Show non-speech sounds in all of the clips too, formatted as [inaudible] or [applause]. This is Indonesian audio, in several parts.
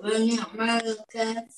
Alhamdulillah.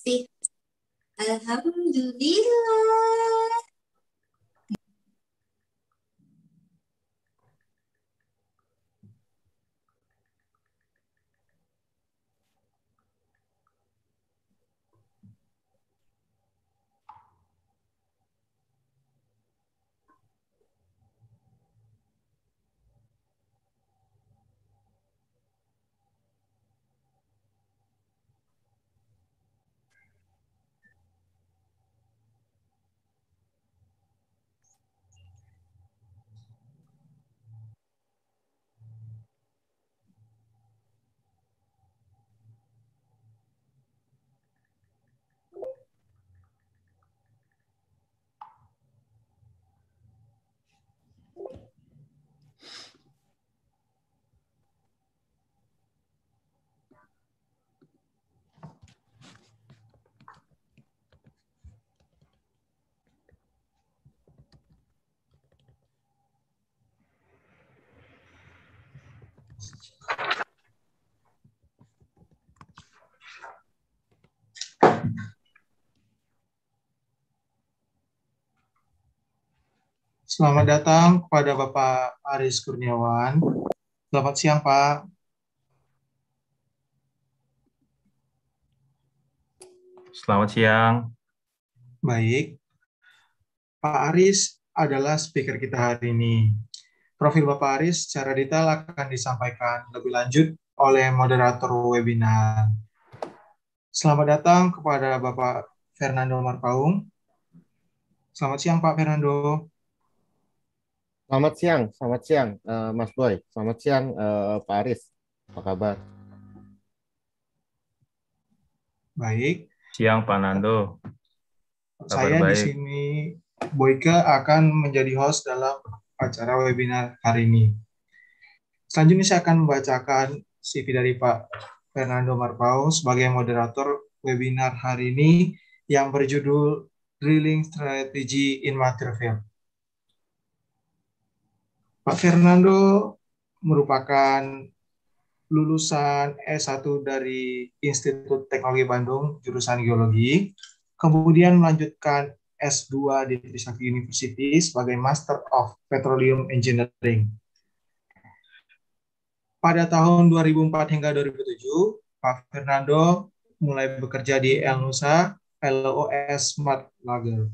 Selamat datang kepada Bapak Aris Kurniawan. Selamat siang, Pak. Selamat siang. Baik. Pak Aris adalah speaker kita hari ini. Profil Bapak Aris secara detail akan disampaikan lebih lanjut oleh moderator webinar. Selamat datang kepada Bapak Fernando Marpaung. Selamat siang Pak Fernando. Selamat siang, selamat siang eh, Mas Boy, selamat siang eh, Pak Aris. Apa kabar? Baik. Siang Pak Nando. saya di sini Boyke akan menjadi host dalam acara webinar hari ini. Selanjutnya saya akan membacakan CV dari Pak Fernando Marpao sebagai moderator webinar hari ini yang berjudul Drilling Strategy in Material. Pak Fernando merupakan lulusan S1 dari Institut Teknologi Bandung, jurusan geologi, kemudian melanjutkan S2 di Trisakti University sebagai Master of Petroleum Engineering. Pada tahun 2004 hingga 2007, Pak Fernando mulai bekerja di El Nusa LOS Smart Lager.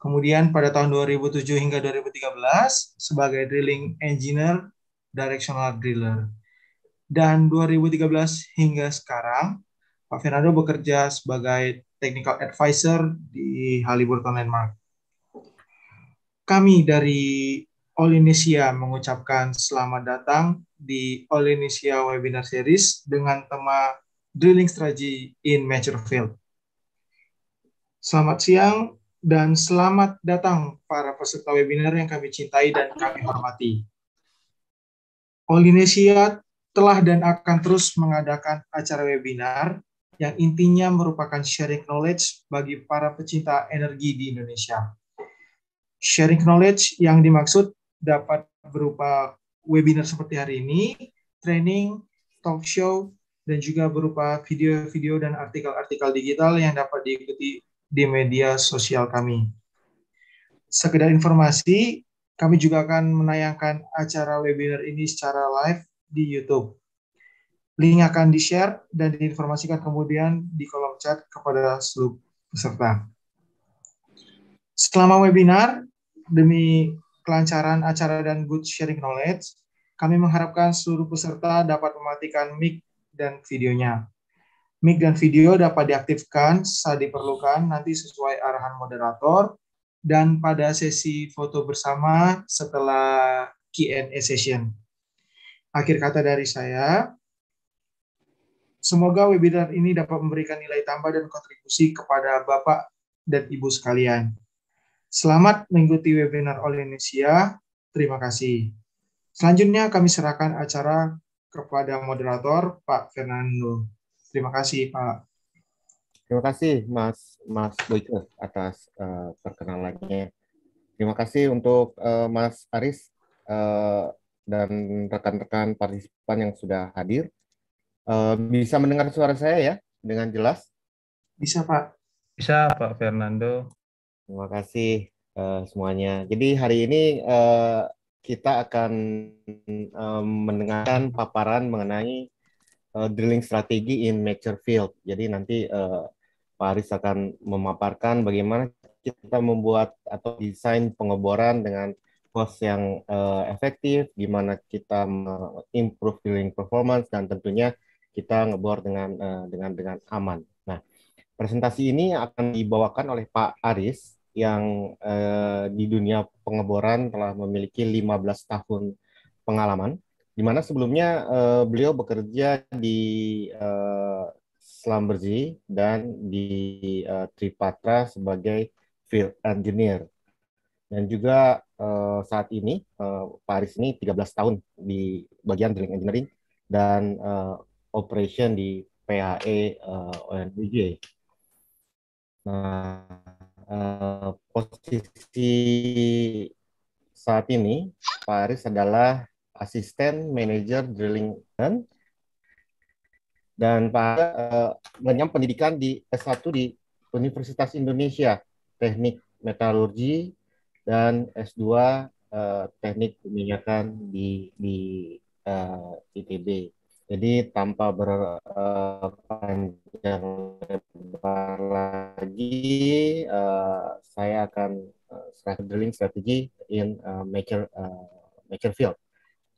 Kemudian pada tahun 2007 hingga 2013 sebagai drilling engineer directional driller. Dan 2013 hingga sekarang Pak Fernando bekerja sebagai Technical Advisor di Haliburton Landmark. Kami dari All Indonesia mengucapkan selamat datang di All Indonesia Webinar Series dengan tema Drilling Strategy in Mature Field. Selamat siang dan selamat datang para peserta webinar yang kami cintai dan kami hormati. All Indonesia telah dan akan terus mengadakan acara webinar yang intinya merupakan sharing knowledge bagi para pecinta energi di Indonesia. Sharing knowledge yang dimaksud dapat berupa webinar seperti hari ini, training, talk show, dan juga berupa video-video dan artikel-artikel digital yang dapat diikuti di media sosial kami. Sekedar informasi, kami juga akan menayangkan acara webinar ini secara live di YouTube. Link akan di-share dan diinformasikan kemudian di kolom chat kepada seluruh peserta. Selama webinar, demi kelancaran acara dan good sharing knowledge, kami mengharapkan seluruh peserta dapat mematikan mic dan videonya. Mic dan video dapat diaktifkan saat diperlukan nanti sesuai arahan moderator dan pada sesi foto bersama setelah Q&A session. Akhir kata dari saya, Semoga webinar ini dapat memberikan nilai tambah dan kontribusi kepada Bapak dan Ibu sekalian. Selamat mengikuti webinar All Indonesia. Terima kasih. Selanjutnya kami serahkan acara kepada moderator Pak Fernando. Terima kasih Pak. Terima kasih Mas Mas Boyke atas uh, perkenalannya. Terima kasih untuk uh, Mas Aris uh, dan rekan-rekan partisipan yang sudah hadir. Eh, bisa mendengar suara saya ya dengan jelas? Bisa Pak. Bisa Pak Fernando. Terima kasih uh, semuanya. Jadi hari ini uh, kita akan um, mendengarkan paparan mengenai uh, drilling strategi in mature field. Jadi nanti uh, Pak Aris akan memaparkan bagaimana kita membuat atau desain pengeboran dengan cost yang uh, efektif, gimana kita improve drilling performance dan tentunya kita ngebor dengan uh, dengan dengan aman. Nah, presentasi ini akan dibawakan oleh Pak Aris yang uh, di dunia pengeboran telah memiliki 15 tahun pengalaman di mana sebelumnya uh, beliau bekerja di uh, Slumberjee dan di uh, Tripatra sebagai field engineer. Dan juga uh, saat ini Pak Aris ini 13 tahun di bagian drilling engineering dan uh, operation di PHE uh, eh, ONBJ. Nah, uh, posisi saat ini Pak Aris adalah asisten manajer drilling dan Pak uh, menyam pendidikan di S1 di Universitas Indonesia Teknik Metalurgi dan S2 uh, Teknik Keminyakan di di uh, ITB. Jadi tanpa berpanjang eh, lebar lagi, uh, saya akan uh, eh, strategi drilling strategi in uh, maker uh, Makerfield.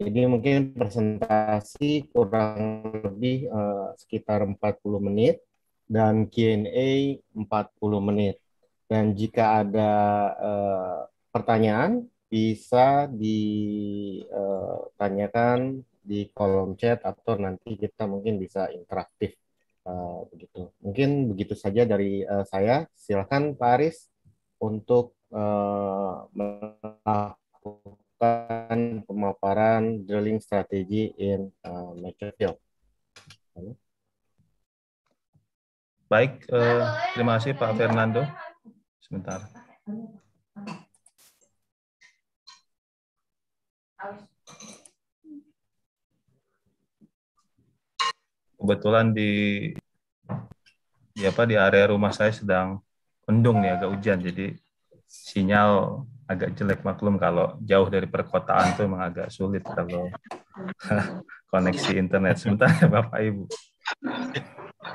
Jadi mungkin presentasi kurang lebih uh, sekitar 40 menit dan Q&A 40 menit. Dan jika ada uh, pertanyaan bisa ditanyakan di kolom chat atau nanti kita mungkin bisa interaktif uh, begitu. Mungkin begitu saja dari uh, saya. Silakan Pak Aris untuk uh, melakukan pemaparan drilling strategi in uh, Metroville. Baik, uh, terima kasih Pak Fernando. Sebentar. kebetulan di di apa di area rumah saya sedang mendung nih agak hujan jadi sinyal agak jelek maklum kalau jauh dari perkotaan tuh memang agak sulit kalau [laughs] koneksi internet sebentar ya [laughs] Bapak Ibu.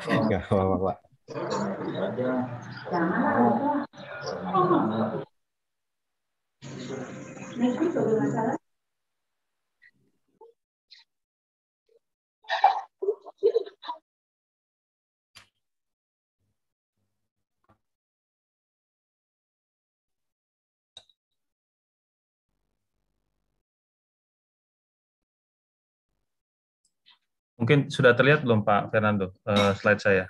apa-apa Nah, Mungkin sudah terlihat belum Pak Fernando uh, slide saya?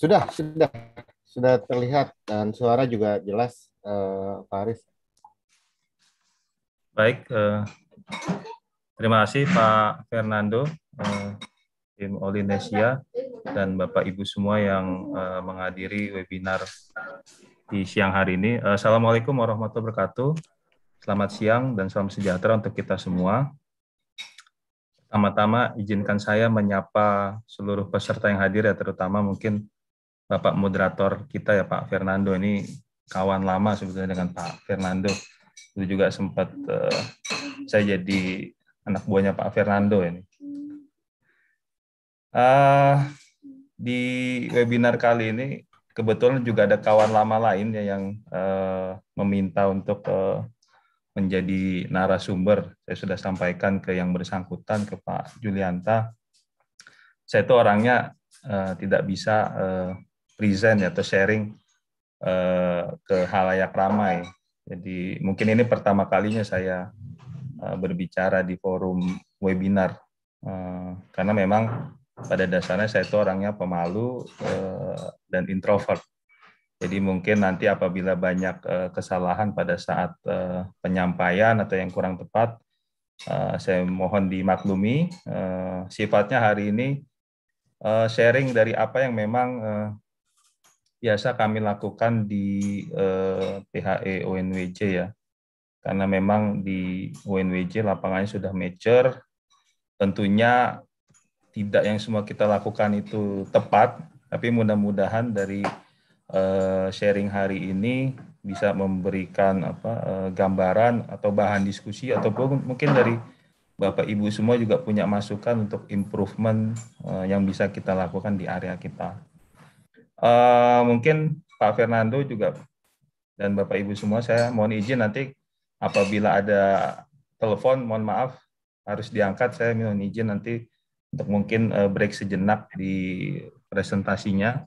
Sudah, sudah. Sudah terlihat dan suara juga jelas uh, Pak Haris. Baik, uh, terima kasih Pak Fernando, uh, tim Olinesia, dan Bapak Ibu semua yang uh, menghadiri webinar di siang hari ini. Assalamualaikum warahmatullahi wabarakatuh. Selamat siang dan salam sejahtera untuk kita semua. Pertama-tama izinkan saya menyapa seluruh peserta yang hadir ya, terutama mungkin Bapak moderator kita ya Pak Fernando ini kawan lama sebetulnya dengan Pak Fernando. Itu juga sempat uh, saya jadi anak buahnya Pak Fernando ini. Uh, di webinar kali ini kebetulan juga ada kawan lama lain ya yang uh, meminta untuk uh, menjadi narasumber. Saya sudah sampaikan ke yang bersangkutan, ke Pak Julianta. Saya itu orangnya eh, tidak bisa eh, present ya atau sharing eh, ke halayak ramai. Jadi mungkin ini pertama kalinya saya eh, berbicara di forum webinar. Eh, karena memang pada dasarnya saya itu orangnya pemalu eh, dan introvert. Jadi mungkin nanti apabila banyak uh, kesalahan pada saat uh, penyampaian atau yang kurang tepat, uh, saya mohon dimaklumi. Uh, sifatnya hari ini uh, sharing dari apa yang memang uh, biasa kami lakukan di uh, PHE UNWJ ya. Karena memang di UNWJ lapangannya sudah mature, tentunya tidak yang semua kita lakukan itu tepat, tapi mudah-mudahan dari uh, sharing hari ini bisa memberikan apa uh, gambaran atau bahan diskusi ataupun mungkin dari Bapak Ibu semua juga punya masukan untuk improvement uh, yang bisa kita lakukan di area kita. Uh, mungkin Pak Fernando juga dan Bapak Ibu semua saya mohon izin nanti apabila ada telepon mohon maaf harus diangkat saya mohon izin nanti untuk mungkin break sejenak di presentasinya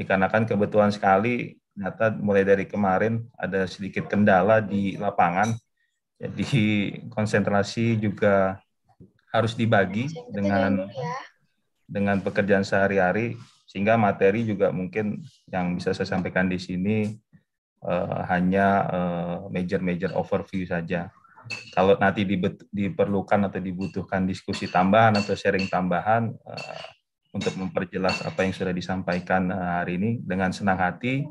dikarenakan kebetulan sekali ternyata mulai dari kemarin ada sedikit kendala di lapangan. Jadi konsentrasi juga harus dibagi ya, dengan ya? dengan pekerjaan sehari-hari sehingga materi juga mungkin yang bisa saya sampaikan di sini uh, hanya eh, major-major uh, overview saja. Kalau nanti diperlukan atau dibutuhkan diskusi tambahan atau sharing tambahan, uh, untuk memperjelas apa yang sudah disampaikan eh, hari ini. Dengan senang hati,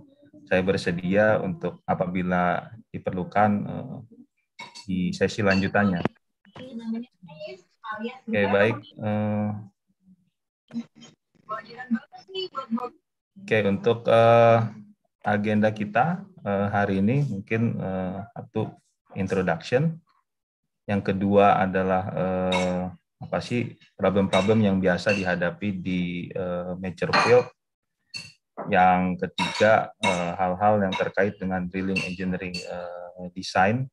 saya bersedia untuk apabila diperlukan eh, di sesi lanjutannya. Oke, baik. Eh. Oke, untuk agenda kita hari ini mungkin satu introduction. Yang kedua adalah apa sih problem-problem yang biasa dihadapi di uh, eh, major field. Yang ketiga eh, hal-hal uh, yang terkait dengan drilling engineering uh, design.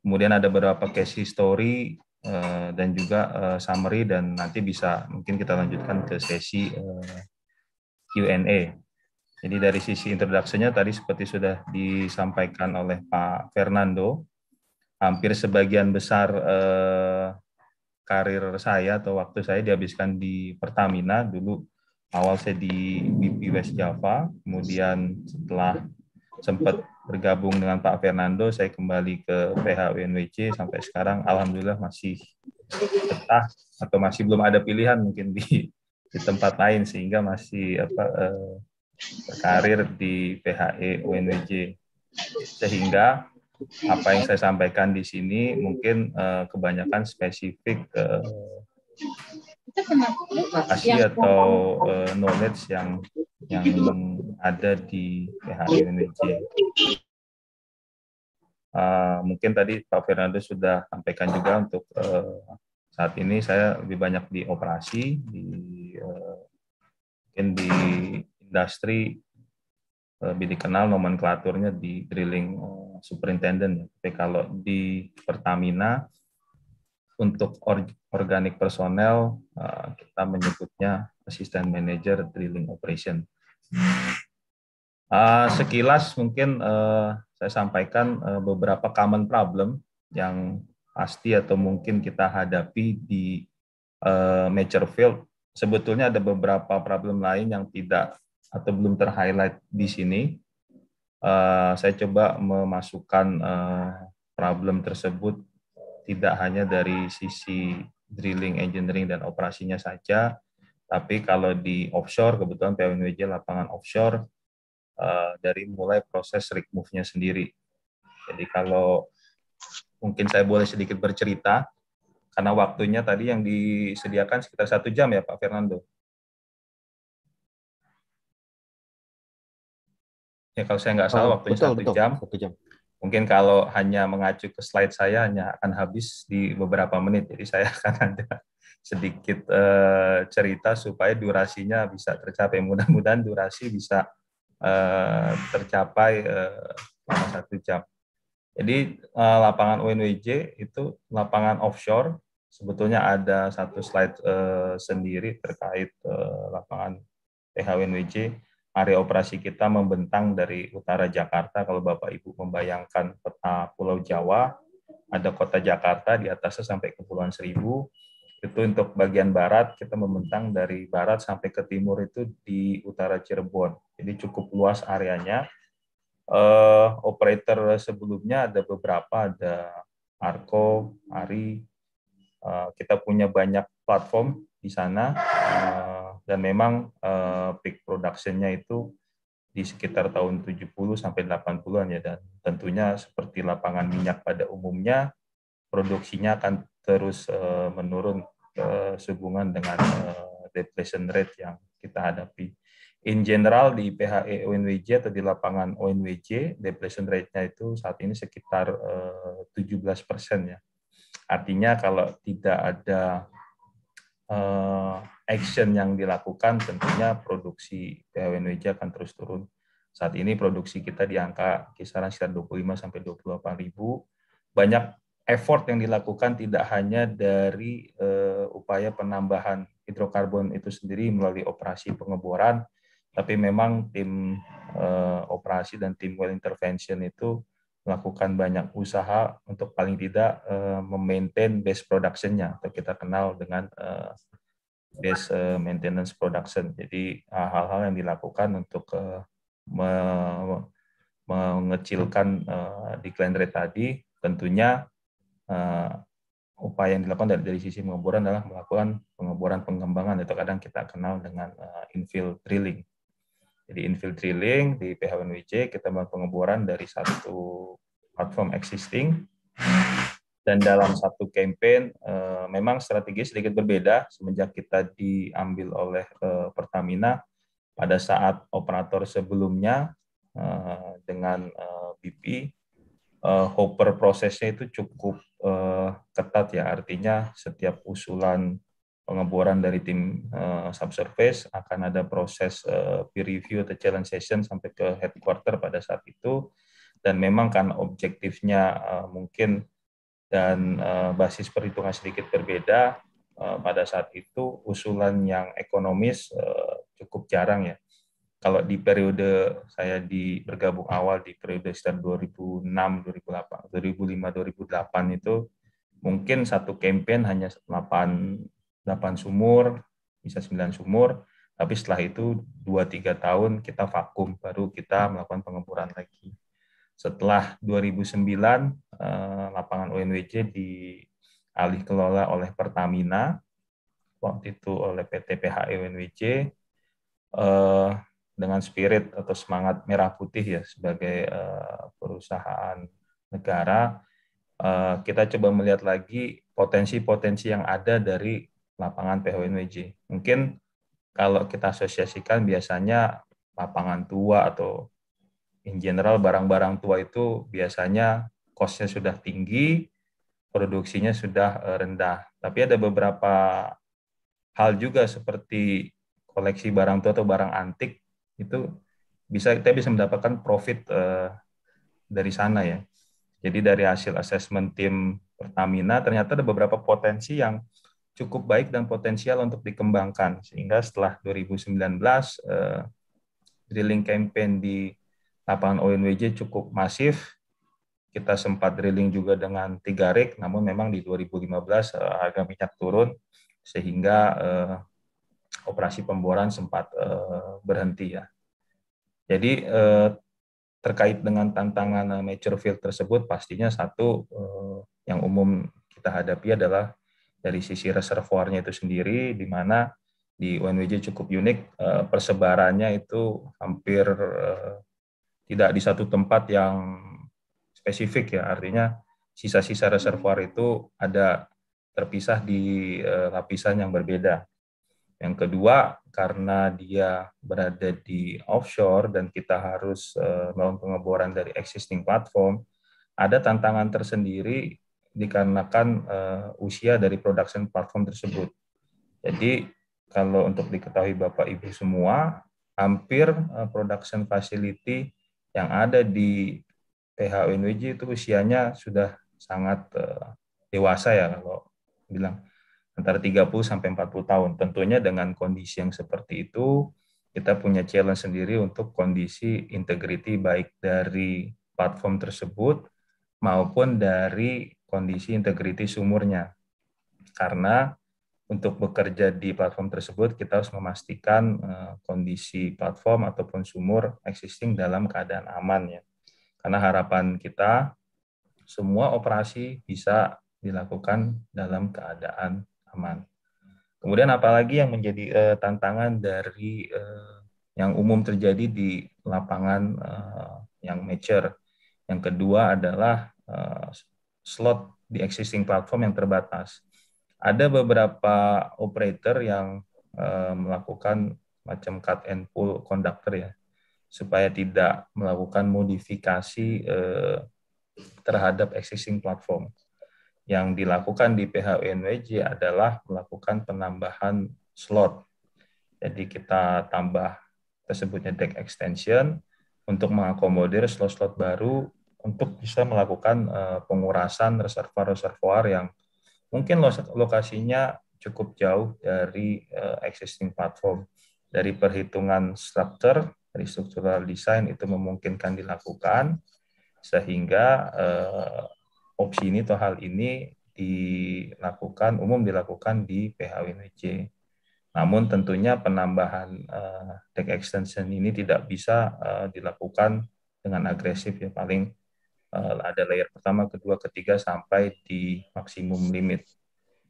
Kemudian ada beberapa case history uh, dan juga uh, summary dan nanti bisa mungkin kita lanjutkan ke sesi uh, Q&A. Jadi dari sisi introduksinya tadi seperti sudah disampaikan oleh Pak Fernando, hampir sebagian besar uh, karir saya atau waktu saya dihabiskan di Pertamina dulu awal saya di BP West Java kemudian setelah sempat bergabung dengan Pak Fernando saya kembali ke PHWNWC sampai sekarang alhamdulillah masih betah atau masih belum ada pilihan mungkin di di tempat lain sehingga masih apa eh, berkarir di PHE UNWJ sehingga apa yang saya sampaikan di sini mungkin uh, kebanyakan spesifik ke uh, atau uh, knowledge yang yang ada di PHI Indonesia. Uh, mungkin tadi Pak Fernando sudah sampaikan juga untuk uh, saat ini saya lebih banyak di operasi di uh, mungkin di industri lebih dikenal nomenklaturnya di drilling uh, superintendent. Tapi kalau di Pertamina untuk organik personel eh, kita menyebutnya asisten manager drilling operation. Eh, sekilas mungkin eh, saya sampaikan beberapa common problem yang pasti atau mungkin kita hadapi di major field. Sebetulnya ada beberapa problem lain yang tidak atau belum terhighlight di sini, Eh, saya coba memasukkan eh, problem tersebut tidak hanya dari sisi drilling, engineering, dan operasinya saja, tapi kalau di offshore, kebetulan PWNWJ lapangan offshore, uh, dari mulai proses rig move-nya sendiri. Jadi kalau mungkin saya boleh sedikit bercerita, karena waktunya tadi yang disediakan sekitar satu jam ya Pak Fernando. ya kalau saya nggak salah oh, waktunya satu jam. Satu jam. Mungkin kalau hanya mengacu ke slide saya hanya akan habis di beberapa menit, jadi saya [laughs] akan ada sedikit eh, cerita supaya durasinya bisa tercapai. Mudah-mudahan durasi bisa eh, tercapai eh, satu jam. Jadi eh, lapangan UNWJ itu lapangan offshore. Sebetulnya ada satu slide eh, sendiri terkait eh, lapangan THUNWJ area operasi kita membentang dari utara Jakarta. Kalau Bapak Ibu membayangkan peta Pulau Jawa, ada kota Jakarta di atasnya sampai ke puluhan Seribu. Itu untuk bagian barat kita membentang dari barat sampai ke timur itu di utara Cirebon. Jadi cukup luas areanya. Uh, operator sebelumnya ada beberapa, ada Arco Ari. Uh, kita punya banyak platform di sana. Uh, dan memang uh, peak production-nya itu di sekitar tahun 70 sampai 80-an ya dan tentunya seperti lapangan minyak pada umumnya produksinya akan terus uh, menurun uh, sehubungan dengan uh, depletion rate yang kita hadapi. In general di PHE ONWJ atau di lapangan ONWJ depletion rate-nya itu saat ini sekitar uh, 17% ya. Artinya kalau tidak ada uh, action yang dilakukan tentunya produksi THWNWJ akan terus turun. Saat ini produksi kita di angka kisaran sekitar 25 sampai 28 ribu. Banyak effort yang dilakukan tidak hanya dari uh, upaya penambahan hidrokarbon itu sendiri melalui operasi pengeboran, tapi memang tim uh, operasi dan tim well intervention itu melakukan banyak usaha untuk paling tidak uh, memaintain base production-nya atau kita kenal dengan uh, Base eh, maintenance production. Jadi eh, hal-hal yang dilakukan untuk eh, mengecilkan uh, decline rate tadi, tentunya upaya yang dilakukan dari, sisi pengeboran adalah melakukan pengeboran pengembangan atau kadang kita kenal dengan infill drilling. Jadi infill drilling di PHWNWJ kita melakukan pengeboran dari satu platform existing dan dalam satu campaign eh, memang strategi sedikit berbeda semenjak kita diambil oleh eh, Pertamina pada saat operator sebelumnya eh, dengan BP Hopper prosesnya itu cukup ketat ya artinya setiap usulan pengeboran dari tim subsurface akan ada proses peer review atau challenge session sampai ke headquarter pada saat itu dan memang kan objektifnya mungkin dan uh, basis perhitungan sedikit berbeda uh, pada saat itu usulan yang ekonomis uh, cukup jarang ya. Kalau di periode saya di bergabung awal di periode sekitar 2006 2008 2005 2008 itu mungkin satu campaign hanya 8 8 sumur bisa 9 sumur tapi setelah itu 2 3 tahun kita vakum baru kita melakukan pengemburan lagi. Setelah 2009, eh, lapangan UNWC dialih kelola oleh Pertamina, waktu itu oleh PT PH UNWC, e eh, dengan spirit atau semangat merah putih ya sebagai eh, perusahaan negara, kita coba melihat lagi potensi-potensi yang ada dari lapangan PH UNWC e Mungkin kalau kita asosiasikan biasanya lapangan tua atau in general barang-barang tua itu biasanya costnya sudah tinggi, produksinya sudah eh, rendah. Tapi ada beberapa hal juga seperti koleksi barang tua atau barang antik itu bisa kita bisa mendapatkan profit eh, dari sana ya. Jadi dari hasil asesmen tim Pertamina ternyata ada beberapa potensi yang cukup baik dan potensial untuk dikembangkan sehingga setelah 2019 eh, drilling campaign di lapangan ONWJ cukup masif. Kita sempat drilling juga dengan tiga rig, namun memang di 2015 uh, eh, harga minyak turun sehingga uh, operasi pemboran sempat uh, berhenti ya. Jadi uh, terkait dengan tantangan mature field tersebut pastinya satu uh, yang umum kita hadapi adalah dari sisi reservoirnya itu sendiri di mana di UNWJ cukup unik persebarannya itu hampir tidak di satu tempat yang spesifik ya artinya sisa-sisa reservoir itu ada terpisah di eh, lapisan yang berbeda. Yang kedua karena dia berada di offshore dan kita harus eh, melakukan pengeboran dari existing platform, ada tantangan tersendiri dikarenakan uh, usia dari production platform tersebut. Jadi kalau untuk diketahui Bapak Ibu semua, hampir production facility yang ada di PHUNWJ itu usianya sudah sangat eh, dewasa ya kalau bilang antara 30 sampai 40 tahun. Tentunya dengan kondisi yang seperti itu kita punya challenge sendiri untuk kondisi integriti baik dari platform tersebut maupun dari kondisi integriti sumurnya. Karena untuk bekerja di platform tersebut, kita harus memastikan eh, kondisi platform ataupun sumur existing dalam keadaan aman ya. Karena harapan kita semua operasi bisa dilakukan dalam keadaan aman. Kemudian apalagi yang menjadi eh, tantangan dari eh, yang umum terjadi di lapangan yang mature. Yang kedua adalah slot di existing platform yang terbatas ada beberapa operator yang uh, melakukan macam cut and pull conductor ya supaya tidak melakukan modifikasi eh, terhadap existing platform. Yang dilakukan di PHUNWJ adalah melakukan penambahan slot. Jadi kita tambah tersebutnya deck extension untuk mengakomodir slot-slot baru untuk bisa melakukan eh, pengurasan reservoir-reservoir yang mungkin lokasinya cukup jauh dari uh, existing platform. Dari perhitungan struktur, dari structural design itu memungkinkan dilakukan, sehingga uh, opsi ini atau hal ini dilakukan, umum dilakukan di PHWNJ. Namun tentunya penambahan uh, tech extension ini tidak bisa uh, dilakukan dengan agresif ya paling Eh, ada layer pertama, kedua, ketiga sampai di maksimum limit.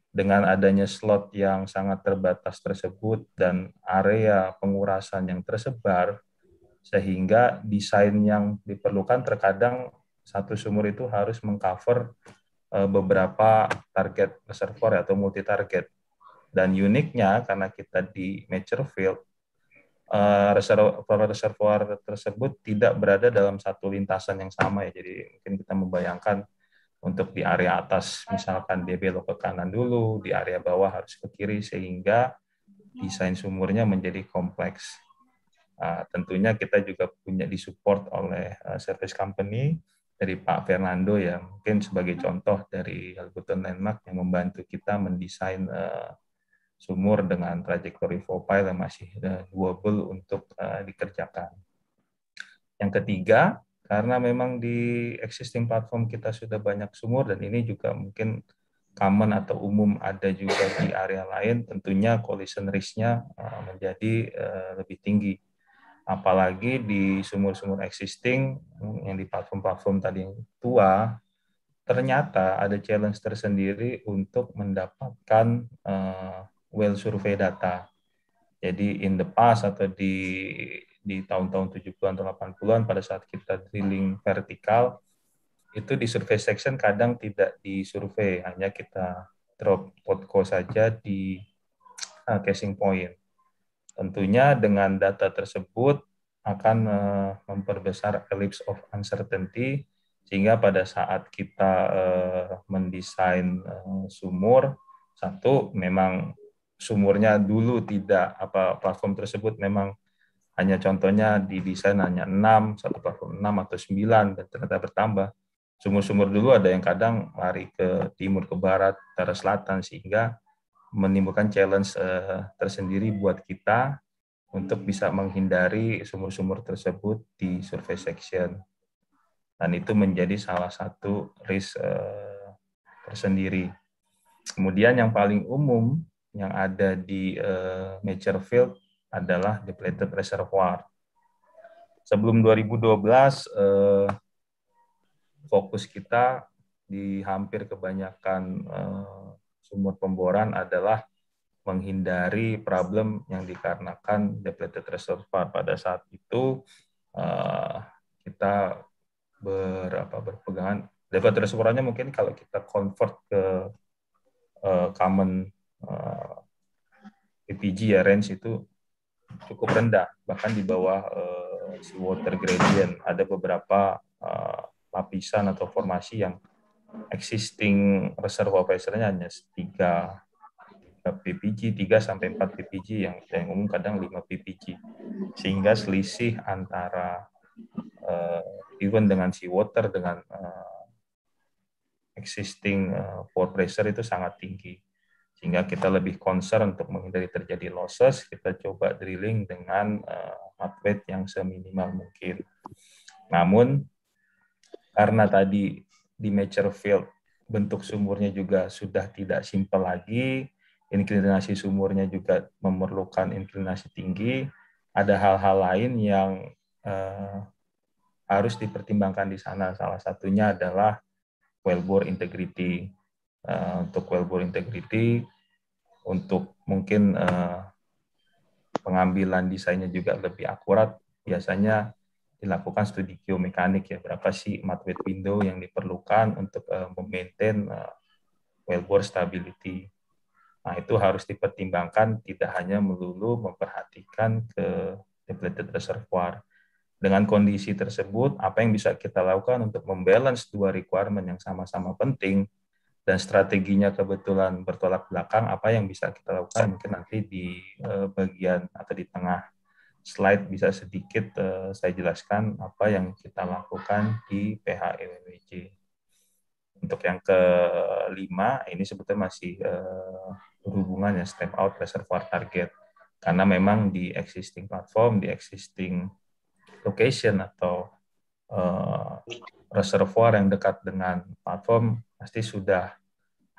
Dengan adanya slot yang sangat terbatas tersebut dan area pengurasan yang tersebar, sehingga desain yang diperlukan terkadang satu sumur itu harus mengcover eh, beberapa target reservoir atau multi target. Dan uniknya karena kita di nature field, uh, eh, reservoir reservoir tersebut tidak berada dalam satu lintasan yang sama ya. Jadi mungkin kita membayangkan untuk di area atas misalkan dia belok ke kanan dulu, di area bawah harus ke kiri sehingga desain sumurnya menjadi kompleks. Uh, tentunya kita juga punya disupport oleh uh, service company dari Pak Fernando ya mungkin sebagai contoh dari Albuton Landmark yang membantu kita mendesain uh, sumur dengan trajektori profile yang masih eh, doable untuk uh, dikerjakan. Yang ketiga, karena memang di existing platform kita sudah banyak sumur dan ini juga mungkin common atau umum ada juga di area lain, tentunya collision risk-nya eh, menjadi lebih tinggi. Apalagi di sumur-sumur existing yang di platform-platform tadi yang tua, ternyata ada challenge tersendiri untuk mendapatkan uh, well survei data. Jadi in the past atau di di tahun-tahun 70-an atau 80-an pada saat kita drilling vertikal itu di survey section kadang tidak disurvey hanya kita drop potko saja di uh, casing point. Tentunya dengan data tersebut akan uh, memperbesar ellipse of uncertainty sehingga pada saat kita uh, mendesain uh, sumur satu memang sumurnya dulu tidak apa platform tersebut memang hanya contohnya di desain hanya 6, satu platform 6 atau 9 dan ternyata bertambah. Sumur-sumur dulu ada yang kadang lari ke timur ke barat, ke arah selatan sehingga menimbulkan challenge eh, tersendiri buat kita untuk bisa menghindari sumur-sumur tersebut di survey section. Dan itu menjadi salah satu risk eh, tersendiri. Kemudian yang paling umum yang ada di uh, nature field adalah depleted reservoir. Sebelum 2012 uh, eh, fokus kita di hampir kebanyakan uh, sumur pemboran adalah menghindari problem yang dikarenakan depleted reservoir pada saat itu uh, kita berapa berpegangan depleted reservoirnya mungkin kalau kita convert ke uh, common Eh, PPG ya range itu cukup rendah bahkan di bawah uh, si water gradient ada beberapa uh, lapisan atau formasi yang existing reservoir pressure-nya hanya 3 ppg 3 sampai 4 ppg yang yang umum kadang 5 ppg sehingga selisih antara uh, even dengan water dengan uh, existing uh, pore pressure itu sangat tinggi sehingga kita lebih concern untuk menghindari terjadi losses, kita coba drilling dengan uh, heart yang seminimal mungkin. Namun, karena tadi di mature field bentuk sumurnya juga sudah tidak simple lagi, inklinasi sumurnya juga memerlukan inklinasi tinggi, ada hal-hal lain yang uh, harus dipertimbangkan di sana. Salah satunya adalah wellbore integrity uh, untuk wellbore integrity, untuk mungkin uh, pengambilan desainnya juga lebih akurat, biasanya dilakukan studi geomekanik ya, berapa sih mat weight window yang diperlukan untuk uh, memaintain uh, wellbore stability. Nah, itu harus dipertimbangkan tidak hanya melulu memperhatikan ke depleted reservoir. Dengan kondisi tersebut, apa yang bisa kita lakukan untuk membalance dua requirement yang sama-sama penting dan strateginya kebetulan bertolak belakang, apa yang bisa kita lakukan mungkin nanti di eh, bagian atau di tengah slide bisa sedikit eh, saya jelaskan apa yang kita lakukan di PHEWJ. Untuk yang kelima, ini sebetulnya masih uh, berhubungan ya step out reservoir target. Karena memang di existing platform, di existing location atau uh, reservoir yang dekat dengan platform pasti sudah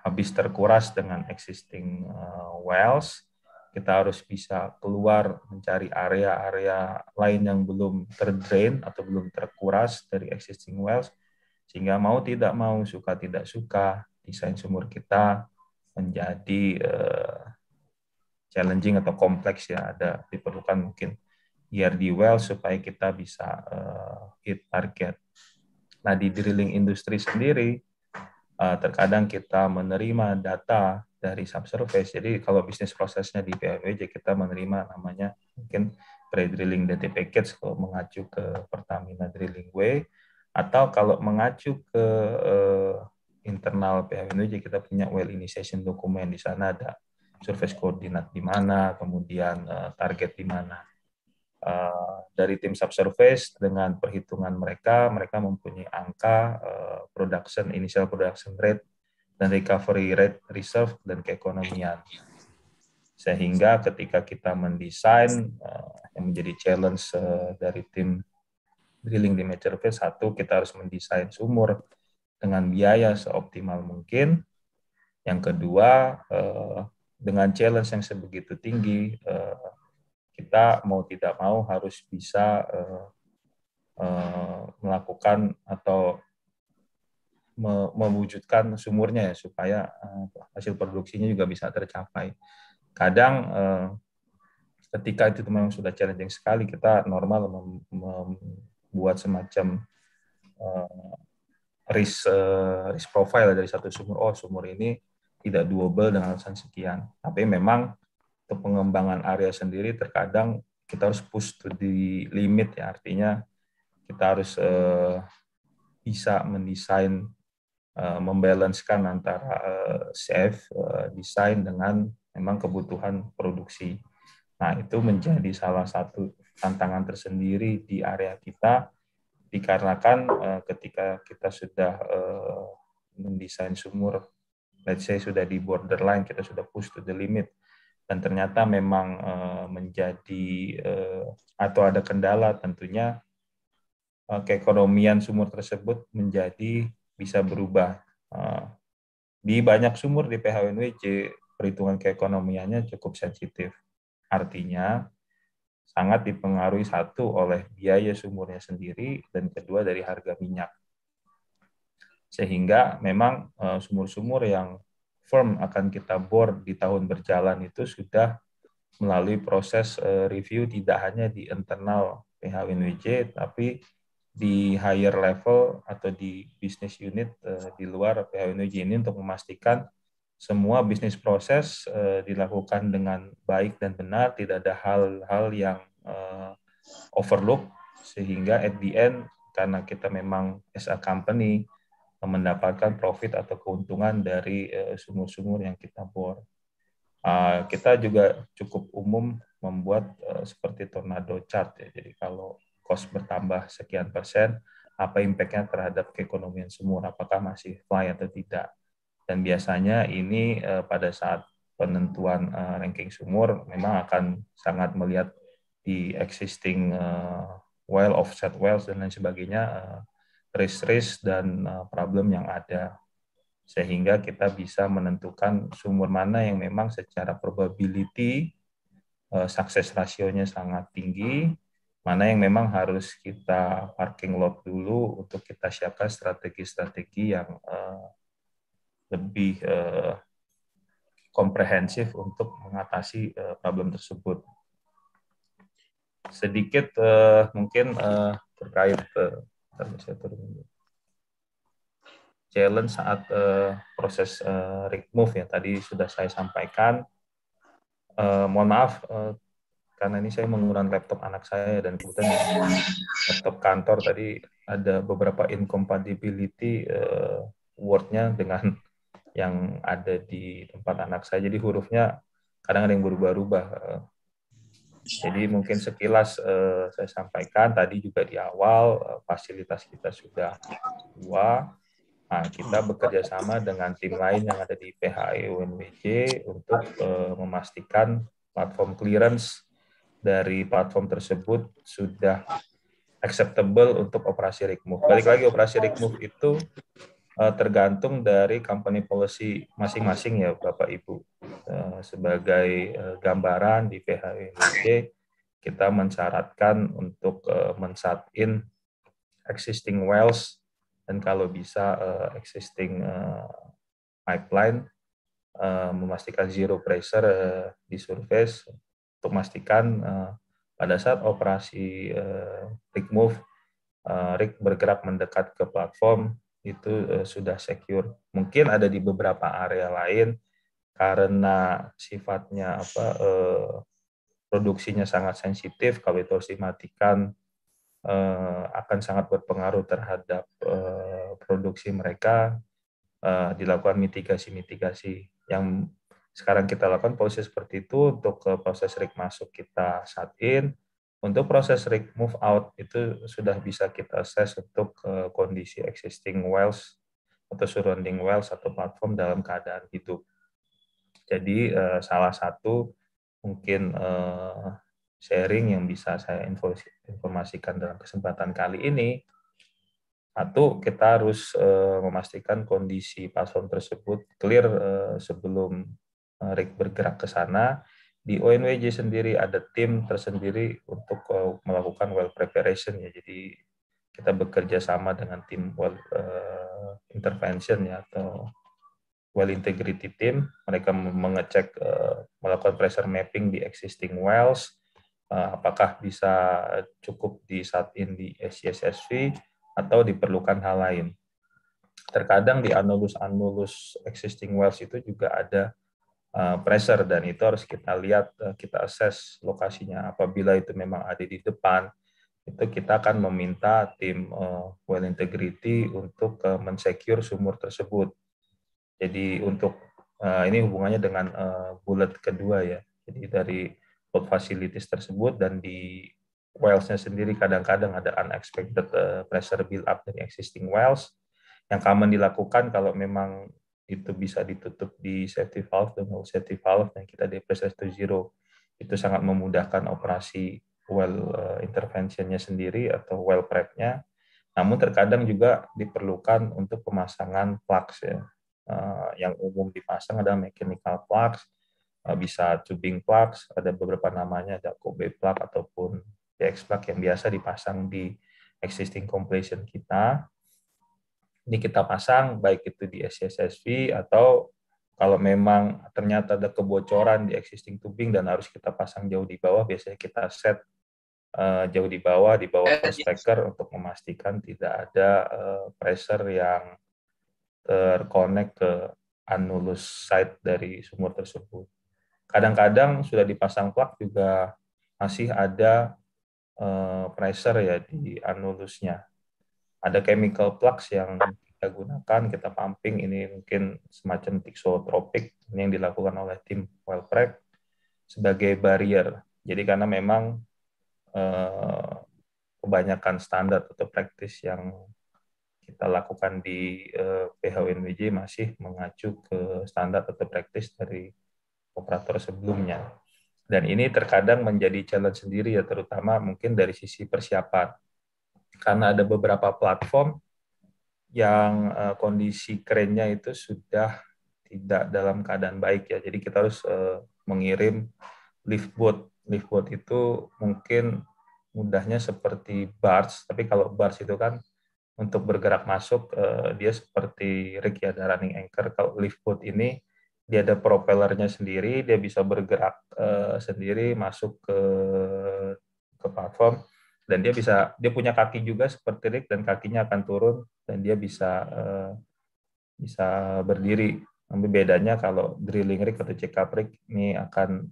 habis terkuras dengan existing uh, wells. Kita harus bisa keluar mencari area-area lain yang belum terdrain atau belum terkuras dari existing wells, sehingga mau tidak mau, suka tidak suka, desain sumur kita menjadi uh, challenging atau kompleks ya. Ada diperlukan mungkin ERD well supaya kita bisa uh, hit target. Nah di drilling industri sendiri Eh, terkadang kita menerima data dari subsurface. Jadi kalau bisnis prosesnya di PLWJ ya kita menerima namanya mungkin pre-drilling data package kalau mengacu ke Pertamina Drilling Way atau kalau mengacu ke uh, internal PLWJ ya kita punya well initiation dokumen di sana ada surface koordinat di mana, kemudian uh, target di mana. Uh, dari tim subsurface dengan perhitungan mereka, mereka mempunyai angka uh, production initial production rate dan recovery rate reserve dan keekonomian. Sehingga ketika kita mendesain uh, yang menjadi challenge uh, dari tim drilling di major phase satu kita harus mendesain sumur dengan biaya seoptimal mungkin. Yang kedua uh, dengan challenge yang sebegitu tinggi uh, kita mau tidak mau harus bisa uh, uh, melakukan atau me mewujudkan sumurnya ya supaya uh, hasil produksinya juga bisa tercapai. Kadang uh, ketika itu memang sudah challenging sekali kita normal mem membuat semacam uh, risk uh, risk profile dari satu sumur oh sumur ini tidak doable dengan alasan sekian. Tapi memang untuk pengembangan area sendiri terkadang kita harus push to the limit ya artinya kita harus uh, bisa mendesain uh, membalancekan antara uh, eh, safe uh, desain dengan memang kebutuhan produksi. Nah, itu menjadi salah satu tantangan tersendiri di area kita dikarenakan uh, ketika kita sudah uh, mendesain sumur let's say sudah di borderline kita sudah push to the limit dan ternyata memang eh, menjadi eh, atau ada kendala tentunya eh, keekonomian sumur tersebut menjadi bisa berubah. di banyak sumur di PHWNWC perhitungan keekonomiannya cukup sensitif. Artinya sangat dipengaruhi satu oleh biaya sumurnya sendiri dan kedua dari harga minyak. Sehingga memang sumur-sumur yang firm akan kita board di tahun berjalan itu sudah melalui proses eh, review tidak hanya di internal PH tapi di higher level atau di business unit eh, di luar PH ini untuk memastikan semua bisnis proses eh, dilakukan dengan baik dan benar tidak ada hal-hal yang overlook sehingga at the end karena kita memang as a company mendapatkan profit atau keuntungan dari eh, sumur-sumur yang kita bor. Ah, kita juga cukup umum membuat eh, seperti tornado chart ya. Jadi kalau cost bertambah sekian persen, apa impact-nya terhadap keekonomian sumur, apakah masih fly atau tidak. Dan biasanya ini eh, pada saat penentuan ranking sumur memang akan sangat melihat di existing well, offset wells, dan lain sebagainya, risk-risk dan eh, problem yang ada sehingga kita bisa menentukan sumur mana yang memang secara probability eh, sukses rasionya sangat tinggi, mana yang memang harus kita parking lot dulu untuk kita siapkan strategi-strategi yang eh, lebih komprehensif untuk mengatasi problem tersebut. Sedikit mungkin terkait Terus saya turun challenge saat uh, proses uh, eh, rig move ya tadi sudah saya sampaikan. Uh, mohon maaf uh, karena ini saya menggunakan laptop anak saya dan kemudian laptop kantor tadi ada beberapa incompatibility uh, wordnya dengan yang ada di tempat anak saya. Jadi hurufnya kadang ada yang berubah-ubah. Jadi mungkin sekilas eh, saya sampaikan tadi juga di awal eh, fasilitas kita sudah dua. Nah, kita bekerja sama dengan tim lain yang ada di PHI e UNBJ untuk eh, memastikan platform clearance dari platform tersebut sudah acceptable untuk operasi remove. Balik lagi operasi remove itu Eh, tergantung dari company policy masing-masing ya Bapak Ibu. Eh, sebagai eh, gambaran di PHWG kita mensyaratkan untuk mensat-in existing wells dan kalau bisa existing pipeline memastikan zero pressure di surface untuk memastikan pada saat operasi rig move rig bergerak mendekat ke platform itu uh, sudah secure. Mungkin ada di beberapa area lain karena sifatnya apa uh, produksinya sangat sensitif kalau itu harus dimatikan uh, akan sangat berpengaruh terhadap uh, produksi mereka uh, dilakukan mitigasi-mitigasi yang sekarang kita lakukan proses seperti itu untuk proses rig masuk kita satin untuk proses rig move out itu sudah bisa kita assess untuk eh, kondisi existing wells atau surrounding wells atau platform dalam keadaan hidup. Jadi eh, salah satu mungkin eh, sharing yang bisa saya informasikan dalam kesempatan kali ini, satu kita harus memastikan kondisi platform tersebut clear sebelum rig bergerak ke sana di ONWJ sendiri ada tim tersendiri untuk eh, melakukan well preparation ya. Jadi kita bekerja sama dengan tim well uh, intervention ya atau well integrity team. Mereka mengecek uh, melakukan pressure mapping di existing wells uh, apakah bisa cukup di saat in di SCSSV atau diperlukan hal lain. Terkadang di anulus-anulus existing wells itu juga ada Eh, pressure dan itu harus kita lihat eh, kita assess lokasinya apabila itu memang ada di depan itu kita akan meminta tim eh, well integrity untuk mensecure sumur tersebut jadi untuk ini hubungannya dengan bullet kedua ya jadi dari road facilities tersebut dan di wellsnya sendiri kadang-kadang ada unexpected pressure build up dari existing wells yang common dilakukan kalau memang itu bisa ditutup di safety valve dengan safety valve dan kita depresi to zero. Itu sangat memudahkan operasi well eh, interventionnya sendiri atau well prepnya. Namun terkadang juga diperlukan untuk pemasangan plugs ya. Eh, yang umum dipasang ada mechanical plugs, eh, bisa tubing plugs, ada beberapa namanya ada Kobe plug ataupun DX plug yang biasa dipasang di existing completion kita ini kita pasang baik itu di SSSV atau kalau memang ternyata ada kebocoran di existing tubing dan harus kita pasang jauh di bawah, biasanya kita set uh, jauh di bawah, di bawah prospektor eh, untuk memastikan tidak ada uh, pressure yang terkonek ke annulus site dari sumur tersebut. Kadang-kadang sudah dipasang plak juga masih ada uh, pressure ya di annulusnya ada chemical plugs yang kita gunakan, kita pumping, ini mungkin semacam tixotropik ini yang dilakukan oleh tim Wellprep sebagai barrier. Jadi karena memang eh, kebanyakan standar atau praktis yang kita lakukan di eh, PHWNWJ masih mengacu ke standar atau praktis dari operator sebelumnya. Dan ini terkadang menjadi challenge sendiri ya, terutama mungkin dari sisi persiapan karena ada beberapa platform yang uh, kondisi kerennya itu sudah tidak dalam keadaan baik ya. Jadi kita harus uh, mengirim liftboat. Liftboat itu mungkin mudahnya seperti barge, tapi kalau barge itu kan untuk bergerak masuk uh, dia seperti rig ya ada running anchor. Kalau liftboat ini dia ada propellernya sendiri, dia bisa bergerak uh, sendiri masuk ke ke platform dan dia bisa dia punya kaki juga seperti Rick dan kakinya akan turun dan dia bisa eh, bisa berdiri. Tapi bedanya kalau drilling rig atau check up rig ini akan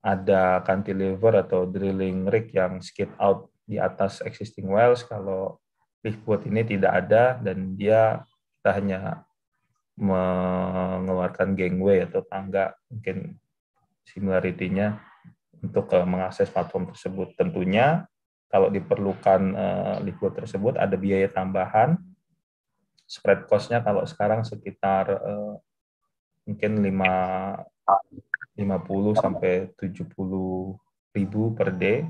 ada cantilever atau drilling rig yang skid out di atas existing wells. Kalau boat ini tidak ada dan dia kita hanya mengeluarkan gangway atau tangga mungkin similarity-nya untuk eh, mengakses platform tersebut. Tentunya kalau diperlukan uh, liquid tersebut ada biaya tambahan. Spread cost-nya kalau sekarang sekitar uh, mungkin 5 50 sampai 70 ribu per day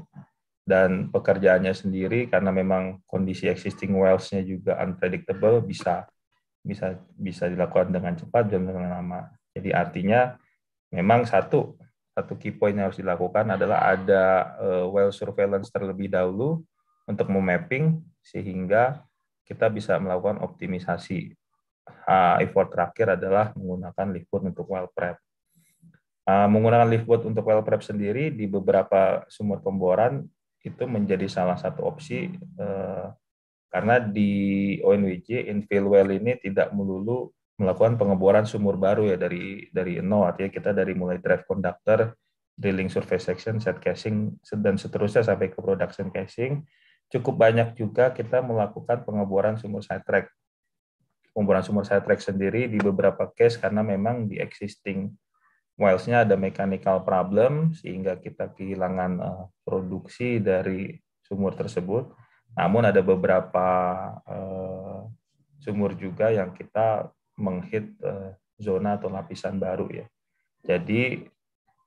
dan pekerjaannya sendiri karena memang kondisi existing wells-nya juga unpredictable bisa bisa bisa dilakukan dengan cepat dan dengan lama. Jadi artinya memang satu satu key point yang harus dilakukan hmm. adalah ada uh, well surveillance terlebih dahulu untuk memapping sehingga kita bisa melakukan optimisasi. Uh, effort terakhir adalah menggunakan boat untuk well prep. Uh, menggunakan boat untuk well prep sendiri di beberapa sumur pemboran itu menjadi salah satu opsi uh, karena di ONWJ infill well ini tidak melulu melakukan pengeboran sumur baru ya dari dari nol artinya kita dari mulai drive conductor, drilling surface section, set casing dan seterusnya sampai ke production casing. Cukup banyak juga kita melakukan pengeboran sumur sidetrack. Pengeboran sumur sidetrack sendiri di beberapa case karena memang di existing wellsnya ada mechanical problem sehingga kita kehilangan eh, produksi dari sumur tersebut. Namun ada beberapa eh, sumur juga yang kita menghit eh, zona atau lapisan baru ya. Jadi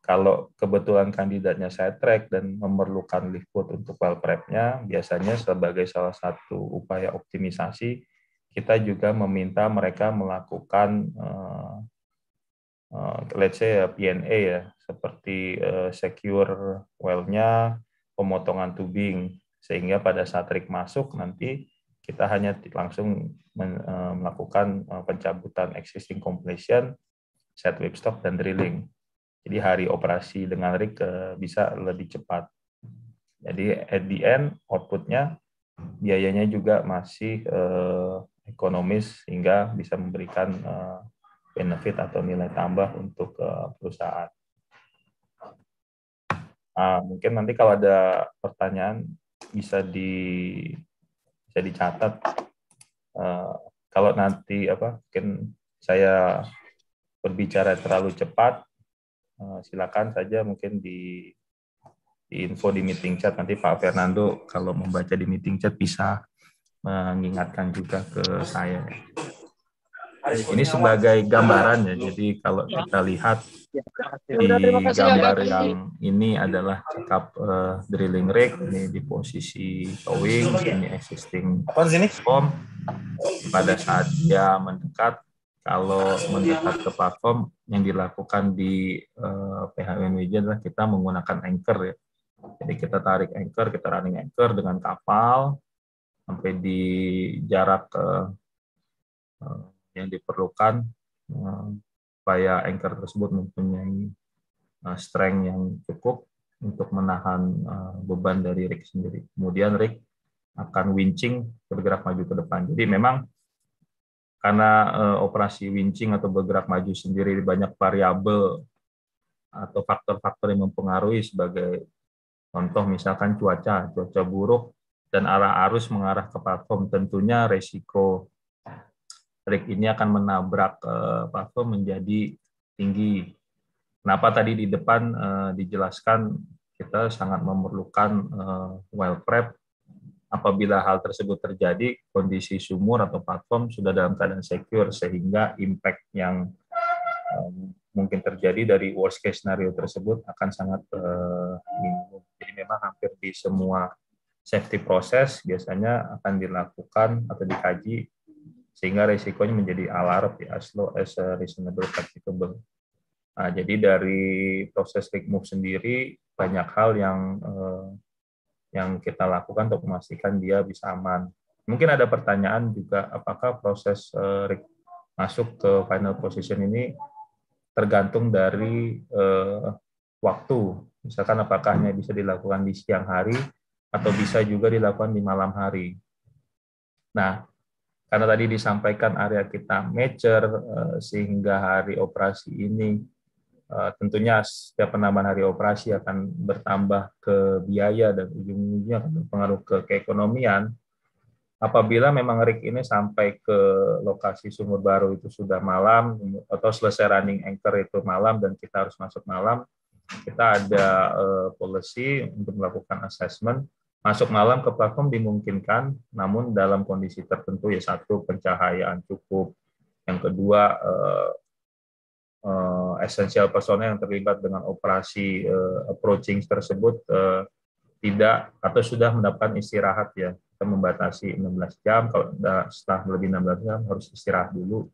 kalau kebetulan kandidatnya saya track dan memerlukan lift untuk well prepnya, biasanya sebagai salah satu upaya optimisasi, kita juga meminta mereka melakukan uh, uh, let's say ya, PNA ya, seperti uh, secure well-nya, pemotongan tubing, sehingga pada saat trik masuk nanti kita hanya langsung men, uh, melakukan uh, pencabutan existing completion, set whip dan drilling. Jadi hari operasi dengan rig uh, bisa lebih cepat. Jadi at the end outputnya biayanya juga masih uh, ekonomis sehingga bisa memberikan uh, benefit atau nilai tambah untuk uh, perusahaan. Uh, mungkin nanti kalau ada pertanyaan bisa di bisa dicatat uh, kalau nanti apa mungkin saya berbicara terlalu cepat uh, silakan saja mungkin di di info di meeting chat nanti Pak Fernando kalau membaca di meeting chat bisa mengingatkan juga ke saya ini sebagai gambaran ya. Jadi kalau iya. kita lihat ya, di ya ya, gambar yang ini adalah cakap uh, eh, drilling rig ini di posisi towing iya. ini existing platform pada saat dia mendekat kalau mendekat ke platform yang dilakukan di uh, eh, PHMWJ adalah kita menggunakan anchor ya. Jadi kita tarik anchor, kita running anchor dengan kapal sampai di jarak ke uh, yang diperlukan eh, supaya anchor tersebut mempunyai eh, strength yang cukup untuk menahan eh, beban dari rig sendiri. Kemudian rig akan winching bergerak maju ke depan. Jadi memang karena operasi winching atau bergerak maju sendiri banyak variabel atau faktor-faktor yang mempengaruhi sebagai contoh misalkan cuaca, cuaca buruk dan arah arus mengarah ke platform tentunya resiko trik ini akan menabrak uh, eh, platform menjadi tinggi. Kenapa tadi di depan uh, dijelaskan kita sangat memerlukan uh, well prep apabila hal tersebut terjadi, kondisi sumur atau platform sudah dalam keadaan secure sehingga impact yang um, mungkin terjadi dari worst case scenario tersebut akan sangat uh, Jadi memang hampir di semua safety proses biasanya akan dilakukan atau dikaji sehingga risikonya menjadi alarm ya, as low as a reasonable practicable. Nah, jadi dari proses move sendiri banyak hal yang eh, yang kita lakukan untuk memastikan dia bisa aman. Mungkin ada pertanyaan juga apakah proses eh, masuk ke final position ini tergantung dari eh, waktu. Misalkan apakahnya bisa dilakukan di siang hari atau bisa juga dilakukan di malam hari. Nah, karena tadi disampaikan area kita major eh, sehingga hari operasi ini eh, tentunya setiap penambahan hari operasi akan bertambah ke biaya dan ujung-ujungnya akan berpengaruh ke keekonomian. Apabila memang rig ini sampai ke lokasi sumur baru itu sudah malam atau selesai running anchor itu malam dan kita harus masuk malam, kita ada eh, policy untuk melakukan assessment Masuk malam ke platform dimungkinkan, namun dalam kondisi tertentu ya satu pencahayaan cukup, yang kedua eh, eh, esensial personel yang terlibat dengan operasi eh, approaching tersebut eh, tidak atau sudah mendapatkan istirahat ya. Kita membatasi 16 jam, kalau sudah setelah lebih 16 jam harus istirahat dulu.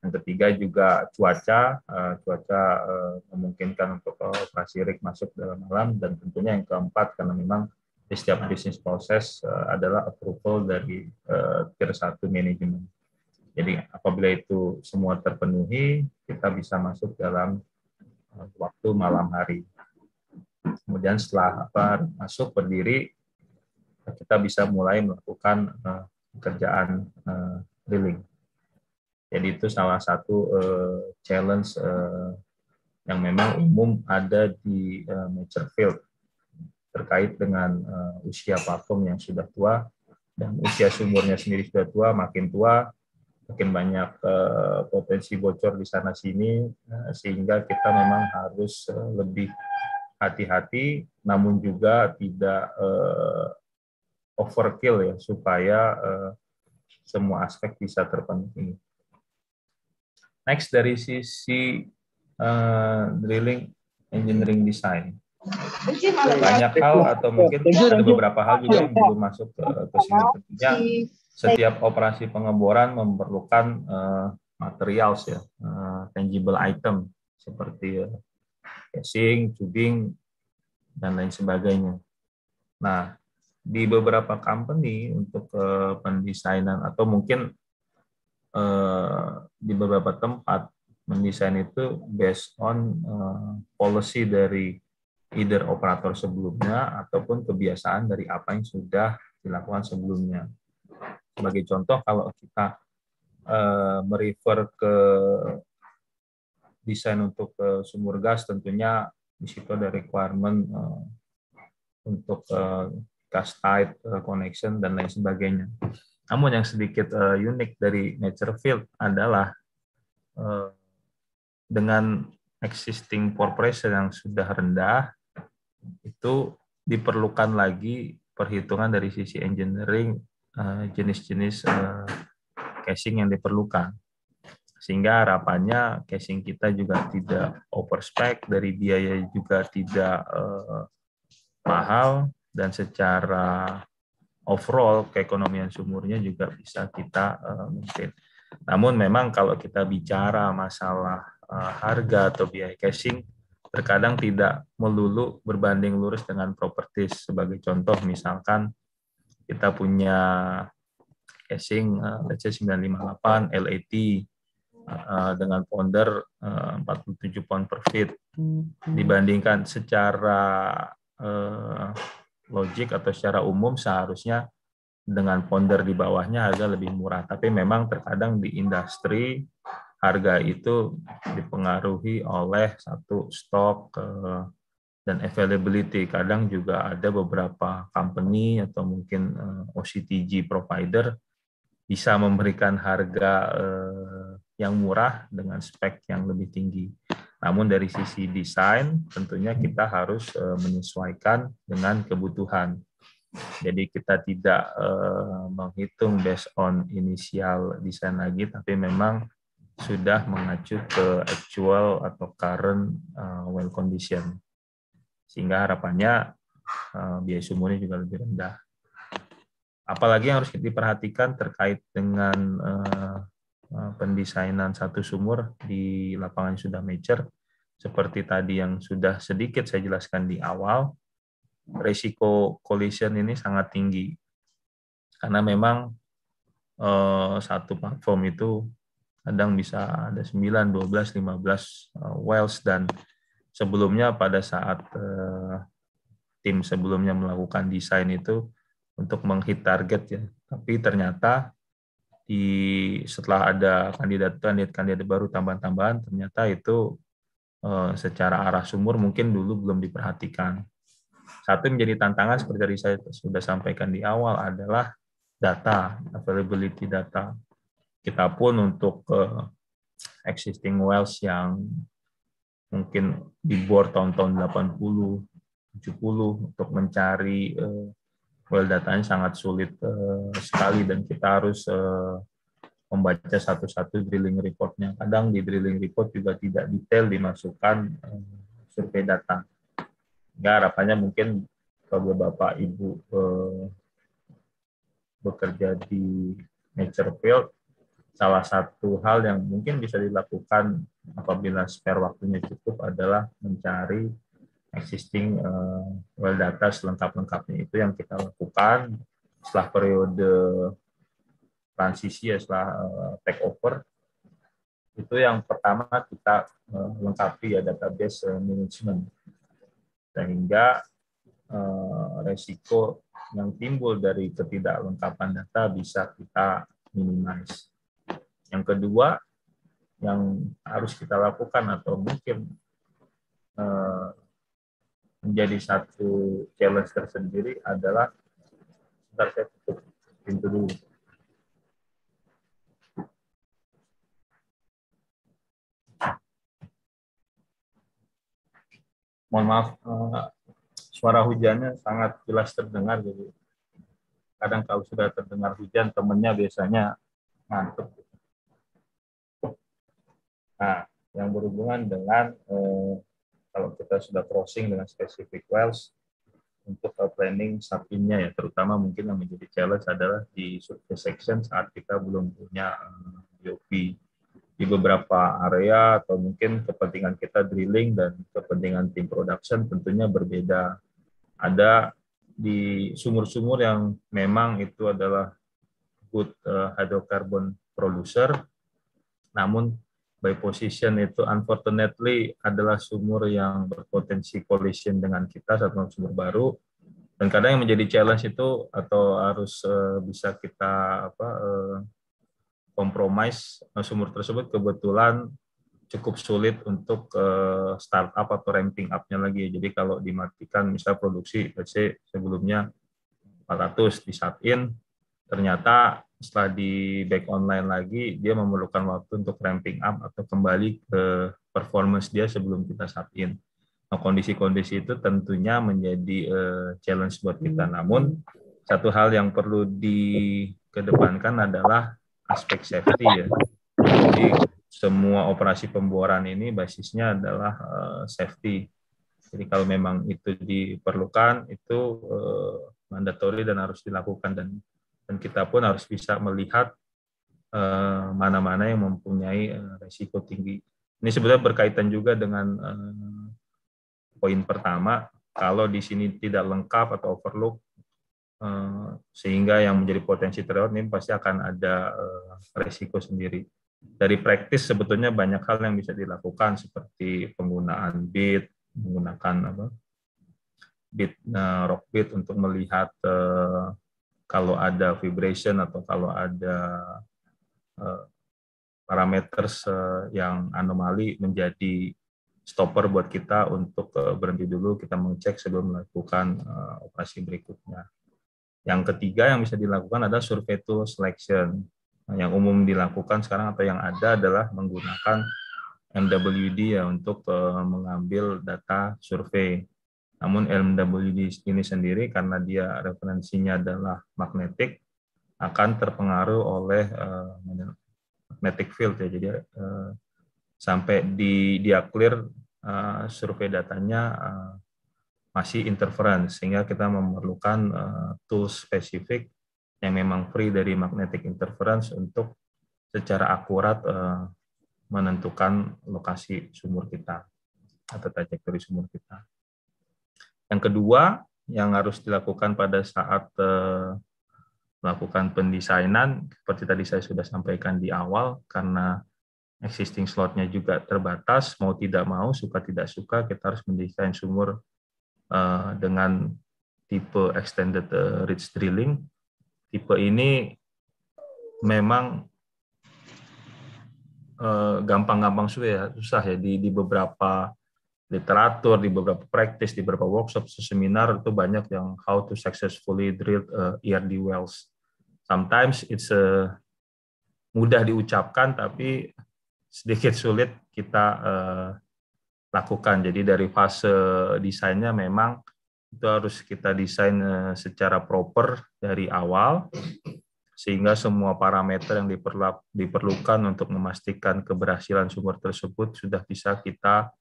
Yang ketiga juga cuaca, uh, cuaca uh, memungkinkan untuk eh, operasi rig masuk dalam malam dan tentunya yang keempat karena memang di setiap bisnis proses uh, adalah approval dari uh, tier 1 manajemen. Jadi apabila itu semua terpenuhi, kita bisa masuk dalam uh, waktu malam hari. Kemudian setelah apa masuk berdiri, kita bisa mulai melakukan uh, pekerjaan uh, drilling. Jadi itu salah satu uh, challenge uh, yang memang umum ada di uh, major field terkait dengan uh, usia platform yang sudah tua dan usia sumurnya sendiri sudah tua, makin tua makin banyak uh, potensi bocor di sana sini uh, sehingga kita memang harus uh, lebih hati-hati namun juga tidak uh, overkill ya supaya uh, semua aspek bisa terpenuhi. Next dari sisi uh, drilling engineering design banyak hal atau mungkin ada beberapa hal juga yang belum masuk ke, ke sini tentunya setiap operasi pengeboran memerlukan uh, materials ya uh, tangible item seperti uh, casing, tubing dan lain sebagainya. Nah di beberapa company untuk uh, pendesainan atau mungkin uh, di beberapa tempat mendesain itu based on uh, policy dari either operator sebelumnya ataupun kebiasaan dari apa yang sudah dilakukan sebelumnya. Sebagai contoh, kalau kita uh, merefer ke desain untuk uh, sumur gas, tentunya di situ ada requirement uh, untuk uh, gas tight uh, connection dan lain sebagainya. Namun yang sedikit uh, unik dari nature field adalah uh, dengan existing pore pressure yang sudah rendah, itu diperlukan lagi perhitungan dari sisi engineering eh, jenis-jenis eh, casing yang diperlukan. Sehingga harapannya casing kita juga tidak overspec, dari biaya juga tidak eh, mahal, dan secara overall keekonomian sumurnya juga bisa kita mungkin. Namun memang kalau kita bicara masalah harga atau biaya casing, terkadang tidak melulu berbanding lurus dengan properties. Sebagai contoh, misalkan kita punya casing, lc 958 LAT dengan ponder 47 eh, pound per feet. Hmm. Dibandingkan secara eh, logik atau secara umum seharusnya dengan ponder di bawahnya harga lebih murah. Tapi memang terkadang di industri harga itu dipengaruhi oleh satu stok eh, dan availability. Kadang juga ada beberapa company atau mungkin eh, OCTG provider bisa memberikan harga eh, yang murah dengan spek yang lebih tinggi. Namun dari sisi desain tentunya kita harus menyesuaikan dengan kebutuhan. Jadi kita tidak menghitung based on inisial desain lagi, tapi memang sudah mengacu ke actual atau current uh, well condition. Sehingga harapannya uh, biaya sumurnya juga lebih rendah. Apalagi yang harus diperhatikan terkait dengan uh, uh, pendesainan satu sumur di lapangan sudah mature, seperti tadi yang sudah sedikit saya jelaskan di awal, risiko collision ini sangat tinggi. Karena memang satu platform itu kadang bisa ada 9, 12, 15 wells dan sebelumnya pada saat uh, tim sebelumnya melakukan desain itu untuk menghit target ya. Tapi ternyata di setelah ada kandidat-kandidat baru tambahan-tambahan ternyata itu uh, secara arah sumur mungkin dulu belum diperhatikan. Satu menjadi tantangan seperti tadi saya sudah sampaikan di awal adalah data, availability data kita pun untuk ke eh, existing wells yang mungkin di bor tahun-tahun 80, 70 untuk mencari eh, well datanya sangat sulit eh, sekali dan kita harus membaca satu-satu drilling reportnya. Kadang di drilling report juga tidak detail dimasukkan survei data. Enggak harapannya mungkin kalau Bapak Ibu uh, bekerja di nature field salah satu hal yang mungkin bisa dilakukan apabila spare waktunya cukup adalah mencari existing uh, well data selengkap-lengkapnya itu yang kita lakukan setelah periode transisi ya setelah uh, take over itu yang pertama kita uh, lengkapi ya database uh, management sehingga uh, resiko yang timbul dari ketidaklengkapan data bisa kita minimize yang kedua, yang harus kita lakukan atau mungkin eh, menjadi satu challenge tersendiri adalah sebentar saya tutup pintu dulu. Mohon maaf, eh, suara hujannya sangat jelas terdengar. Jadi kadang kalau sudah terdengar hujan, temennya biasanya ngantuk. Nah, yang berhubungan dengan eh, kalau kita sudah crossing dengan specific wells untuk eh, planning sampingnya ya, terutama mungkin yang menjadi challenge adalah di surface section saat kita belum punya eh, BOP di beberapa area atau mungkin kepentingan kita drilling dan kepentingan tim production tentunya berbeda. Ada di sumur-sumur yang memang itu adalah good eh, hydrocarbon producer, namun by position itu unfortunately adalah sumur yang berpotensi collision dengan kita saat sumur baru dan kadang yang menjadi challenge itu atau harus uh, bisa kita apa kompromis eh, eh, sumur tersebut kebetulan cukup sulit untuk uh, startup atau ramping up-nya lagi. Jadi kalau dimatikan misal produksi let's say sebelumnya 400 di shut in ternyata setelah di back online lagi dia memerlukan waktu untuk ramping up atau kembali ke performance dia sebelum kita sub in. Nah, kondisi-kondisi itu tentunya menjadi uh, challenge buat kita. Hmm. Namun satu hal yang perlu dikedepankan adalah aspek safety ya. Jadi semua operasi pemboran ini basisnya adalah uh, safety. Jadi kalau memang itu diperlukan itu uh, mandatory dan harus dilakukan dan dan kita pun harus bisa melihat mana eh, mana-mana yang mempunyai uh, resiko tinggi. Ini sebenarnya berkaitan juga dengan uh, poin pertama, kalau di sini tidak lengkap atau overlook, sehingga yang menjadi potensi teror ini pasti akan ada resiko sendiri. Dari praktis sebetulnya banyak hal yang bisa dilakukan seperti penggunaan bit, menggunakan apa, bit, rock bit untuk melihat kalau ada vibration atau kalau ada eh, parameter eh, yang anomali menjadi stopper buat kita untuk eh, berhenti dulu kita mengecek sebelum melakukan operasi berikutnya. Yang ketiga yang bisa dilakukan adalah survei tool selection. Yang umum dilakukan sekarang atau yang ada adalah menggunakan MWD ya untuk mengambil data survei namun LMWD ini sendiri karena dia referensinya adalah magnetik akan terpengaruh oleh uh, magnetic field ya. Jadi uh, sampai di dia clear uh, survei datanya uh, masih interference sehingga kita memerlukan uh, tools spesifik yang memang free dari magnetic interference untuk secara akurat uh, menentukan lokasi sumur kita atau trajektori sumur kita. Yang kedua yang harus dilakukan pada saat eh, melakukan pendesainan seperti tadi saya sudah sampaikan di awal karena existing slotnya juga terbatas mau tidak mau suka tidak suka kita harus mendesain sumur eh, dengan tipe extended reach drilling tipe ini memang eh, gampang-gampang ya susah ya di beberapa literatur, di beberapa praktis, di beberapa workshop, seminar itu banyak yang how to successfully drill uh, eh, ERD wells. Sometimes it's uh, mudah diucapkan tapi sedikit sulit kita uh, lakukan. Jadi dari fase desainnya memang itu harus kita desain uh, secara proper dari awal sehingga semua parameter yang diperlukan untuk memastikan keberhasilan sumur tersebut sudah bisa kita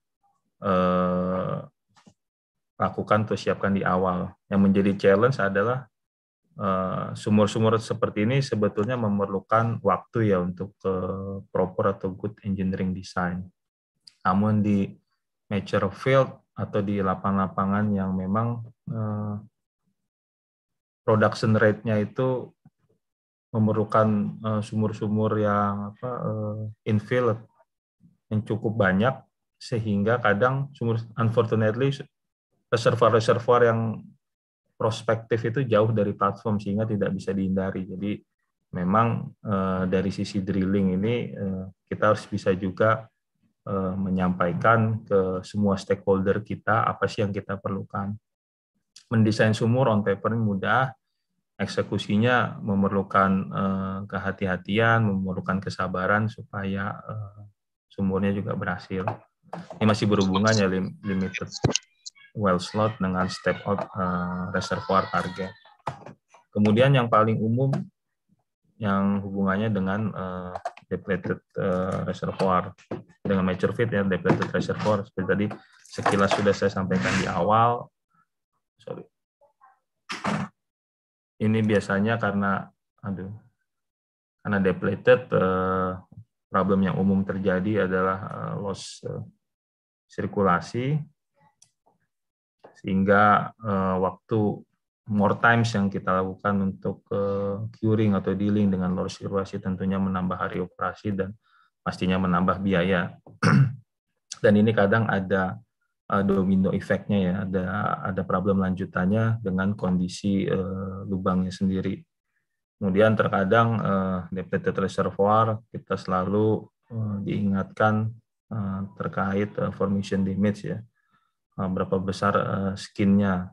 eh, lakukan atau siapkan di awal. Yang menjadi challenge adalah eh, sumur-sumur eh, seperti ini sebetulnya memerlukan waktu ya untuk ke eh, proper atau good engineering design. Namun di nature field atau di lapangan-lapangan yang memang eh, production rate-nya itu memerlukan eh, sumur-sumur yang apa, infill yang cukup banyak sehingga kadang sumur unfortunately reservoir-reservoir yang prospektif itu jauh dari platform sehingga tidak bisa dihindari. Jadi memang eh, dari sisi drilling ini eh, kita harus bisa juga eh, menyampaikan ke semua stakeholder kita apa sih yang kita perlukan. Mendesain sumur on paper mudah, eksekusinya memerlukan eh, kehati-hatian, memerlukan kesabaran supaya eh, sumurnya juga berhasil. Ini masih berhubungan ya limited well slot dengan step out uh, reservoir target. Kemudian yang paling umum yang hubungannya dengan uh, depleted uh, reservoir dengan mature fit ya depleted reservoir seperti tadi sekilas sudah saya sampaikan di awal. Sorry. Ini biasanya karena aduh karena depleted uh, problem yang umum terjadi adalah uh, loss uh, sirkulasi sehingga uh, waktu more times yang kita lakukan untuk uh, curing atau dealing dengan lower sirkulasi tentunya menambah hari operasi dan pastinya menambah biaya. [clears throat] dan ini kadang ada uh, domino efeknya ya, ada ada problem lanjutannya dengan kondisi uh, lubangnya sendiri. Kemudian terkadang uh, depleted reservoir kita selalu uh, diingatkan Eh, terkait eh, formation damage ya eh, berapa besar skinnya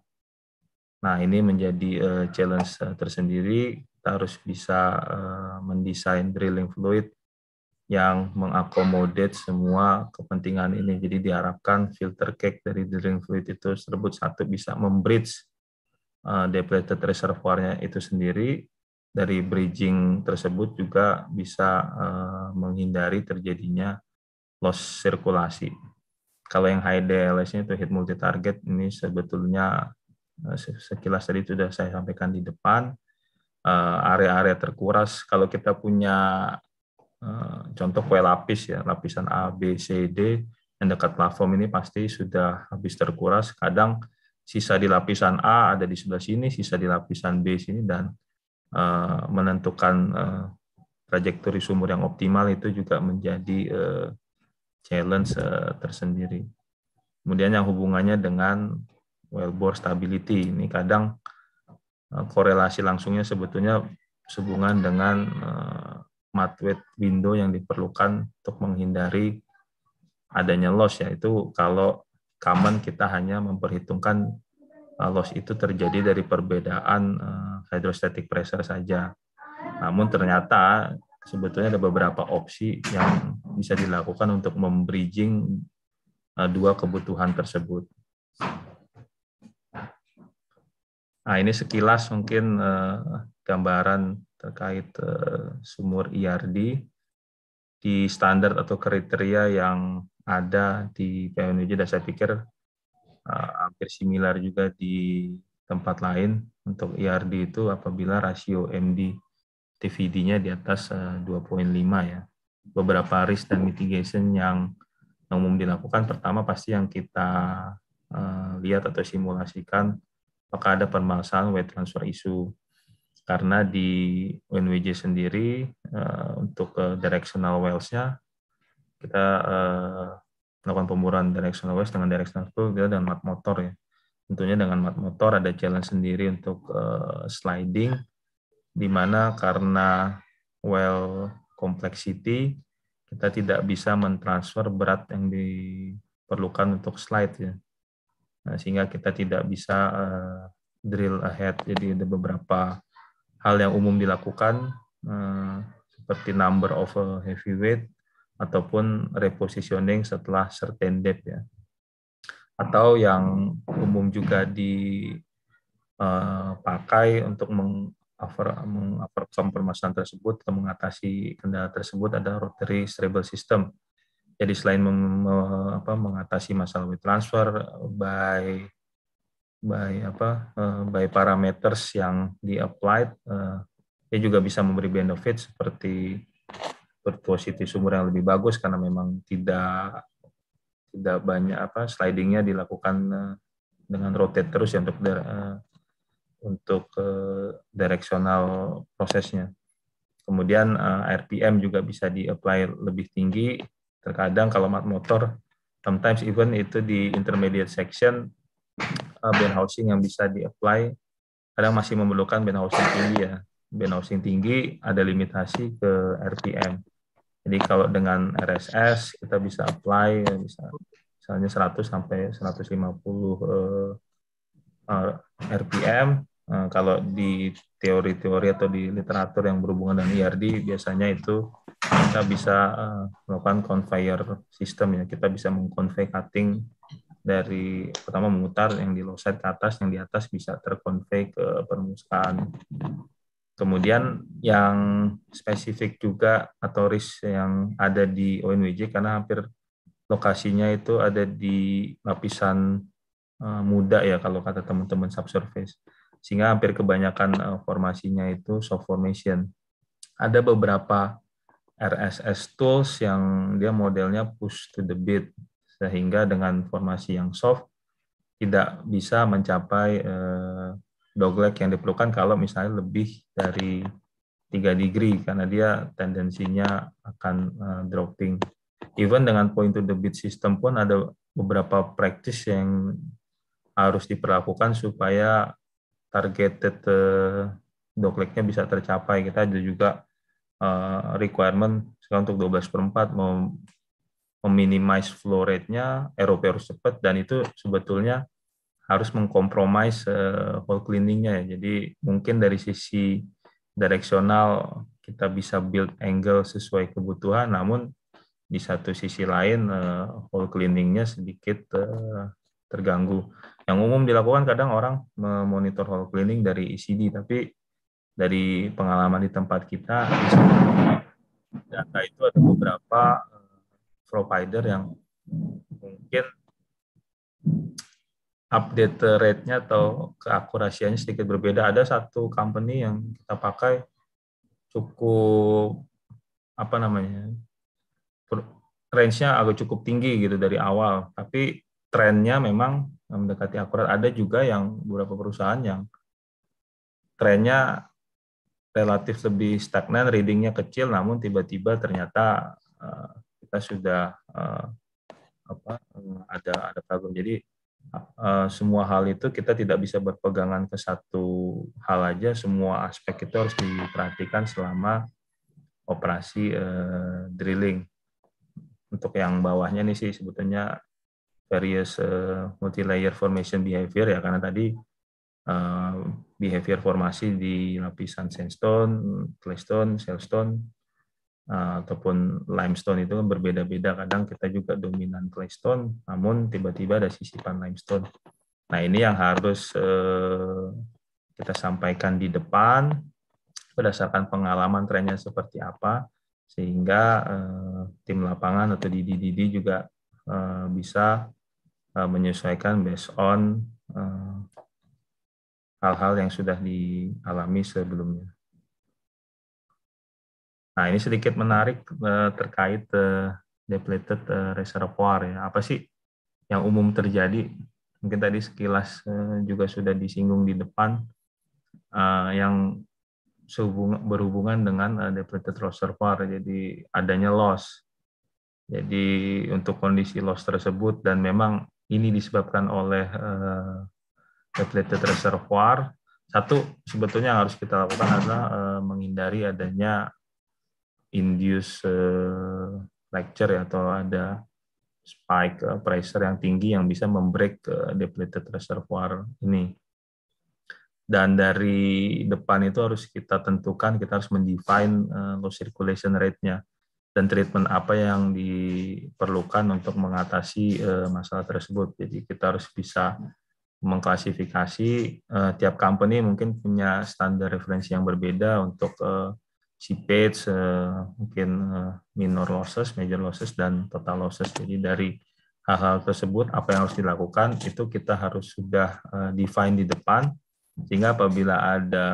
nah ini menjadi challenge tersendiri kita harus bisa mendesain drilling fluid yang mengakomodat semua kepentingan ini. Jadi diharapkan filter cake dari drilling fluid itu tersebut satu bisa membridge depleted reservoirnya itu sendiri. Dari bridging tersebut juga bisa menghindari terjadinya loss sirkulasi. Kalau yang high dls nya itu hit multi target ini sebetulnya eh, sekilas tadi sudah saya sampaikan di depan eh, area-area terkuras. Kalau kita punya eh, contoh kue lapis ya lapisan A, B, C, D yang dekat platform ini pasti sudah habis terkuras. Kadang sisa di lapisan A ada di sebelah sini, sisa di lapisan B sini dan menentukan trajektori sumur yang optimal itu juga menjadi challenge eh, tersendiri. Kemudian yang hubungannya dengan wellbore stability ini kadang eh, korelasi langsungnya sebetulnya sehubungan dengan uh, eh, mat window yang diperlukan untuk menghindari adanya loss yaitu kalau common kita hanya memperhitungkan loss itu terjadi dari perbedaan hydrostatic pressure saja. Namun ternyata sebetulnya ada beberapa opsi yang bisa dilakukan untuk membridging eh, dua kebutuhan tersebut. Nah, ini sekilas mungkin eh, gambaran terkait eh, sumur IRD e di standar atau kriteria yang ada di PNUJ dan saya pikir hampir similar juga di tempat lain untuk IRD e itu apabila rasio MD TVD-nya di atas 2.5 eh, ya. Beberapa risk dan mitigation yang, umum dilakukan pertama pasti yang kita uh, lihat atau simulasikan apakah ada permasalahan weight transfer isu? karena di UNWJ sendiri uh, untuk uh, directional wells-nya kita uh, melakukan pemburuan directional wells dengan directional flow kita dengan mat motor ya tentunya dengan mat motor ada jalan sendiri untuk uh, sliding di mana karena well complexity kita tidak bisa mentransfer berat yang diperlukan untuk slide ya. Nah, sehingga kita tidak bisa uh, drill ahead. Jadi ada beberapa hal yang umum dilakukan uh, seperti number of eh, heavy weight ataupun repositioning setelah certain depth ya. Atau yang umum juga dipakai untuk over, overcome permasalahan tersebut atau mengatasi kendala tersebut ada rotary stable system. Jadi selain mem, me, apa, mengatasi masalah with transfer by by apa eh, by parameters yang di applied eh, dia juga bisa memberi benefit seperti virtuosity sumur yang lebih bagus karena memang tidak tidak banyak apa slidingnya dilakukan eh, dengan rotate terus ya untuk untuk uh, eh, direksional prosesnya. Kemudian uh, eh, RPM juga bisa di-apply lebih tinggi. Terkadang kalau mat motor, sometimes even itu di intermediate section, uh, band housing yang bisa di-apply, kadang masih memerlukan band housing tinggi ya. Band housing tinggi ada limitasi ke RPM. Jadi kalau dengan RSS kita bisa apply, bisa misalnya 100 sampai 150 uh, uh, RPM, Eh, kalau di teori-teori atau di literatur yang berhubungan dengan IRD e biasanya itu kita bisa uh, melakukan conveyor system ya kita bisa mengconvey cutting dari pertama memutar yang di low side ke atas yang di atas bisa terconvey ke permukaan kemudian yang spesifik juga atau risk yang ada di ONWJ karena hampir lokasinya itu ada di lapisan uh, muda ya kalau kata teman-teman subsurface sehingga hampir kebanyakan uh, formasinya itu soft formation. Ada beberapa RSS tools yang dia modelnya push to the bit sehingga dengan formasi yang soft tidak bisa mencapai uh, eh, dogleg yang diperlukan kalau misalnya lebih dari 3 degree karena dia tendensinya akan uh, dropping. Even dengan point to the bit system pun ada beberapa praktis yang harus diperlakukan supaya targeted uh, bisa tercapai. Kita ada juga eh, requirement sekarang untuk 12 per 4 mem meminimize flow rate-nya, ROP harus cepat, dan itu sebetulnya harus mengkompromis whole eh, cleaning-nya. Ya. Jadi mungkin dari sisi direksional kita bisa build angle sesuai kebutuhan, namun di satu sisi lain whole cleaning-nya sedikit terganggu yang umum dilakukan kadang orang memonitor hall cleaning dari ECD, tapi dari pengalaman di tempat kita, data itu ada beberapa eh, provider yang mungkin update rate-nya atau keakurasiannya sedikit berbeda. Ada satu company yang kita pakai cukup apa namanya range-nya agak cukup tinggi gitu dari awal, tapi trennya memang eh, mendekati akurat. Ada juga yang beberapa perusahaan yang trennya relatif lebih stagnan, readingnya kecil, namun tiba-tiba ternyata uh, kita sudah uh, apa ada ada problem. Jadi uh, semua hal itu kita tidak bisa berpegangan ke satu hal aja. Semua aspek itu harus diperhatikan selama operasi uh, drilling. Untuk yang bawahnya nih sih sebetulnya various uh, multi-layer formation behavior ya karena tadi uh, behavior formasi di lapisan sandstone, claystone, shellstone uh, ataupun limestone itu kan berbeda-beda. Kadang kita juga dominan claystone, namun tiba-tiba ada sisipan limestone. Nah ini yang harus uh, kita sampaikan di depan berdasarkan pengalaman trennya seperti apa sehingga uh, tim lapangan atau di DDD juga bisa Eh, menyesuaikan based on eh, hal-hal yang sudah dialami sebelumnya. Nah, ini sedikit menarik eh, terkait depleted reservoir ya. Apa sih yang umum terjadi? Mungkin tadi sekilas juga sudah disinggung di depan yang berhubungan dengan depleted reservoir. Jadi adanya loss. Jadi untuk kondisi loss tersebut dan memang ini disebabkan oleh uh, eh, depleted reservoir. Satu sebetulnya yang harus kita lakukan adalah uh, menghindari adanya induced uh, eh, lecture ya, atau ada spike uh, pressure yang tinggi yang bisa membreak uh, depleted reservoir ini. Dan dari depan itu harus kita tentukan, kita harus mendefine uh, low circulation rate-nya dan treatment apa yang diperlukan untuk mengatasi uh, masalah tersebut. Jadi kita harus bisa mengklasifikasi uh, tiap company mungkin punya standar referensi yang berbeda untuk uh, eh, seepage, uh, mungkin uh, minor losses, major losses, dan total losses. Jadi dari hal-hal tersebut apa yang harus dilakukan itu kita harus sudah uh, define di depan sehingga apabila ada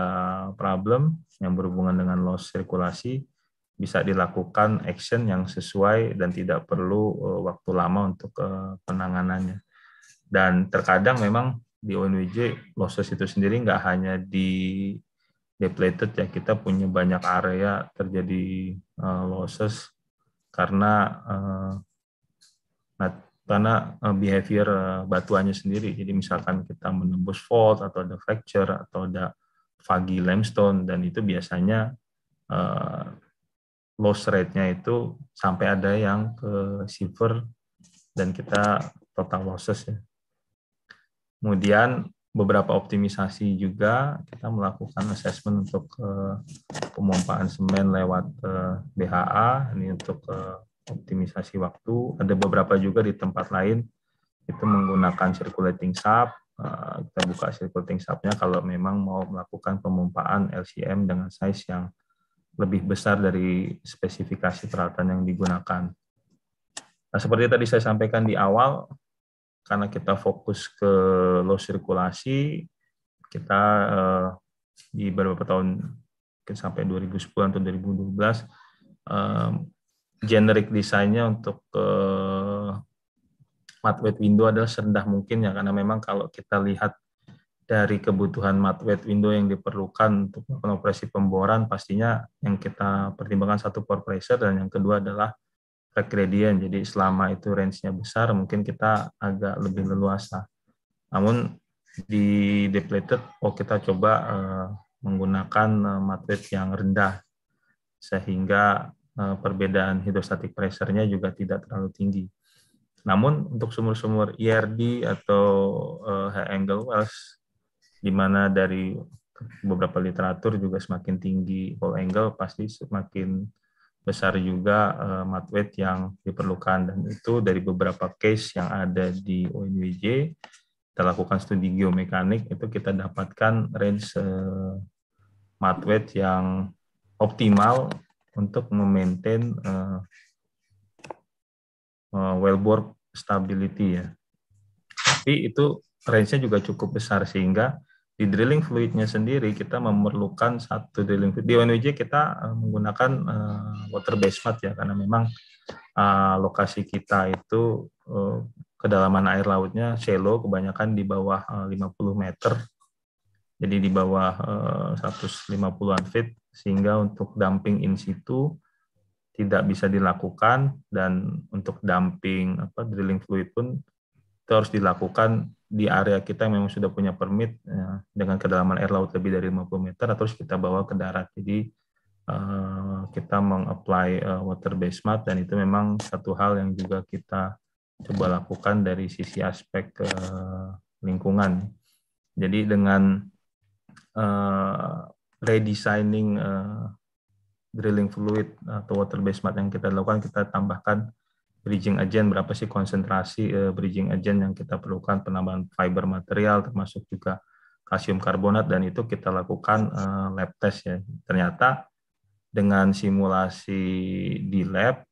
problem yang berhubungan dengan loss sirkulasi bisa dilakukan action yang sesuai dan tidak perlu eh, waktu lama untuk eh, penanganannya. Dan terkadang memang di ONWJ losses itu sendiri nggak hanya di depleted ya kita punya banyak area terjadi eh, losses karena karena behavior batuannya sendiri. Jadi misalkan kita menembus fault atau ada fracture atau ada fagi limestone dan itu biasanya loss rate-nya itu sampai ada yang ke silver dan kita total losses ya. Kemudian beberapa optimisasi juga kita melakukan assessment untuk uh, pemompaan semen lewat uh, eh, BHA ini untuk eh, optimisasi waktu. Ada beberapa juga di tempat lain itu menggunakan circulating sub. kita buka circulating subnya kalau memang mau melakukan pemompaan LCM dengan size yang lebih besar dari spesifikasi peralatan yang digunakan. Nah, seperti tadi saya sampaikan di awal, karena kita fokus ke low sirkulasi, kita eh, di beberapa tahun sampai 2010 atau 2012 eh, generic desainnya untuk eh, matte window adalah serendah mungkin ya karena memang kalau kita lihat dari kebutuhan mat wet window yang diperlukan untuk melakukan operasi pemboran pastinya yang kita pertimbangkan satu pore pressure dan yang kedua adalah crack gradient. Jadi selama itu range-nya besar mungkin kita agak lebih leluasa. Namun di depleted oh kita coba uh, menggunakan eh, mat wet yang rendah sehingga uh, perbedaan hidrostatik pressure-nya juga tidak terlalu tinggi. Namun untuk sumur-sumur IRD e atau uh, high angle wells di mana dari beberapa literatur juga semakin tinggi wall angle pasti semakin besar juga uh, eh, mat weight yang diperlukan dan itu dari beberapa case yang ada di UNWJ kita lakukan studi geomekanik itu kita dapatkan range uh, eh, mat weight yang optimal untuk memaintain uh, eh, uh, wellbore stability ya tapi itu range-nya juga cukup besar sehingga di drilling fluidnya sendiri kita memerlukan satu drilling fluid. Di ONWJ kita eh, menggunakan uh, water based mat ya karena memang uh, lokasi kita itu uh, kedalaman air lautnya shallow kebanyakan di bawah uh, 50 meter. Jadi di bawah uh, 150-an feet sehingga untuk dumping in situ tidak bisa dilakukan dan untuk dumping apa drilling fluid pun itu harus dilakukan di area kita yang memang sudah punya permit ya, dengan kedalaman air laut lebih dari 50 meter atau kita bawa ke darat. Jadi uh, kita mengapply uh, water based mud dan itu memang satu hal yang juga kita coba lakukan dari sisi aspek uh, lingkungan. Jadi dengan uh, redesigning uh, drilling fluid atau water based mud yang kita lakukan kita tambahkan bridging agent berapa sih konsentrasi uh, bridging agent yang kita perlukan penambahan fiber material termasuk juga kalsium karbonat dan itu kita lakukan uh, lab test ya. Ternyata dengan simulasi di lab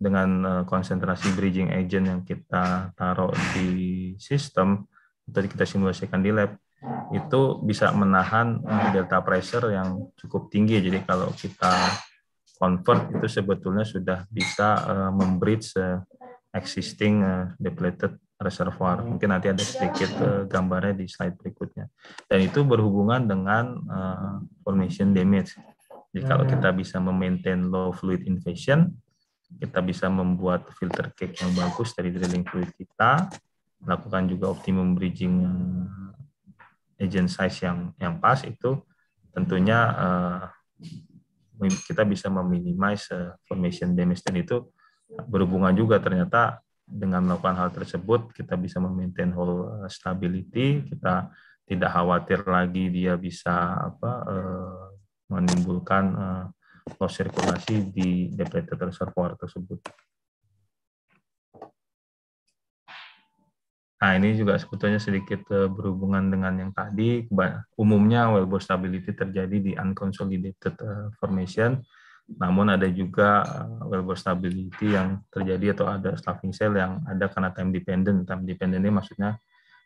dengan uh, konsentrasi bridging agent yang kita taruh di sistem atau kita simulasikan di lab itu bisa menahan delta pressure yang cukup tinggi. Jadi kalau kita convert itu sebetulnya sudah bisa uh, membridge uh, existing uh, depleted reservoir. Mungkin nanti ada sedikit uh, gambarnya di slide berikutnya. Dan itu berhubungan dengan uh, formation damage. Jadi kalau hmm. kita bisa memaintain low fluid invasion, kita bisa membuat filter cake yang bagus dari drilling fluid kita, lakukan juga optimum bridging agent size yang yang pas itu tentunya uh, kita bisa meminimize eh, formation damage dan itu berhubungan juga ternyata dengan melakukan hal tersebut kita bisa memaintain whole eh, stability kita tidak khawatir lagi dia bisa apa eh, menimbulkan eh, loss sirkulasi di depleted reservoir tersebut. Nah, ini juga sebetulnya sedikit eh, berhubungan dengan yang tadi. Umumnya wellbore stability terjadi di unconsolidated eh, formation, namun ada juga eh, wellbore stability yang terjadi atau ada staffing cell yang ada karena time dependent. Time dependent ini maksudnya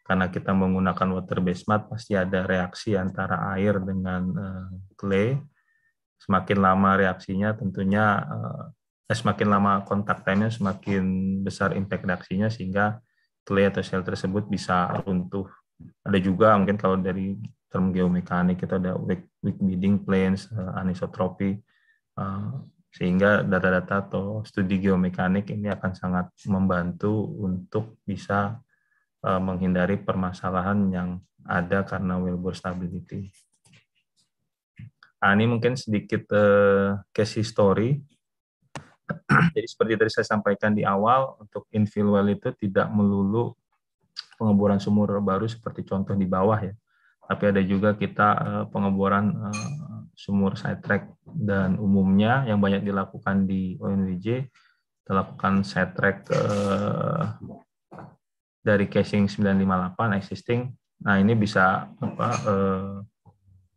karena kita menggunakan water based mat pasti ada reaksi antara air dengan clay. Semakin lama reaksinya tentunya eh, semakin lama kontak time-nya semakin besar impact reaksinya sehingga clay atau shell tersebut bisa runtuh. Ada juga mungkin kalau dari term geomekanik kita ada weak, weak bidding planes, uh, anisotropi, uh, sehingga data-data atau studi geomekanik ini akan sangat membantu untuk bisa uh, menghindari permasalahan yang ada karena wellbore stability. Nah, ini mungkin sedikit uh, case history jadi seperti tadi saya sampaikan di awal, untuk infill well itu tidak melulu pengeboran sumur baru seperti contoh di bawah ya. Tapi ada juga kita eh, pengeboran eh, sumur sidetrack dan umumnya yang banyak dilakukan di ONWJ dilakukan lakukan sidetrack eh, dari casing 958 existing. Nah, ini bisa apa eh,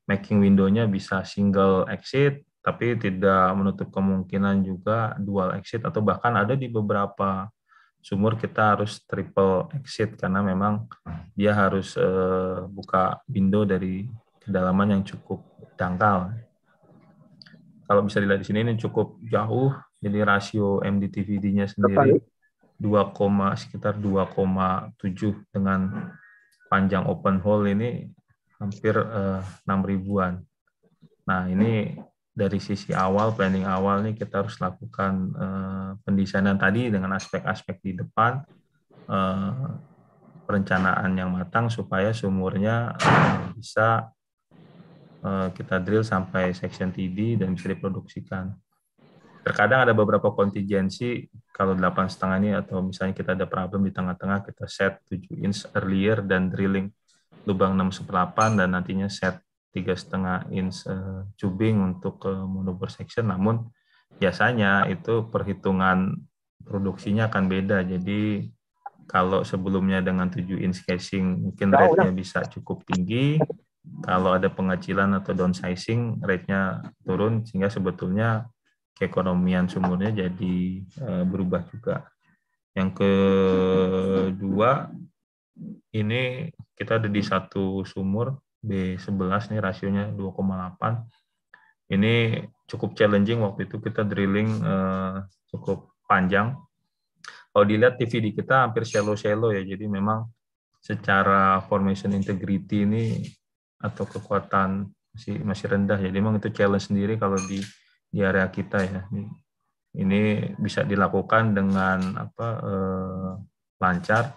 making window-nya bisa single exit tapi tidak menutup kemungkinan juga dual exit atau bahkan ada di beberapa sumur kita harus triple exit karena memang dia harus eh, buka window dari kedalaman yang cukup dangkal. Kalau bisa dilihat di sini ini cukup jauh, jadi rasio MDTVD-nya sendiri 2, sekitar 2,7 dengan panjang open hole ini hampir eh, 6 ribuan. Nah, ini dari sisi awal planning awal nih kita harus lakukan uh, eh, pendesainan tadi dengan aspek-aspek di depan uh, perencanaan yang matang supaya sumurnya uh, bisa uh, kita drill sampai section TD dan bisa diproduksikan. Terkadang ada beberapa kontingensi kalau delapan setengah ini atau misalnya kita ada problem di tengah-tengah kita set 7 inch earlier dan drilling lubang 6 per 8 dan nantinya set tiga setengah inch eh, tubing untuk ke eh, monober section namun biasanya itu perhitungan produksinya akan beda jadi kalau sebelumnya dengan 7 inch casing mungkin rate-nya bisa cukup tinggi kalau ada pengecilan atau downsizing rate-nya turun sehingga sebetulnya keekonomian sumurnya jadi eh, berubah juga yang kedua ini kita ada di satu sumur B11 nih rasionya 2,8. Ini cukup challenging waktu itu kita drilling eh, cukup panjang. Kalau dilihat TVD kita hampir shallow-shallow ya, jadi memang secara formation integrity ini atau kekuatan masih masih rendah. Jadi ya. memang itu challenge sendiri kalau di di area kita ya. Ini bisa dilakukan dengan apa eh, lancar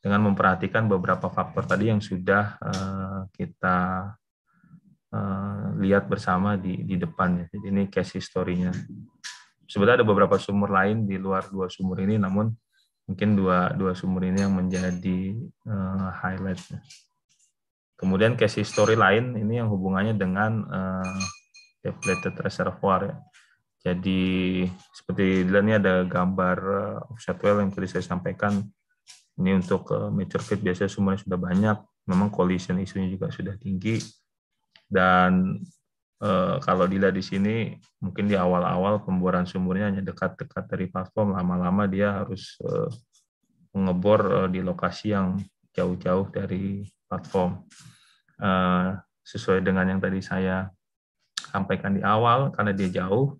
dengan memperhatikan beberapa faktor tadi yang sudah eh, kita uh, lihat bersama di, di depan. Jadi ini case historinya. sebetulnya ada beberapa sumur lain di luar dua sumur ini, namun mungkin dua dua sumur ini yang menjadi uh, eh, highlight. Kemudian case history lain ini yang hubungannya dengan uh, depleted reservoir. Ya. Jadi seperti ini ada gambar uh, offset well yang tadi saya sampaikan. Ini untuk uh, mature fit biasanya sumurnya sudah banyak memang collision isunya juga sudah tinggi dan e, kalau dilihat di sini mungkin di awal-awal pemboran sumurnya hanya dekat-dekat dari platform lama-lama dia harus e, eh, mengebor e, eh, di lokasi yang jauh-jauh dari platform e, sesuai dengan yang tadi saya sampaikan di awal karena dia jauh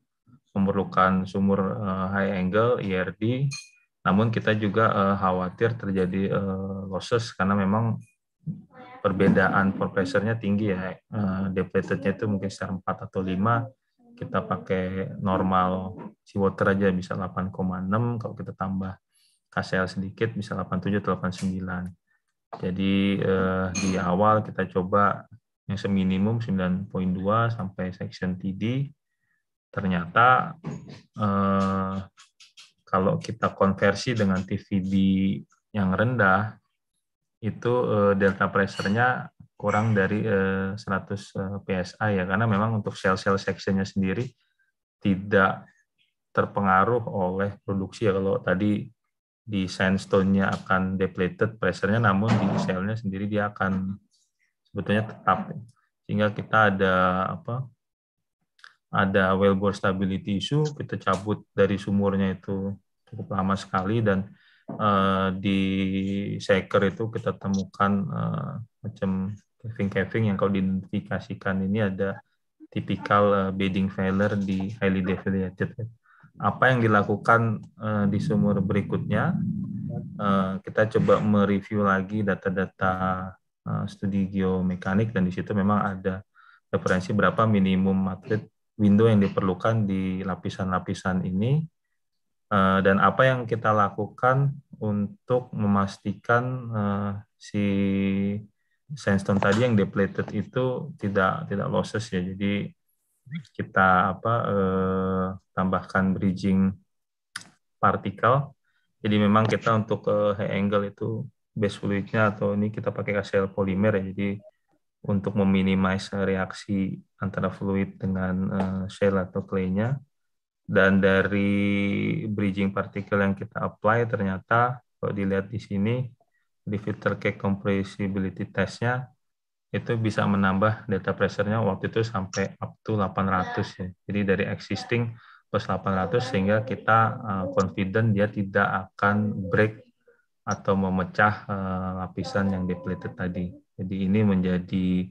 memerlukan sumur e, high angle IRD e namun kita juga khawatir terjadi losses karena memang perbedaan profesornya pressure-nya tinggi ya. Uh, eh, depleted-nya itu mungkin sekitar 4 atau 5. Kita pakai normal seawater aja bisa 8,6. Kalau kita tambah KCL sedikit bisa 87 atau 89. Jadi uh, di awal kita coba yang seminimum 9.2 sampai section TD. Ternyata uh, kalau kita konversi dengan TVD yang rendah, itu uh, delta pressure-nya kurang dari uh, 100 psi ya karena memang untuk sel-sel sectionnya sendiri tidak terpengaruh oleh produksi ya kalau tadi di sandstone-nya akan depleted pressure-nya namun di selnya sendiri dia akan sebetulnya tetap sehingga kita ada apa ada wellbore stability issue kita cabut dari sumurnya itu cukup lama sekali dan Eh, di Shaker itu kita temukan uh, macam caving-caving yang kalau diidentifikasikan ini ada tipikal uh, eh, bedding failure di highly defiliated. Apa yang dilakukan uh, di sumur berikutnya? Uh, kita coba mereview lagi data-data uh, studi geomekanik dan di situ memang ada referensi berapa minimum matrix window yang diperlukan di lapisan-lapisan ini Eh, dan apa yang kita lakukan untuk memastikan uh, si sandstone tadi yang depleted itu tidak tidak losses ya jadi kita apa uh, tambahkan bridging partikel jadi memang kita untuk uh, high angle itu base fluidnya atau ini kita pakai KCL polimer ya jadi untuk meminimize reaksi antara fluid dengan uh, shell atau clay-nya. Dan dari bridging partikel yang kita apply ternyata kalau dilihat di sini di filter cake compressibility testnya itu bisa menambah data pressure-nya waktu itu sampai up to 800 ya. Jadi dari existing plus 800 sehingga kita eh, confident dia tidak akan break atau memecah eh, lapisan yang depleted tadi. Jadi ini menjadi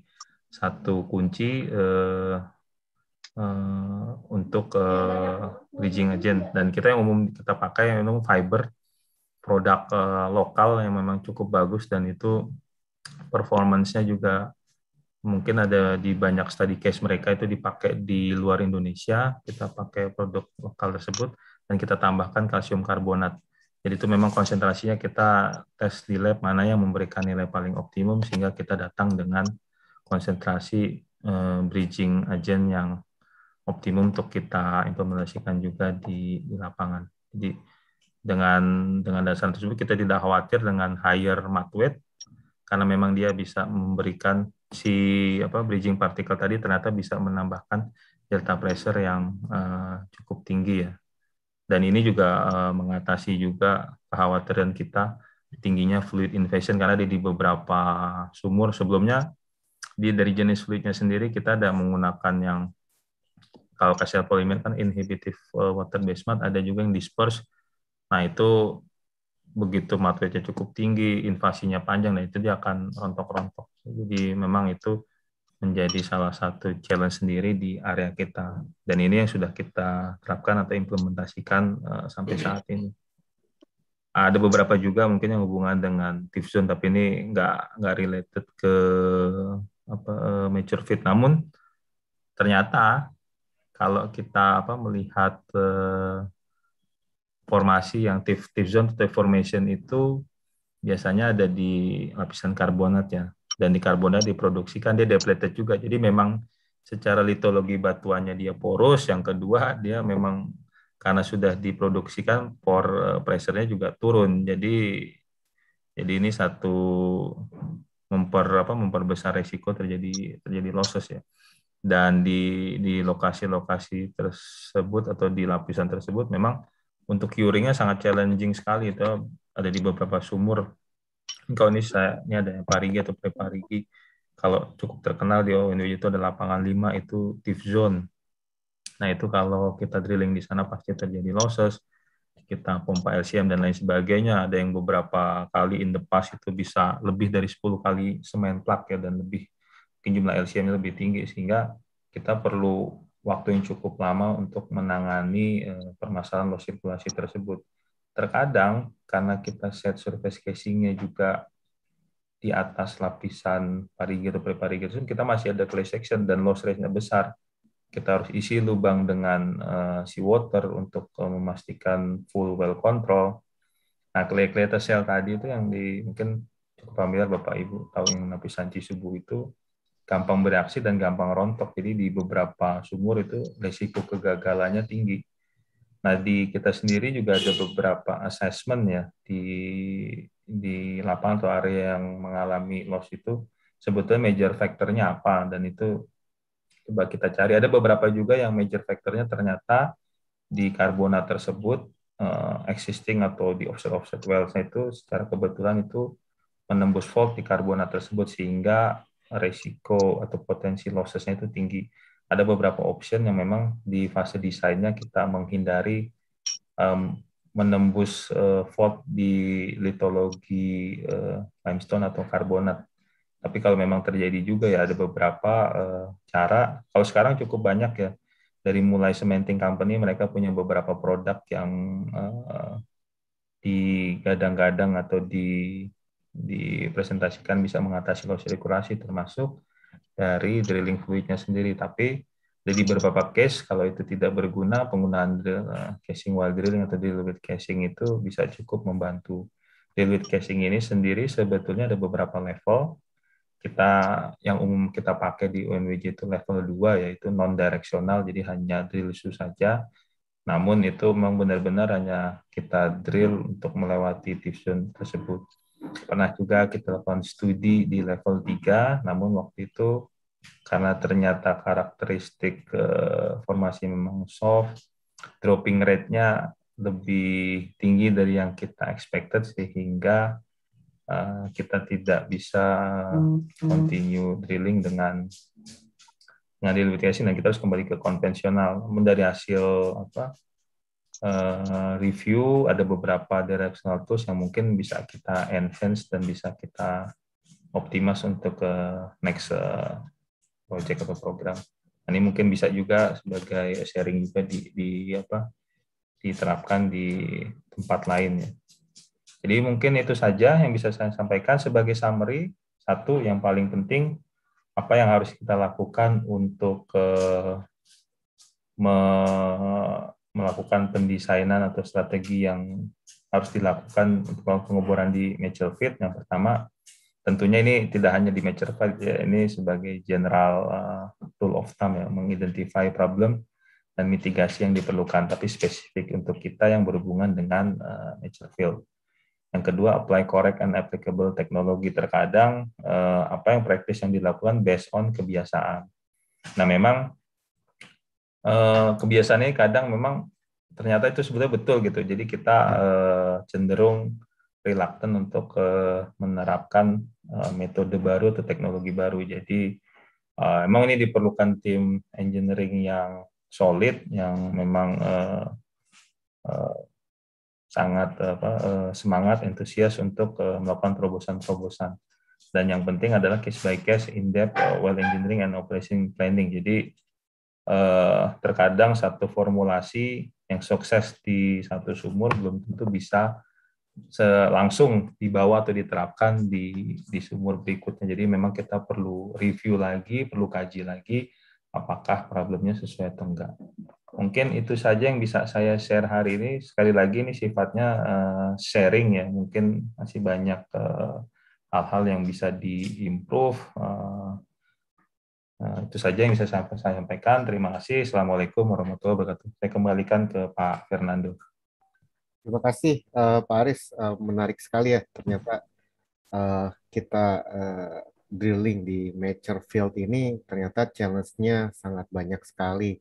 satu kunci uh, Eh, untuk uh, agent dan kita yang umum kita pakai yang memang fiber produk uh, lokal yang memang cukup bagus dan itu performancenya juga mungkin ada di banyak study case mereka itu dipakai di luar Indonesia kita pakai produk lokal tersebut dan kita tambahkan kalsium karbonat jadi itu memang konsentrasinya kita tes di lab mana yang memberikan nilai paling optimum sehingga kita datang dengan konsentrasi uh, bridging agent yang optimum untuk kita implementasikan juga di, di lapangan. Jadi dengan dengan dasar tersebut kita tidak khawatir dengan higher mat weight karena memang dia bisa memberikan si apa bridging partikel tadi ternyata bisa menambahkan delta pressure yang uh, cukup tinggi ya. Dan ini juga uh, mengatasi juga kekhawatiran kita tingginya fluid invasion karena di, di beberapa sumur sebelumnya di dari jenis fluidnya sendiri kita ada menggunakan yang kalau kalsial polimer kan inhibitif eh, water basement, ada juga yang disperse. Nah, itu begitu matrixnya cukup tinggi, invasinya panjang, nah itu dia akan rontok-rontok. Jadi memang itu menjadi salah satu challenge sendiri di area kita. Dan ini yang sudah kita terapkan atau implementasikan uh, sampai saat ini. Ada beberapa juga mungkin yang hubungan dengan tip zone, tapi ini nggak nggak related ke apa, eh, mature fit. Namun ternyata kalau kita apa melihat eh, formasi yang tip tip zone tip formation itu biasanya ada di lapisan karbonat ya dan di karbonat diproduksikan dia depleted juga jadi memang secara litologi batuannya dia poros yang kedua dia memang karena sudah diproduksikan pore eh, pressure-nya juga turun jadi jadi ini satu memper apa memperbesar resiko terjadi terjadi losses ya dan di di lokasi-lokasi tersebut atau di lapisan tersebut memang untuk curingnya sangat challenging sekali itu ada di beberapa sumur kalau ini saya ini ada parigi atau preparigi kalau cukup terkenal di ONW itu ada lapangan 5 itu deep zone nah itu kalau kita drilling di sana pasti terjadi losses kita pompa LCM dan lain sebagainya ada yang beberapa kali in the past itu bisa lebih dari 10 kali semen plak ya dan lebih mungkin jumlah LCM-nya lebih tinggi sehingga kita perlu waktu yang cukup lama untuk menangani eh, permasalahan loss sirkulasi tersebut. Terkadang karena kita set surface casingnya juga di atas lapisan parigir atau preparigir, kita masih ada clay section dan loss rate-nya besar. Kita harus isi lubang dengan uh, eh, water untuk eh, memastikan full well control. Nah, clay-clay cell tadi itu yang di, mungkin cukup familiar Bapak Ibu tahu yang lapisan cisubu itu gampang bereaksi dan gampang rontok. Jadi di beberapa sumur itu resiko kegagalannya tinggi. Nah, di kita sendiri juga ada beberapa assessment ya di di lapangan atau area yang mengalami loss itu sebetulnya major faktornya apa dan itu coba kita cari. Ada beberapa juga yang major faktornya ternyata di karbona tersebut uh, existing atau di offset offset wells itu secara kebetulan itu menembus fault di karbona tersebut sehingga resiko atau potensi lossesnya itu tinggi. Ada beberapa option yang memang di fase desainnya kita menghindari um, menembus uh, fault di litologi uh, limestone atau karbonat. Tapi kalau memang terjadi juga ya ada beberapa uh, cara. Kalau sekarang cukup banyak ya dari mulai cementing company mereka punya beberapa produk yang uh, digadang-gadang atau di dipresentasikan bisa mengatasi lossy kurasi termasuk dari drilling fluidnya sendiri. Tapi jadi beberapa case kalau itu tidak berguna penggunaan drill, eh, casing while drilling atau drill with casing itu bisa cukup membantu. Drill with casing ini sendiri sebetulnya ada beberapa level. Kita yang umum kita pakai di umwj itu level 2 yaitu non directional jadi hanya drill shoe saja. Namun itu memang benar-benar hanya kita drill untuk melewati division tersebut. Pernah juga kita lakukan studi di level 3, namun waktu itu karena ternyata karakteristik uh, formasi memang soft, dropping rate-nya lebih tinggi dari yang kita expected sehingga uh, kita tidak bisa mm-hmm. continue drilling dengan dengan dan kita harus kembali ke konvensional. Namun dari hasil apa Eh, review, ada beberapa directional tools yang mungkin bisa kita enhance dan bisa kita optimas untuk ke next eh, project atau program. Nah, ini mungkin bisa juga sebagai sharing juga di, di apa diterapkan di tempat lain ya. Jadi mungkin itu saja yang bisa saya sampaikan sebagai summary. Satu yang paling penting apa yang harus kita lakukan untuk uh, melakukan pendesainan atau strategi yang harus dilakukan untuk pengeboran di Mitchell Field. Yang pertama, tentunya ini tidak hanya di Mitchell Field, ya, ini sebagai general uh, tool of thumb ya, mengidentify problem dan mitigasi yang diperlukan, tapi spesifik untuk kita yang berhubungan dengan uh, Mitchell Field. Yang kedua, apply correct and applicable teknologi. Terkadang uh, apa yang praktis yang dilakukan based on kebiasaan. Nah, memang Eh, kebiasaannya kadang memang ternyata itu sebetulnya betul gitu. Jadi kita eh, cenderung reluctant untuk eh, menerapkan metode baru atau teknologi baru. Jadi emang ini diperlukan tim engineering yang solid, yang memang sangat apa, semangat, antusias untuk melakukan terobosan-terobosan dan yang penting adalah case by case in depth well engineering and operation planning jadi eh, terkadang satu formulasi yang sukses di satu sumur belum tentu bisa langsung dibawa atau diterapkan di di sumur berikutnya. Jadi memang kita perlu review lagi, perlu kaji lagi apakah problemnya sesuai atau enggak. Mungkin itu saja yang bisa saya share hari ini. Sekali lagi ini sifatnya uh, sharing ya. Mungkin masih banyak eh, hal-hal uh, yang bisa diimprove uh, Nah, itu saja yang bisa saya sampaikan. Terima kasih. Assalamualaikum warahmatullahi wabarakatuh. Saya kembalikan ke Pak Fernando. Terima kasih uh, Pak Aris. Uh, menarik sekali ya ternyata uh, kita uh, drilling di mature field ini ternyata challenge-nya sangat banyak sekali.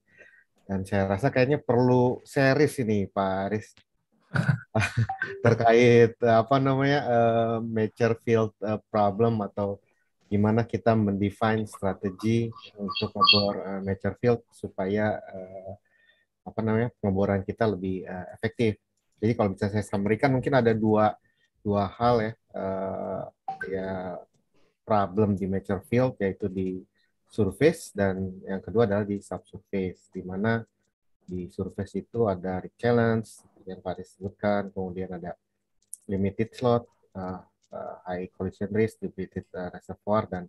Dan saya rasa kayaknya perlu series ini Pak Aris. [laughs] terkait apa namanya uh, mature field uh, problem atau gimana kita mendefine strategi untuk ngebor uh, eh, nature field supaya uh, apa namanya pengeboran kita lebih uh, efektif. Jadi kalau bisa saya sampaikan mungkin ada dua dua hal ya uh, ya problem di mature field yaitu di surface dan yang kedua adalah di subsurface di mana di surface itu ada challenge yang Pak disebutkan kemudian ada limited slot uh, uh, high collision risk, depleted uh, eh, reservoir dan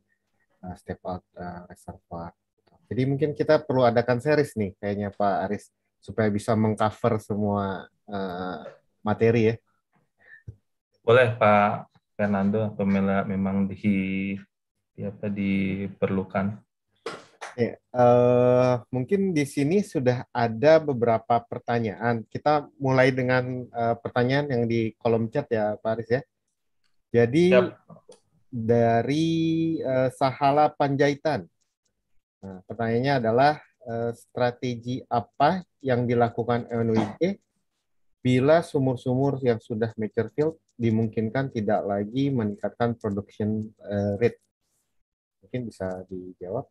uh, step out uh, reservoir. Jadi mungkin kita perlu adakan series nih kayaknya Pak Aris supaya bisa mengcover semua uh, materi ya. Boleh Pak Fernando Mela memang di, di apa diperlukan. Ya, uh, mungkin di sini sudah ada beberapa pertanyaan. Kita mulai dengan uh, pertanyaan yang di kolom chat ya, Pak Aris ya. Jadi Siap. dari uh, Sahala Panjaitan. Nah, pertanyaannya adalah uh, strategi apa yang dilakukan NWG bila sumur-sumur yang sudah mature field dimungkinkan tidak lagi meningkatkan production uh, rate? Mungkin bisa dijawab.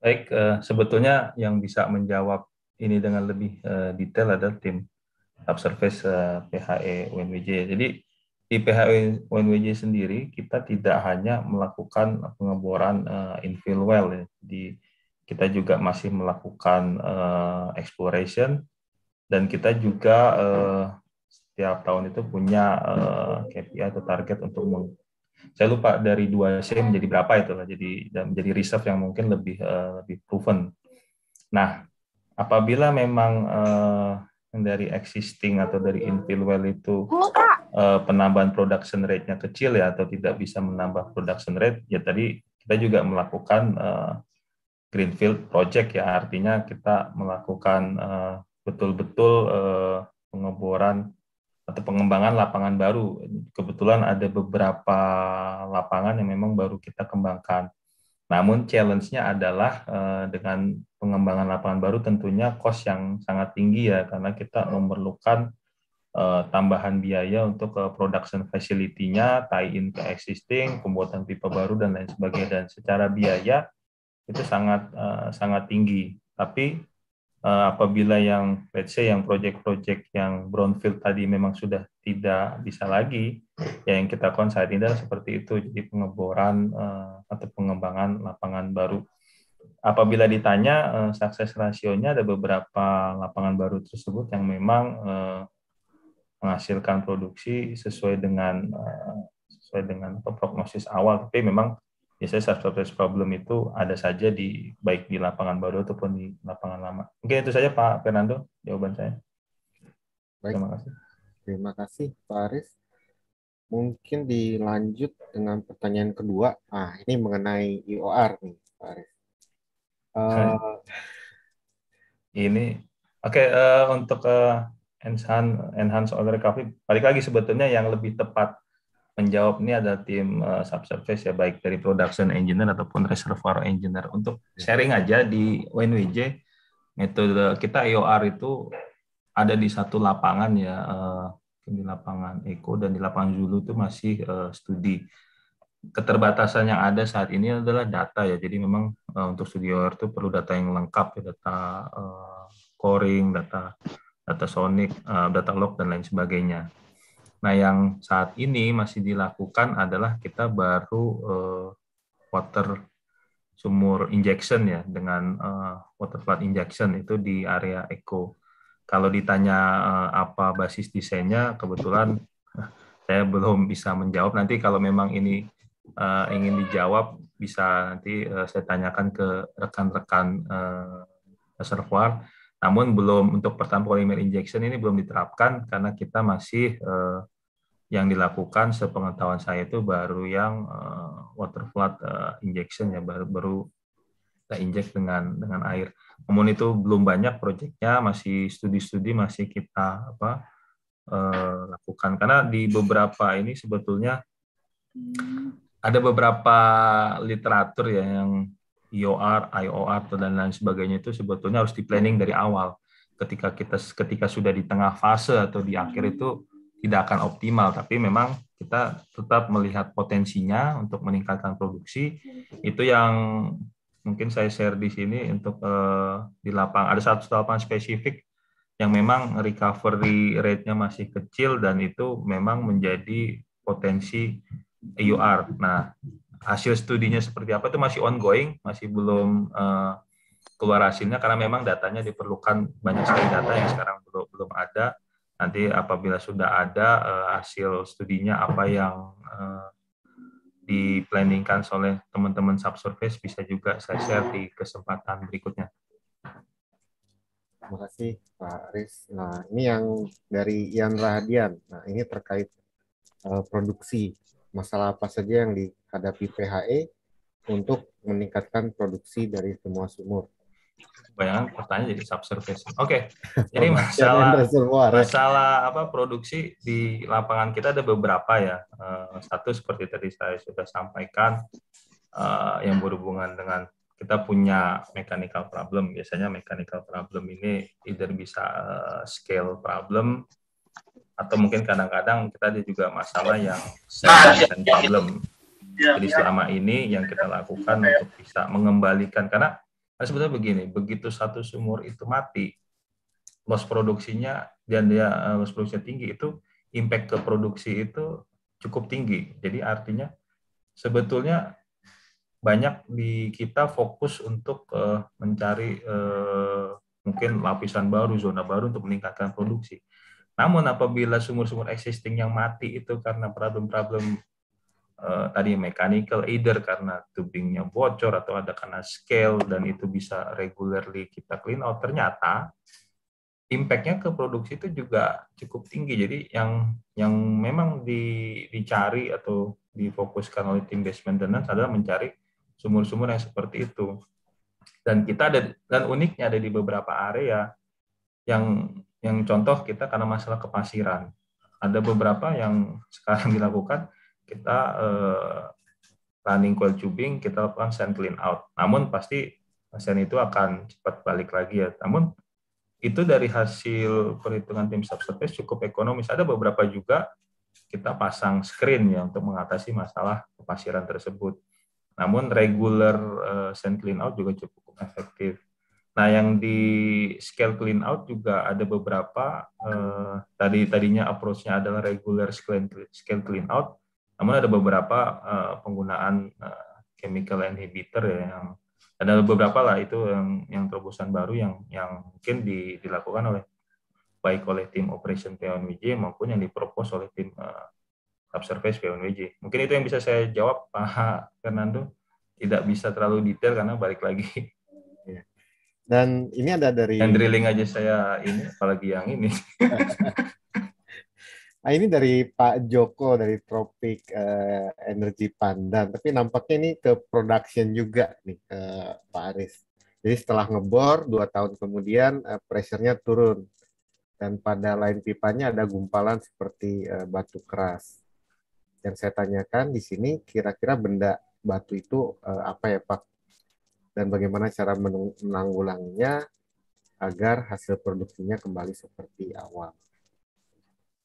Baik, uh, sebetulnya yang bisa menjawab ini dengan lebih uh, detail adalah tim subsurface uh, eh, PHE UNWJ. Jadi di PHE UNWJ sendiri kita tidak hanya melakukan pengeboran uh, eh, infill well, ya. di kita juga masih melakukan uh, exploration dan kita juga uh, setiap tahun itu punya uh, KPI atau target untuk meng saya lupa dari 2C menjadi berapa itu lah jadi dan menjadi reserve yang mungkin lebih uh, lebih proven. Nah, apabila memang uh, dari existing atau dari iya. infill well itu uh, penambahan production rate-nya kecil ya atau tidak bisa menambah production rate ya tadi kita juga melakukan uh, greenfield project ya artinya kita melakukan betul eh, betul-betul uh, pengeboran atau pengembangan lapangan baru kebetulan ada beberapa lapangan yang memang baru kita kembangkan namun challenge-nya adalah uh, dengan pengembangan lapangan baru tentunya cost yang sangat tinggi ya karena kita memerlukan uh, tambahan biaya untuk uh, production facility-nya, tie-in ke existing, pembuatan pipa baru dan lain sebagainya dan secara biaya itu sangat uh, sangat tinggi. Tapi uh, apabila yang let's say yang project-project yang brownfield tadi memang sudah tidak bisa lagi ya yang kita lakukan saat ini adalah seperti itu jadi pengeboran uh, atau pengembangan lapangan baru apabila ditanya uh, eh, sukses rasionya ada beberapa lapangan baru tersebut yang memang uh, menghasilkan produksi sesuai dengan uh, sesuai dengan prognosis awal tapi memang biasanya sukses problem itu ada saja di baik di lapangan baru ataupun di lapangan lama. Mungkin itu saja Pak Fernando jawaban saya. Terima kasih. Terima kasih Pak Aris. Mungkin dilanjut dengan pertanyaan kedua. Ah, ini mengenai IOR nih, Pak Aris. Uh, ini oke okay, uh, eh, untuk uh, enhance enhance oil recovery balik lagi sebetulnya yang lebih tepat menjawab ini ada tim uh, subsurface ya baik dari production engineer ataupun reservoir engineer untuk ya. sharing aja di WNWJ metode kita IOR itu ada di satu lapangan ya uh, di lapangan Eko dan di lapangan Zulu itu masih uh, studi. Keterbatasan yang ada saat ini adalah data ya. Jadi memang uh, untuk studi OR itu perlu data yang lengkap, ya, data uh, eh, coring, data data sonic, uh, data log dan lain sebagainya. Nah, yang saat ini masih dilakukan adalah kita baru uh, water sumur injection ya dengan uh, water flood injection itu di area Eko. Kalau ditanya eh, apa basis desainnya, kebetulan [laughs] saya belum bisa menjawab. Nanti kalau memang ini eh, ingin dijawab, bisa nanti eh, saya tanyakan ke rekan-rekan reservoir. Namun belum untuk pertama polymer injection ini belum diterapkan karena kita masih yang dilakukan sepengetahuan saya itu baru yang uh, water flood uh, injection ya baru baru kita injek dengan dengan air. Namun itu belum banyak proyeknya, masih studi-studi masih kita apa eh, lakukan karena di beberapa ini sebetulnya ada beberapa literatur ya yang IOR, IOR dan lain sebagainya itu sebetulnya harus di planning dari awal. Ketika kita ketika sudah di tengah fase atau di akhir itu tidak akan optimal, tapi memang kita tetap melihat potensinya untuk meningkatkan produksi. Itu yang mungkin saya share di sini untuk uh, di lapang ada satu lapangan spesifik yang memang recovery rate-nya masih kecil dan itu memang menjadi potensi EUR. Nah, hasil studinya seperti apa itu masih ongoing, masih belum uh, keluar hasilnya karena memang datanya diperlukan banyak sekali data yang sekarang belum belum ada. Nanti apabila sudah ada uh, hasil studinya apa yang uh, diplanningkan oleh teman-teman subsurface bisa juga saya share di kesempatan berikutnya. Terima kasih Pak Aris. Nah ini yang dari Ian Rahadian. Nah ini terkait eh, produksi. Masalah apa saja yang dihadapi PHE untuk meningkatkan produksi dari semua sumur bayangan pertanyaan jadi subsurface. Oke, okay. [laughs] jadi masalah masalah apa produksi di lapangan kita ada beberapa ya. Eh, satu seperti tadi saya sudah sampaikan eh, yang berhubungan dengan kita punya mechanical problem. Biasanya mechanical problem ini either bisa eh, scale problem atau mungkin kadang-kadang kita ada juga masalah yang scale problem. Ya, ya. Jadi selama ini yang kita lakukan untuk bisa mengembalikan karena Nah, sebetulnya begini, begitu satu sumur itu mati, loss produksinya dan dia eh, loss produksinya tinggi itu impact ke produksi itu cukup tinggi. Jadi artinya sebetulnya banyak di kita fokus untuk uh, mencari uh, mungkin lapisan baru, zona baru untuk meningkatkan produksi. Namun apabila sumur-sumur existing yang mati itu karena problem-problem Eh, tadi mechanical either karena tubingnya bocor atau ada karena scale dan itu bisa regularly kita clean out ternyata impactnya ke produksi itu juga cukup tinggi jadi yang yang memang di, dicari atau difokuskan oleh tim base maintenance adalah mencari sumur-sumur yang seperti itu dan kita ada dan uniknya ada di beberapa area yang yang contoh kita karena masalah kepasiran ada beberapa yang sekarang [laughs] dilakukan kita eh, running coil tubing kita lakukan sand clean out. Namun pasti pasien itu akan cepat balik lagi ya. Namun itu dari hasil perhitungan tim subsurface cukup ekonomis. Ada beberapa juga kita pasang screen ya untuk mengatasi masalah pasiran tersebut. Namun regular uh, eh, sand clean out juga cukup efektif. Nah, yang di scale clean out juga ada beberapa eh, tadi tadinya approach-nya adalah regular scale clean out namun ada beberapa uh, penggunaan uh, chemical inhibitor ya, yang ada beberapa lah itu yang yang terobosan baru yang yang mungkin di, dilakukan oleh baik oleh tim operation PONWJ maupun yang dipropos oleh tim uh, eh, subsurface PONWJ. Mungkin itu yang bisa saya jawab [laughs] Pak Fernando. Tidak bisa terlalu detail karena balik lagi. Iya. Dan ini ada dari yang drilling aja saya ini apalagi yang ini. [laughs] Nah, ini dari Pak Joko dari Tropik uh, eh, Energi Pandan, tapi nampaknya ini ke production juga nih ke eh, Pak Aris. Jadi setelah ngebor dua tahun kemudian uh, pressure-nya turun dan pada lain pipanya ada gumpalan seperti uh, batu keras. Yang saya tanyakan di sini kira-kira benda batu itu uh, apa ya Pak? Dan bagaimana cara menanggulanginya agar hasil produksinya kembali seperti awal?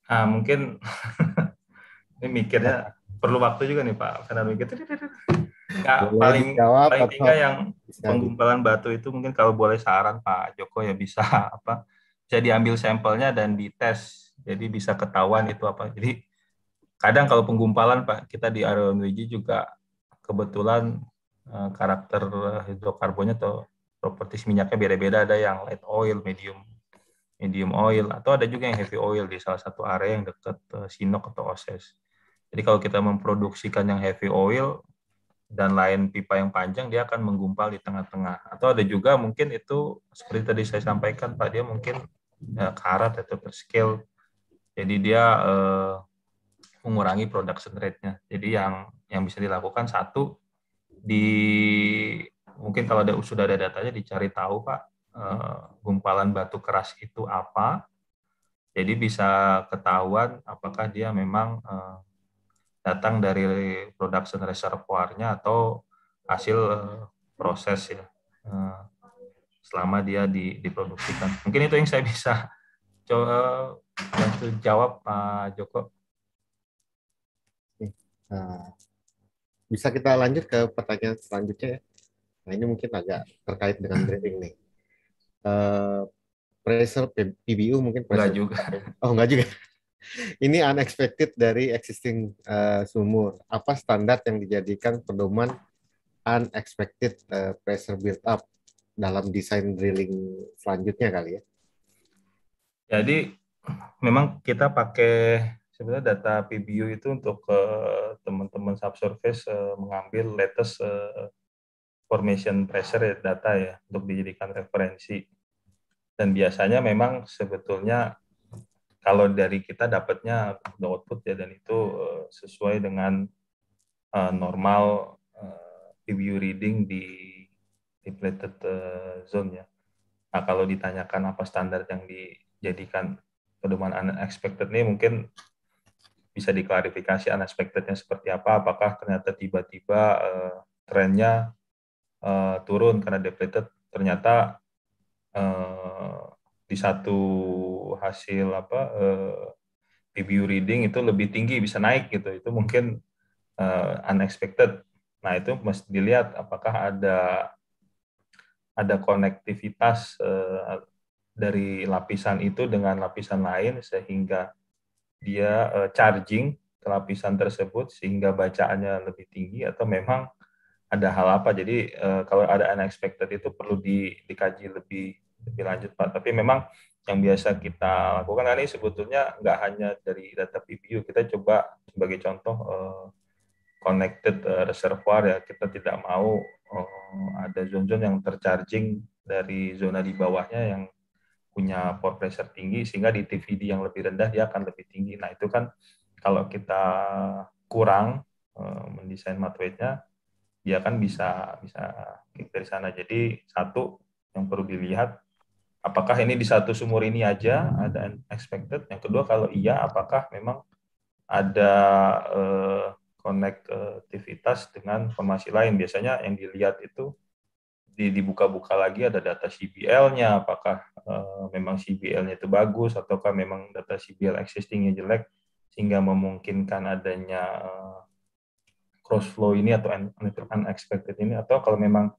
ah mungkin [laughs] ini mikirnya perlu waktu juga nih Pak karena mikir. Nah, paling dijawab, paling tiga yang penggumpalan batu itu mungkin kalau boleh saran Pak Joko ya bisa [laughs] apa bisa diambil sampelnya dan dites jadi bisa ketahuan itu apa jadi kadang kalau penggumpalan Pak kita di Arunwiji juga kebetulan eh, karakter hidrokarbonnya atau properti minyaknya beda-beda ada yang light oil medium medium oil atau ada juga yang heavy oil di salah satu area yang dekat eh, Sinok atau Oses. Jadi kalau kita memproduksikan yang heavy oil dan lain pipa yang panjang dia akan menggumpal di tengah-tengah atau ada juga mungkin itu seperti tadi saya sampaikan Pak dia mungkin eh, karat atau terskil jadi dia eh, mengurangi production rate-nya jadi yang yang bisa dilakukan satu di mungkin kalau ada sudah ada datanya dicari tahu Pak Eh, gumpalan batu keras itu apa. Jadi bisa ketahuan apakah dia memang eh, datang dari production reservoirnya atau hasil eh, proses ya selama dia diproduksikan. Mungkin itu yang saya bisa coba bantu jawab Pak Joko. bisa kita lanjut ke pertanyaan selanjutnya ya. Nah ini mungkin agak terkait dengan breeding nih. Eh, pressure PBU mungkin pressure. Enggak juga. Oh, enggak juga. Ini unexpected dari existing uh, sumur. Apa standar yang dijadikan pedoman unexpected uh, pressure build up dalam desain drilling selanjutnya kali ya? Jadi memang kita pakai sebenarnya data PBU itu untuk uh, teman-teman subsurface uh, mengambil latest uh, formation pressure data ya untuk dijadikan referensi dan biasanya memang sebetulnya kalau dari kita dapatnya output ya dan itu eh, sesuai dengan eh, normal uh, review reading di depleted zone ya. Nah kalau ditanyakan apa standar yang dijadikan pedoman unexpected ini mungkin bisa diklarifikasi unexpectednya seperti apa? Apakah ternyata tiba-tiba uh, trennya uh, turun karena depleted? Ternyata Eh, di satu hasil apa uh, review reading itu lebih tinggi bisa naik gitu itu mungkin uh, unexpected nah itu mesti dilihat apakah ada ada konektivitas uh, dari lapisan itu dengan lapisan lain sehingga dia uh, charging ke lapisan tersebut sehingga bacaannya lebih tinggi atau memang ada hal apa jadi uh, kalau ada unexpected itu perlu di, dikaji lebih lebih lanjut Pak. Tapi memang yang biasa kita lakukan nah, ini sebetulnya nggak hanya dari data PBU, kita coba sebagai contoh eh, connected eh, reservoir ya, kita tidak mau eh, ada zone-zone yang tercharging dari zona di bawahnya yang punya pore pressure tinggi sehingga di TVD yang lebih rendah dia akan lebih tinggi. Nah itu kan kalau kita kurang mendesain matweight-nya, dia kan bisa bisa dari sana. Jadi satu yang perlu dilihat apakah ini di satu sumur ini aja ada unexpected? Yang kedua kalau iya, apakah memang ada konektivitas eh, dengan formasi lain? Biasanya yang dilihat itu dibuka-buka lagi ada data CBL-nya, apakah uh, memang CBL-nya itu bagus ataukah memang data CBL existing-nya jelek sehingga memungkinkan adanya uh, cross flow ini atau unexpected ini atau kalau memang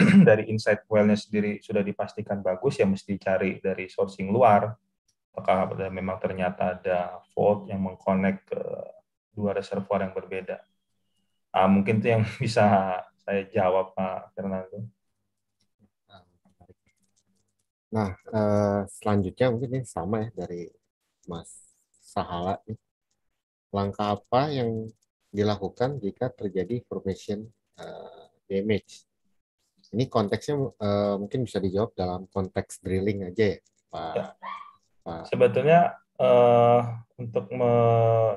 [clears throat] dari insight wellnya sendiri sudah dipastikan bagus ya mesti cari dari sourcing luar apakah memang ternyata ada fault yang mengkonek ke dua reservoir yang berbeda ah, mungkin itu yang [laughs] bisa saya jawab Pak Fernando nah eh, selanjutnya mungkin ini sama ya dari Mas Sahala langkah apa yang dilakukan jika terjadi formation eh, damage ini konteksnya uh, mungkin bisa dijawab dalam konteks drilling aja ya, Pak. Ya. Pak. Sebetulnya uh, untuk me,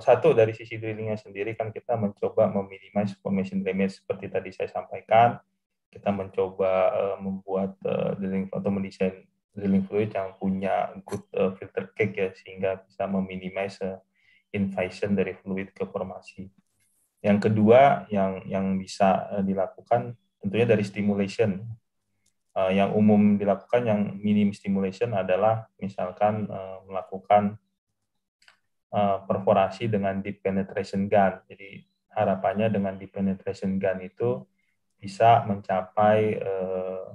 satu dari sisi drillingnya sendiri kan kita mencoba meminimalisir formation damage seperti tadi saya sampaikan. Kita mencoba uh, membuat uh, drilling atau mendesain drilling fluid yang punya good uh, filter cake ya sehingga bisa meminimalisir uh, invasion dari fluid ke formasi. Yang kedua yang yang bisa dilakukan tentunya dari stimulation. Uh, yang umum dilakukan yang minim stimulation adalah misalkan uh, melakukan uh, perforasi dengan deep penetration gun. Jadi harapannya dengan deep penetration gun itu bisa mencapai uh,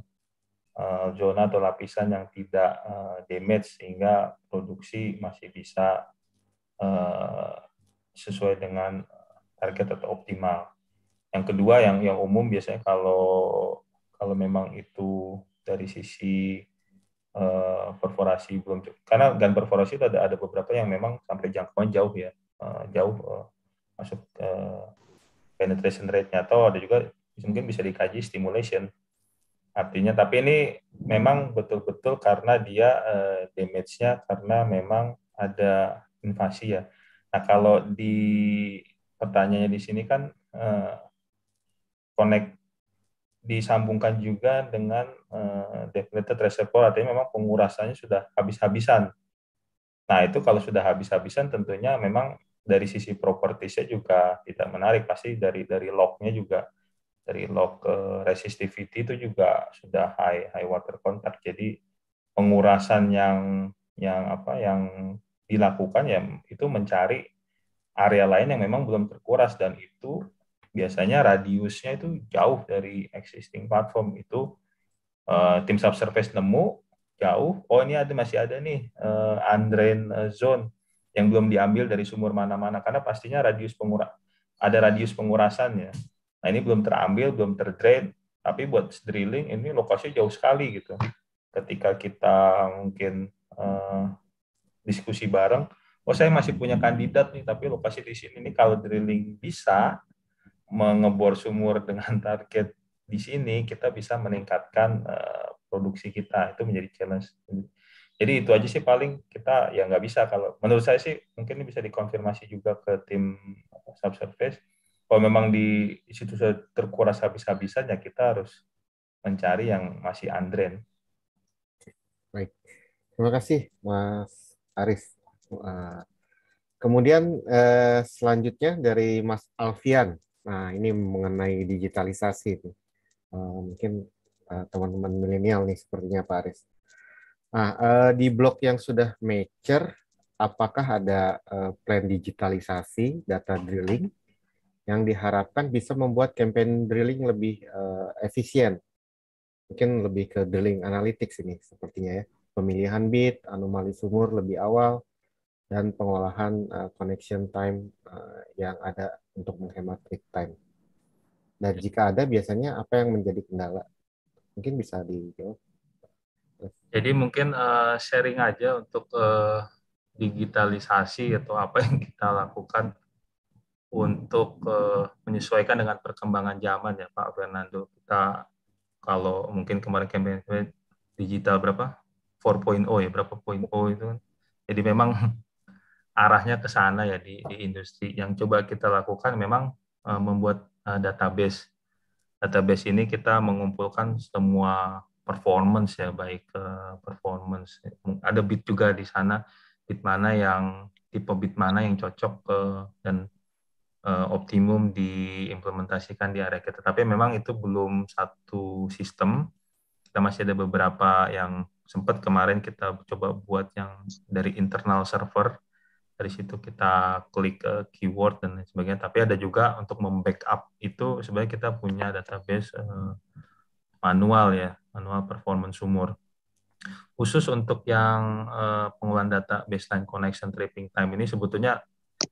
uh, zona atau lapisan yang tidak uh, damage sehingga produksi masih bisa uh, sesuai dengan target atau optimal yang kedua yang yang umum biasanya kalau kalau memang itu dari sisi uh, perforasi belum karena gan perforasi itu ada ada beberapa yang memang sampai jangkauan jauh ya uh, jauh uh, masuk uh, penetration rate-nya atau ada juga mungkin bisa dikaji stimulation artinya tapi ini memang betul-betul karena dia uh, damage-nya karena memang ada invasi ya nah kalau di pertanyaannya di sini kan uh, connect disambungkan juga dengan uh, eh, depleted reservoir artinya memang pengurasannya sudah habis-habisan. Nah, itu kalau sudah habis-habisan tentunya memang dari sisi propertisnya juga tidak menarik pasti dari dari lognya juga dari lock uh, resistivity itu juga sudah high high water contact. Jadi pengurasan yang yang apa yang dilakukan ya itu mencari area lain yang memang belum terkuras dan itu biasanya radiusnya itu jauh dari existing platform itu uh, tim subsurface nemu jauh oh ini ada masih ada nih uh, undrain eh, zone yang belum diambil dari sumur mana-mana karena pastinya radius pengura ada radius pengurasannya nah ini belum terambil belum terdrain tapi buat drilling ini lokasinya jauh sekali gitu ketika kita mungkin uh, diskusi bareng oh saya masih punya kandidat nih tapi lokasi di sini nih kalau drilling bisa mengebor sumur dengan [laughs] target di sini kita bisa meningkatkan uh, produksi kita itu menjadi challenge. Jadi itu aja sih paling kita ya nggak bisa kalau menurut saya sih mungkin ini bisa dikonfirmasi juga ke tim subsurface kalau memang di situ terkuras habis-habisan ya kita harus mencari yang masih andren. Baik, terima kasih Mas Aris. Eh, kemudian eh, selanjutnya dari Mas Alfian. Nah, ini mengenai digitalisasi itu. Uh, eh, mungkin uh, teman-teman milenial nih sepertinya Pak Aris. Nah, uh, di blok yang sudah mature, apakah ada uh, plan digitalisasi data drilling yang diharapkan bisa membuat campaign drilling lebih uh, efisien? Mungkin lebih ke drilling analytics ini sepertinya ya. Pemilihan bit anomali sumur lebih awal, dan pengolahan uh, connection time uh, yang ada untuk menghemat peak time. Dan ya. jika ada, biasanya apa yang menjadi kendala? Mungkin bisa dijawab. Jadi mungkin uh, sharing aja untuk uh, digitalisasi atau apa yang kita lakukan untuk uh, menyesuaikan dengan perkembangan zaman ya Pak Fernando. Kita kalau mungkin kemarin campaign digital berapa? 4.0 ya, berapa poin O oh itu kan. Jadi memang arahnya ke sana ya di, di industri. Yang coba kita lakukan memang uh, membuat uh, database. Database ini kita mengumpulkan semua performance ya baik ke eh, performance ada bit juga di sana bit mana yang tipe bit mana yang cocok ke dan uh, optimum diimplementasikan di area kita. Tapi memang itu belum satu sistem. Kita masih ada beberapa yang sempat kemarin kita coba buat yang dari internal server dari situ kita klik uh, keyword dan lain sebagainya tapi ada juga untuk membackup itu sebenarnya kita punya database eh, manual ya manual performance sumur khusus untuk yang uh, data baseline connection tripping time ini sebetulnya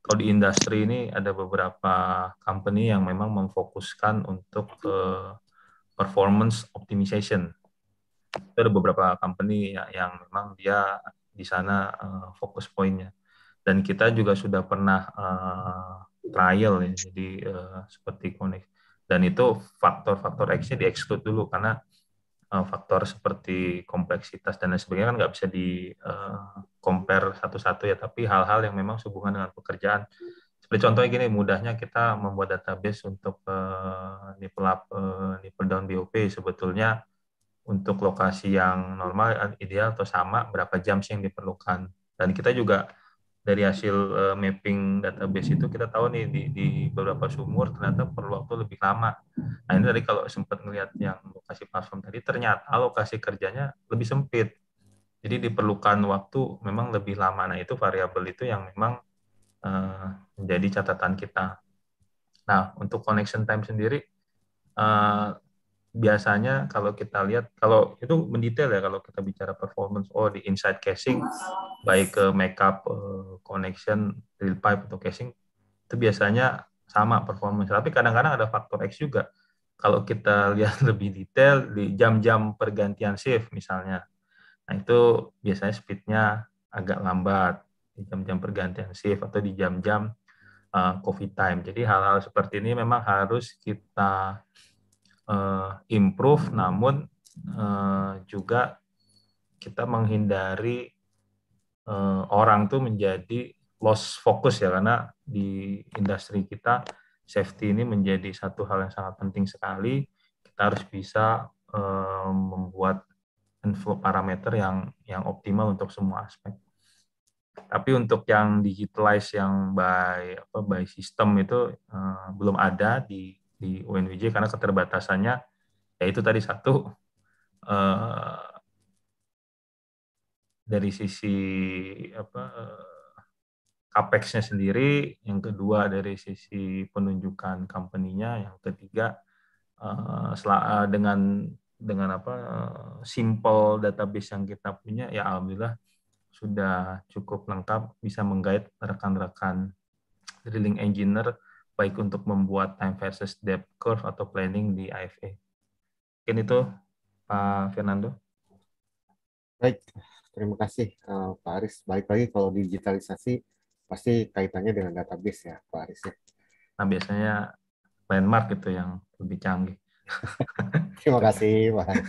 kalau di industri ini ada beberapa company yang memang memfokuskan untuk eh, performance optimization itu ada beberapa company ya, yang, memang dia di sana fokus poinnya dan kita juga sudah pernah uh, trial ya jadi uh, seperti konek dan itu faktor-faktor X-nya dieksklud dulu karena uh, faktor seperti kompleksitas dan lain sebagainya kan nggak bisa di uh, compare satu-satu ya tapi hal-hal yang memang sehubungan dengan pekerjaan seperti contohnya gini mudahnya kita membuat database untuk uh, nipple up uh, nipple down BOP sebetulnya untuk lokasi yang normal ideal atau sama berapa jam sih yang diperlukan dan kita juga dari hasil uh, mapping database itu kita tahu nih di, di beberapa sumur ternyata perlu waktu lebih lama. Nah ini tadi kalau sempat melihat yang lokasi platform tadi ternyata lokasi kerjanya lebih sempit. Jadi diperlukan waktu memang lebih lama. Nah itu variabel itu yang memang uh, menjadi catatan kita. Nah untuk connection time sendiri uh, biasanya kalau kita lihat kalau itu mendetail ya kalau kita bicara performance oh di inside casing baik ke makeup eh, connection real pipe atau casing itu biasanya sama performance tapi kadang-kadang ada faktor X juga kalau kita [laughs] lihat lebih detail di jam-jam pergantian shift misalnya nah itu biasanya speednya agak lambat di jam-jam pergantian shift atau di jam-jam uh, eh, coffee time jadi hal-hal seperti ini memang harus kita uh, improve namun uh, juga kita menghindari uh, orang tuh menjadi loss fokus ya karena di industri kita safety ini menjadi satu hal yang sangat penting sekali kita harus bisa uh, membuat envelope parameter yang yang optimal untuk semua aspek tapi untuk yang digitalize yang by apa by sistem itu uh, belum ada di di UNWJ karena keterbatasannya yaitu tadi satu eh, dari sisi apa eh, capex-nya sendiri, yang kedua dari sisi penunjukan company-nya, yang ketiga eh, eh dengan dengan apa eh, simple database yang kita punya ya alhamdulillah sudah cukup lengkap bisa menggait rekan-rekan drilling engineer baik untuk membuat time versus depth curve atau planning di IFA. Mungkin itu Pak Fernando. Baik, terima kasih eh, Pak Aris. Baik lagi kalau digitalisasi pasti kaitannya dengan database ya Pak Aris. ya. Nah biasanya landmark itu yang lebih canggih. [laughs] terima kasih Pak. [laughs]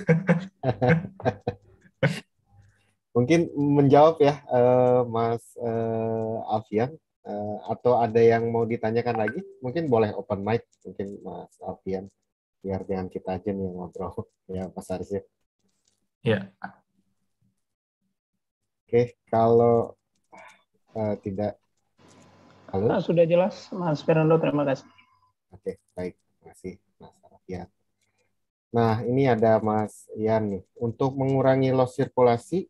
Mungkin menjawab ya eh, Mas eh, Alfian uh, atau ada yang mau ditanyakan lagi mungkin boleh open mic mungkin Mas Alfian biar dengan kita aja nih ngobrol [laughs] ya Mas Aris ya. Yeah. Oke, okay, kalau uh, tidak kalau nah, sudah jelas Mas Fernando terima kasih. Oke, okay, baik. Terima kasih Mas Alfian. Nah, ini ada Mas Ian nih. Untuk mengurangi loss sirkulasi,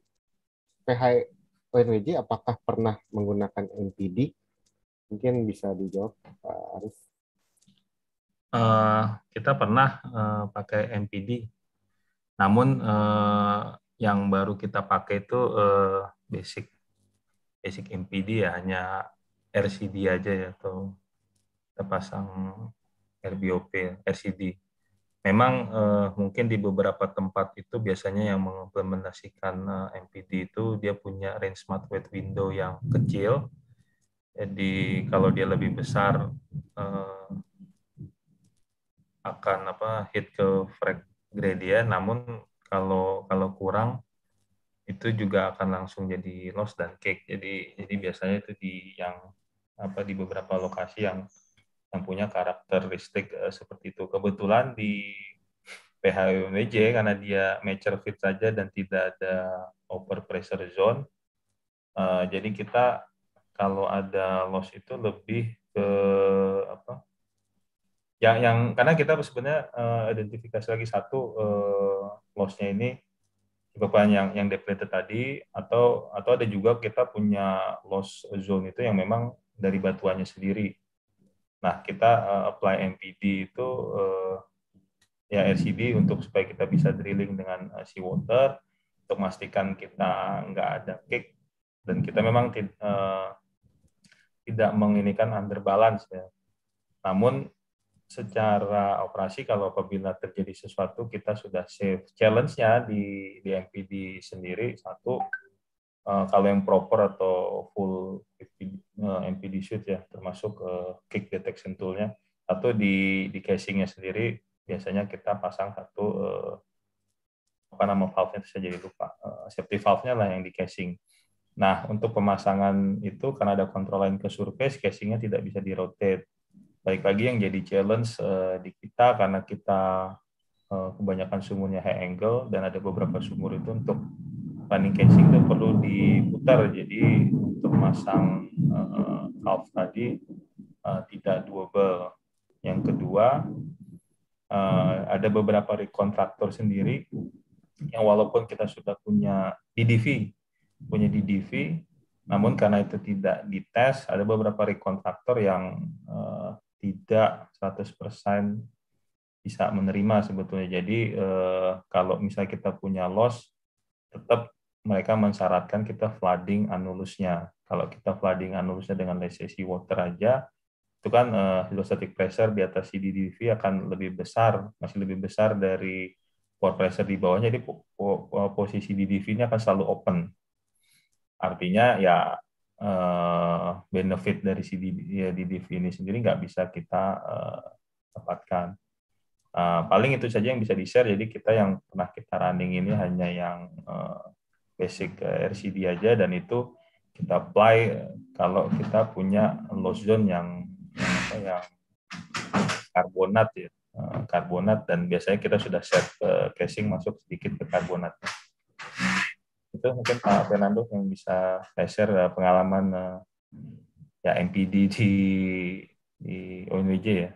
PH ONWJ e apakah pernah menggunakan MPD Mungkin bisa dijawab Pak Arif. Uh, eh, kita pernah uh, pakai MPD, namun uh, yang baru kita pakai itu uh, basic basic MPD ya hanya RCD aja ya atau kita pasang RBOP ya, RCD. Memang eh, mungkin di beberapa tempat itu biasanya yang mengimplementasikan eh, MPD itu dia punya range smart weight window yang kecil jadi kalau dia lebih besar eh, akan apa hit ke frag gradient namun kalau kalau kurang itu juga akan langsung jadi loss dan cake. jadi jadi biasanya itu di yang apa di beberapa lokasi yang yang punya karakteristik eh, seperti itu kebetulan di PHWMJ karena dia matcher fit saja dan tidak ada over pressure zone. Uh, jadi kita kalau ada loss itu lebih ke apa yang yang karena kita sebenarnya uh, identifikasi lagi satu uh, lossnya ini beban yang yang depleted tadi atau atau ada juga kita punya loss zone itu yang memang dari batuannya sendiri. Nah kita uh, apply MPD itu uh, ya RCB untuk supaya kita bisa drilling dengan uh, seawater untuk memastikan kita nggak ada kick dan kita memang uh, tidak menginginkan underbalance ya. Namun secara operasi kalau apabila terjadi sesuatu kita sudah save challenge-nya di di MPD sendiri satu eh, kalau yang proper atau full MPD, MPD eh, shoot ya termasuk uh, kick detection tool-nya atau di di casing-nya sendiri biasanya kita pasang satu apa nama valve-nya saya jadi lupa uh, safety valve-nya lah yang di casing Nah, untuk pemasangan itu karena ada kontrol lain ke surface, casingnya tidak bisa di rotate Baik lagi yang jadi challenge uh, di kita karena kita uh, kebanyakan sumurnya high angle dan ada beberapa sumur itu untuk running casing itu perlu diputar. Jadi untuk masang uh, eh, half tadi uh, tidak doable. Yang kedua, uh, ada beberapa rekontraktor sendiri yang walaupun kita sudah punya DDV punya DDV, namun karena itu tidak dites, ada beberapa recon faktor yang uh, tidak 100% bisa menerima sebetulnya. Jadi uh, kalau misalnya kita punya loss, tetap mereka mensyaratkan kita flooding anulusnya. Kalau kita flooding anulusnya dengan resesi water aja, itu kan uh, hydrostatic pressure di atas CDDV akan lebih besar, masih lebih besar dari pore pressure di bawahnya, jadi posisi DDV ini akan selalu open. Artinya ya eh, benefit dari si DDV ya, ini sendiri nggak bisa kita eh, dapatkan. Eh, paling itu saja yang bisa di-share. Jadi kita yang pernah kita running ini hanya yang eh, basic eh, RCD aja dan itu kita apply kalau kita punya loss zone yang apa, yang karbonat ya eh, karbonat dan biasanya kita sudah set ke eh, casing masuk sedikit ke karbonatnya itu mungkin Pak Fernando yang bisa share eh, pengalaman eh, ya MPD di di ONWJ ya.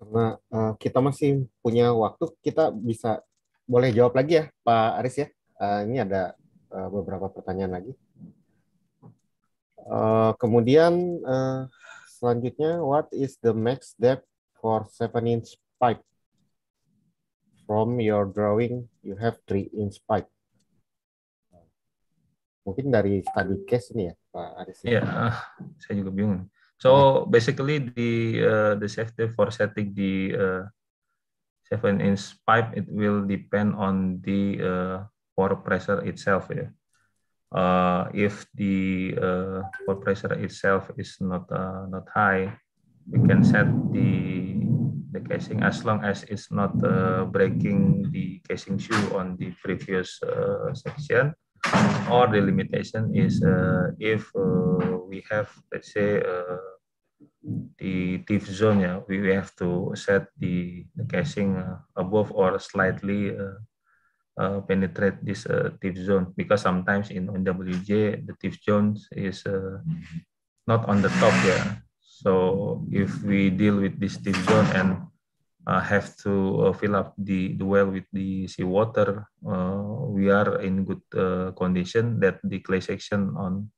Karena uh, kita masih punya waktu, kita bisa boleh jawab lagi ya Pak Aris ya. Uh, ini ada uh, beberapa pertanyaan lagi. Uh, kemudian uh, selanjutnya, what is the max depth for 7-inch pipe? From your drawing, you have 3-inch pipe. Mungkin dari study case ini ya, Pak Aris. Ya. Iya, yeah, saya juga bingung. So basically the uh, the safety for setting the uh, seven inch pipe it will depend on the uh, pore pressure itself. Yeah. Ya. Uh, if the uh, pore pressure itself is not uh, not high, we can set the the casing as long as it's not uh, breaking the casing shoe on the previous uh, section. or the limitation is uh, if uh, we have, let's say, uh, the diff zone, yeah, we have to set the, casing caching above or slightly uh, penetrate this uh, tip zone because sometimes in NWJ the tip zone is uh, mm-hmm. not on the top yeah so if we deal with this tip zone and uh, have to uh, fill up the, the well with the seawater, uh, we are in good uh, condition that the clay section on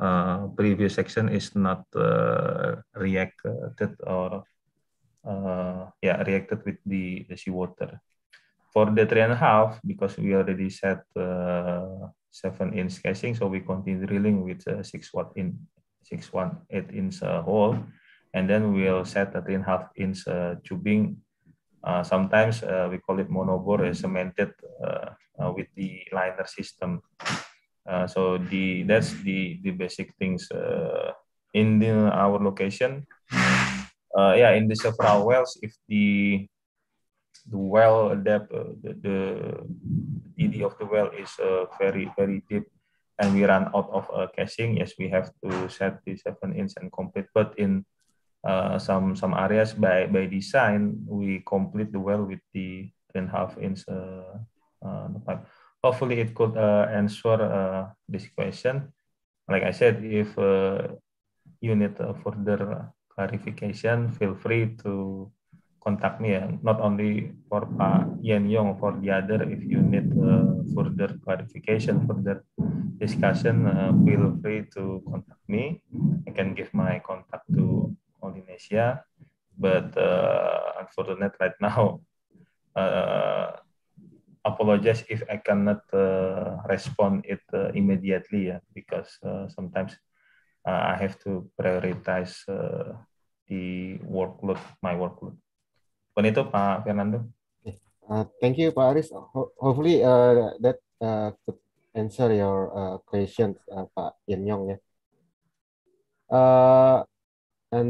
uh, previous section is not uh, reacted or uh, yeah reacted with the, the seawater. For the three and a half, because we already set uh, seven inch casing, so we continue drilling with uh, six in six one eight inch uh, hole and then we'll set a three and a half inch uh, tubing. Uh, sometimes uh, we call it monobore mm-hmm. cemented uh, uh, with the liner system. Uh, so the that's the the basic things in the, our location. yeah, in the several wells, if the the well depth, the, the ED of the well is very very deep, and we run out of uh, caching, yes, we have to set the seven inch and complete. But in Uh, some some areas by by design we complete the well with the three and a half inch uh, uh, pipe. Hopefully, it could uh, answer uh, this question. Like I said, if uh, you need uh, further clarification, feel free to contact me. Uh, not only for Pak Yen Yong, for the other, if you need uh, further clarification, further discussion, uh, feel free to contact me. I can give my contact to Indonesia, but hmm. uh, unfortunate right now, [laughs] uh, apologize if I cannot uh, respond it uh, immediately, yeah, because uh, sometimes uh, I have to prioritize uh, the workload, my workload. Bukan itu Pak Fernando. Uh, thank you, Pak Aris. Ho hopefully uh, that uh, could answer your uh, question, uh, Pak Yen Yong. Ya. Uh, dan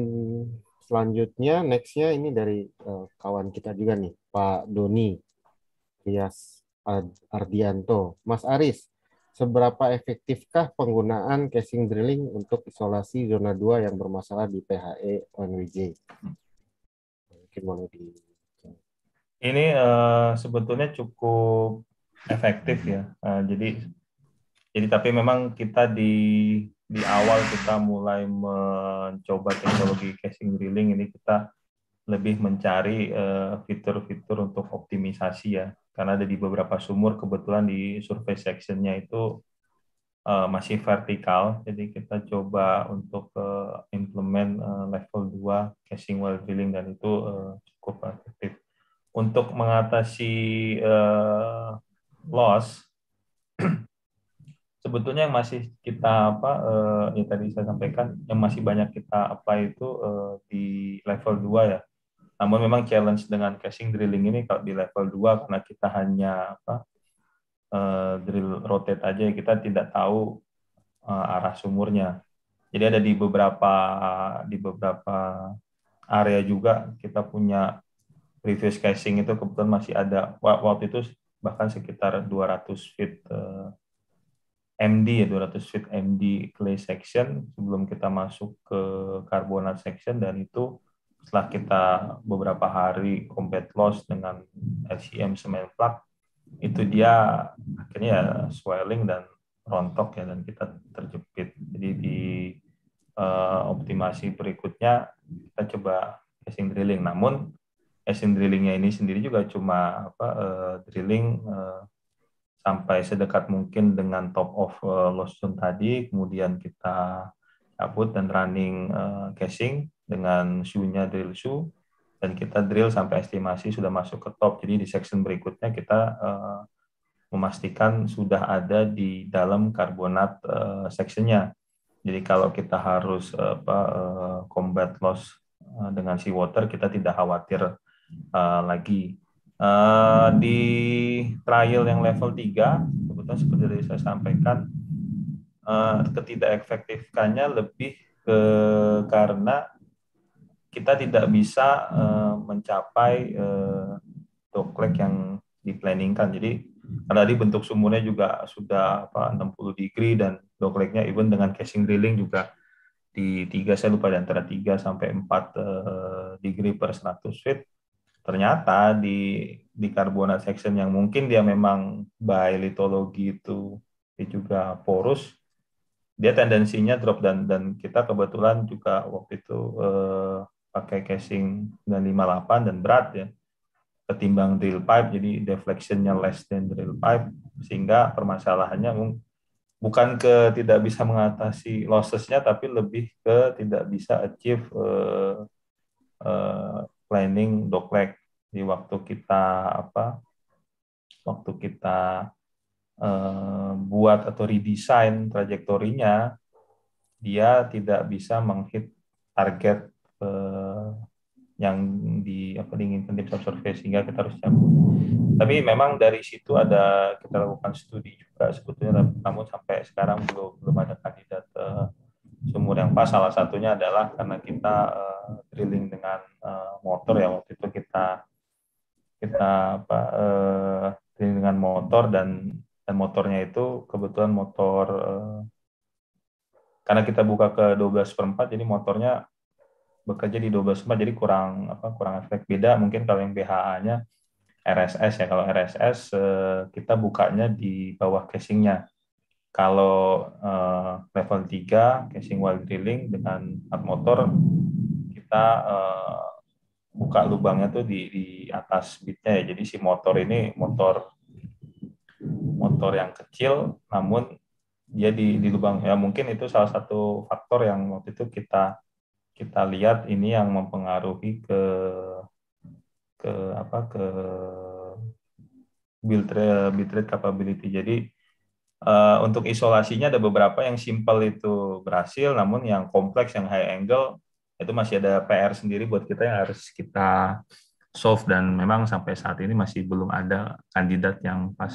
selanjutnya nextnya ini dari uh, kawan kita juga nih Pak Doni Rias Ardianto. Mas Aris, seberapa efektifkah penggunaan casing drilling untuk isolasi zona 2 yang bermasalah di PHE ONWJ? Mungkin boleh di ini uh, sebetulnya cukup efektif ya. Uh, jadi jadi tapi memang kita di di awal kita mulai mencoba teknologi casing drilling ini kita lebih mencari eh, fitur-fitur untuk optimisasi ya karena ada di beberapa sumur kebetulan di survei sectionnya itu eh, masih vertikal jadi kita coba untuk uh, implement level 2 casing well drilling dan itu cukup efektif untuk mengatasi loss [clears throat] sebetulnya yang masih kita apa eh, ya tadi saya sampaikan yang masih banyak kita apply itu eh, di level 2 ya. Namun memang challenge dengan casing drilling ini kalau di level 2 karena kita hanya apa eh, drill rotate aja ya, kita tidak tahu eh, arah sumurnya. Jadi ada di beberapa di beberapa area juga kita punya previous casing itu kebetulan masih ada waktu itu bahkan sekitar 200 feet eh, MD ya 200 feet MD clay section sebelum kita masuk ke carbonate section dan itu setelah kita beberapa hari combat loss dengan SCM semen plak itu dia akhirnya ya swelling dan rontok ya dan kita terjepit jadi di uh, optimasi berikutnya kita coba casing drilling namun casing drillingnya ini sendiri juga cuma apa uh, drilling uh, sampai sedekat mungkin dengan top of uh, loss zone tadi, kemudian kita cabut dan running eh, casing dengan shoe-nya drill shoe, dan kita drill sampai estimasi sudah masuk ke top. Jadi di section berikutnya kita eh, memastikan sudah ada di dalam karbonat uh, sectionnya. Jadi kalau kita harus apa, combat loss uh, dengan seawater, kita tidak khawatir lagi Uh, di trial yang level 3, kebetulan seperti yang saya sampaikan, uh, ketidakefektifkannya lebih ke karena kita tidak bisa uh, mencapai uh, doklek yang diplanningkan. Jadi karena tadi bentuk sumurnya juga sudah apa 60 degree dan dokleknya even dengan casing drilling juga di tiga saya lupa di antara 3 sampai 4 uh, degree per 100 feet ternyata di di karbonat section yang mungkin dia memang by litologi itu dia juga porus dia tendensinya drop dan dan kita kebetulan juga waktu itu eh, pakai casing 958 dan berat ya ketimbang drill pipe jadi deflectionnya less than drill pipe sehingga permasalahannya bukan ke tidak bisa mengatasi lossesnya tapi lebih ke tidak bisa achieve eh, eh planning doklek di waktu kita apa waktu kita eh, buat atau redesign trajektorinya dia tidak bisa menghit target eh, yang di apa diinginkan tim survei sehingga kita harus cabut. Tapi memang dari situ ada kita lakukan studi juga sebetulnya namun sampai sekarang belum belum ada kandidat eh, sumur yang pas salah satunya adalah karena kita uh, drilling dengan uh, motor ya waktu itu kita kita apa uh, drilling dengan motor dan dan motornya itu kebetulan motor uh, karena kita buka ke 12 per 4 jadi motornya bekerja di 12 per 4 jadi kurang apa kurang efek beda mungkin kalau yang BHA nya RSS ya kalau RSS uh, kita bukanya di bawah casingnya kalau uh, level 3 casing while drilling dengan hard motor kita uh, buka lubangnya tuh di, di atas bitnya ya. Jadi si motor ini motor motor yang kecil namun dia di, di lubang ya mungkin itu salah satu faktor yang waktu itu kita kita lihat ini yang mempengaruhi ke ke apa ke build build rate capability. Jadi Eh, untuk isolasinya ada beberapa yang simple itu berhasil, namun yang kompleks, yang high angle itu masih ada PR sendiri buat kita yang harus kita solve dan memang sampai saat ini masih belum ada kandidat yang pas.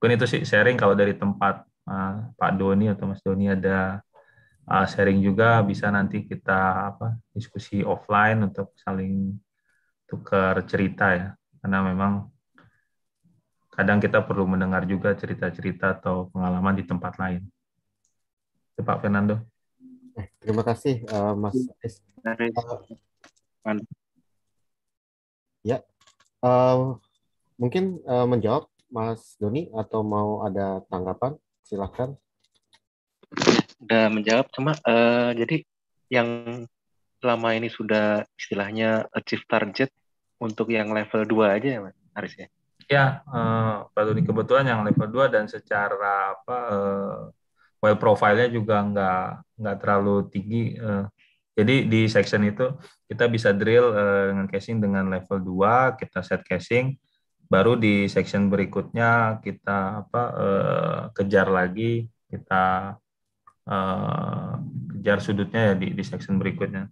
Mungkin itu sih sharing kalau dari tempat eh, Pak Doni atau Mas Doni ada eh, sharing juga bisa nanti kita apa diskusi offline untuk saling tukar cerita ya karena memang kadang kita perlu mendengar juga cerita-cerita atau pengalaman di tempat lain. Itu Pak Fernando. Eh, terima kasih uh, Mas ya, uh, mungkin uh, menjawab Mas Doni atau mau ada tanggapan? Silakan. Udah menjawab cuma uh, jadi yang selama ini sudah istilahnya achieve target untuk yang level 2 aja ya Mas Aris ya? Ya uh, Pak kebetulan yang level 2 dan secara apa uh, eh, well profile-nya juga nggak nggak terlalu tinggi uh, jadi di section itu kita bisa drill uh, dengan casing dengan level 2 kita set casing baru di section berikutnya kita apa uh, kejar lagi kita uh, kejar sudutnya ya di, di section berikutnya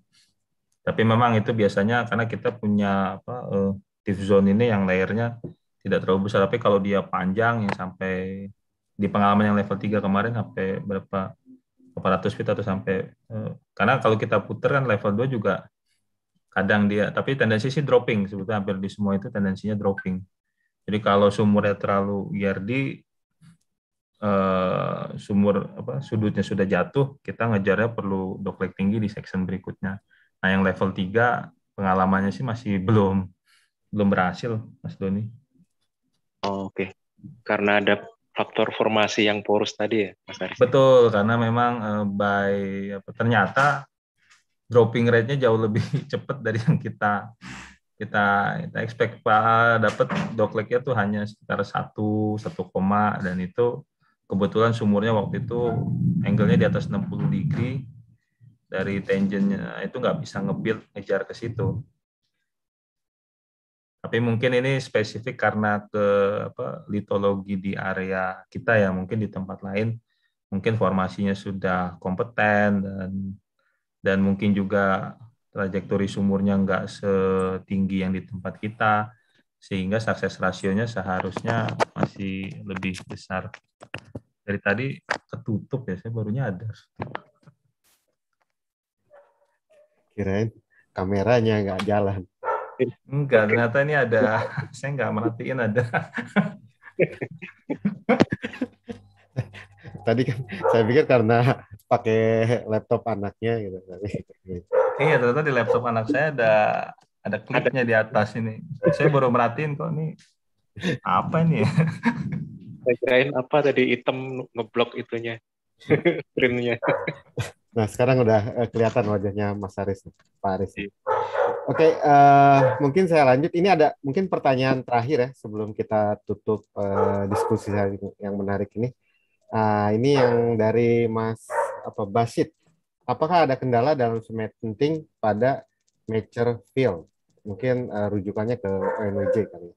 tapi memang itu biasanya karena kita punya apa uh, diff zone ini yang layernya tidak terlalu besar tapi kalau dia panjang yang sampai di pengalaman yang level 3 kemarin sampai berapa 400 feet atau sampai eh, karena kalau kita puter kan level 2 juga kadang dia tapi tendensi sih dropping sebetulnya hampir di semua itu tendensinya dropping jadi kalau sumurnya terlalu yardi eh, sumur apa sudutnya sudah jatuh kita ngejarnya perlu dogleg tinggi di section berikutnya nah yang level 3 pengalamannya sih masih belum belum berhasil Mas Doni Oh, Oke, okay. karena ada faktor formasi yang porus tadi ya, Mas Aris? Betul, karena memang uh, by apa, ternyata dropping rate-nya jauh lebih [laughs] cepat dari yang kita kita kita expect pak dapat dokleknya tuh hanya sekitar satu satu koma dan itu kebetulan sumurnya waktu itu angle-nya di atas 60 degree dari tangentnya itu nggak bisa ngebuild ngejar ke situ tapi mungkin ini spesifik karena ke apa, litologi di area kita ya, mungkin di tempat lain mungkin formasinya sudah kompeten dan dan mungkin juga trajektori sumurnya nggak setinggi yang di tempat kita sehingga sukses rasionya seharusnya masih lebih besar. Dari tadi ketutup ya, saya barunya ada. Kirain kameranya nggak jalan. Enggak, ternyata ini ada. [laughs] Saya enggak merhatiin ada. [laughs] Tadi kan saya pikir karena pakai laptop anaknya gitu. Iya, ternyata di laptop anak saya ada ada kliknya di atas ini. Saya baru merhatiin kok nih apa nih? [laughs] saya kirain apa tadi item ngeblok itunya printnya. Nah sekarang udah eh, kelihatan wajahnya Mas Aris Pak Aris Iya. Oke, okay, uh, eh, mungkin saya lanjut. Ini ada mungkin pertanyaan terakhir ya sebelum kita tutup uh, diskusi yang menarik ini. Uh, ini yang dari Mas apa Basit. Apakah ada kendala dalam penting pada mature field? Mungkin uh, rujukannya ke ONJ kali.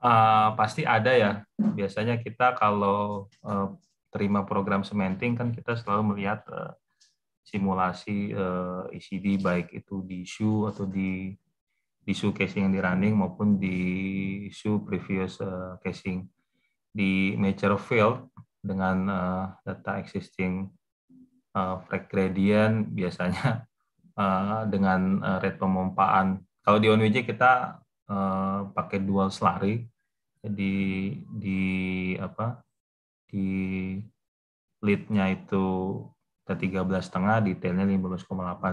Uh, pasti ada ya. Biasanya kita kalau uh, terima program sementing kan kita selalu melihat uh, simulasi uh, eh, ECD baik itu di shoe atau di di shoe casing yang di running maupun di shoe previous uh, casing di major field dengan uh, data existing uh, frag gradient biasanya uh, [laughs] dengan uh, rate pemompaan kalau di ONWJ kita uh, pakai dual slurry di di apa di leadnya itu ke 13 setengah detailnya 15,8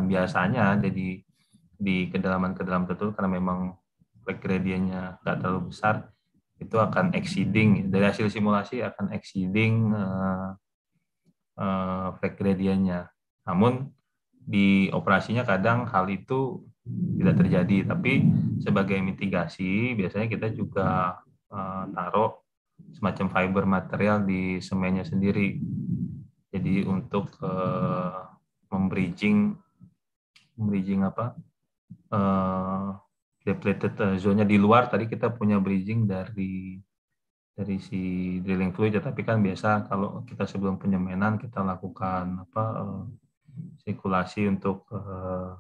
biasanya jadi di kedalaman-kedalaman tertentu karena memang gradientnya nggak terlalu besar itu akan exceeding dari hasil simulasi akan exceeding uh, uh, flag namun di operasinya kadang hal itu tidak terjadi tapi sebagai mitigasi biasanya kita juga uh, taruh semacam fiber material di semennya sendiri jadi untuk uh, membridging bridging apa uh, depleted uh, zone-nya di luar tadi kita punya bridging dari dari si drilling fluid ya. tapi kan biasa kalau kita sebelum penyemenan kita lakukan apa uh, sirkulasi untuk uh,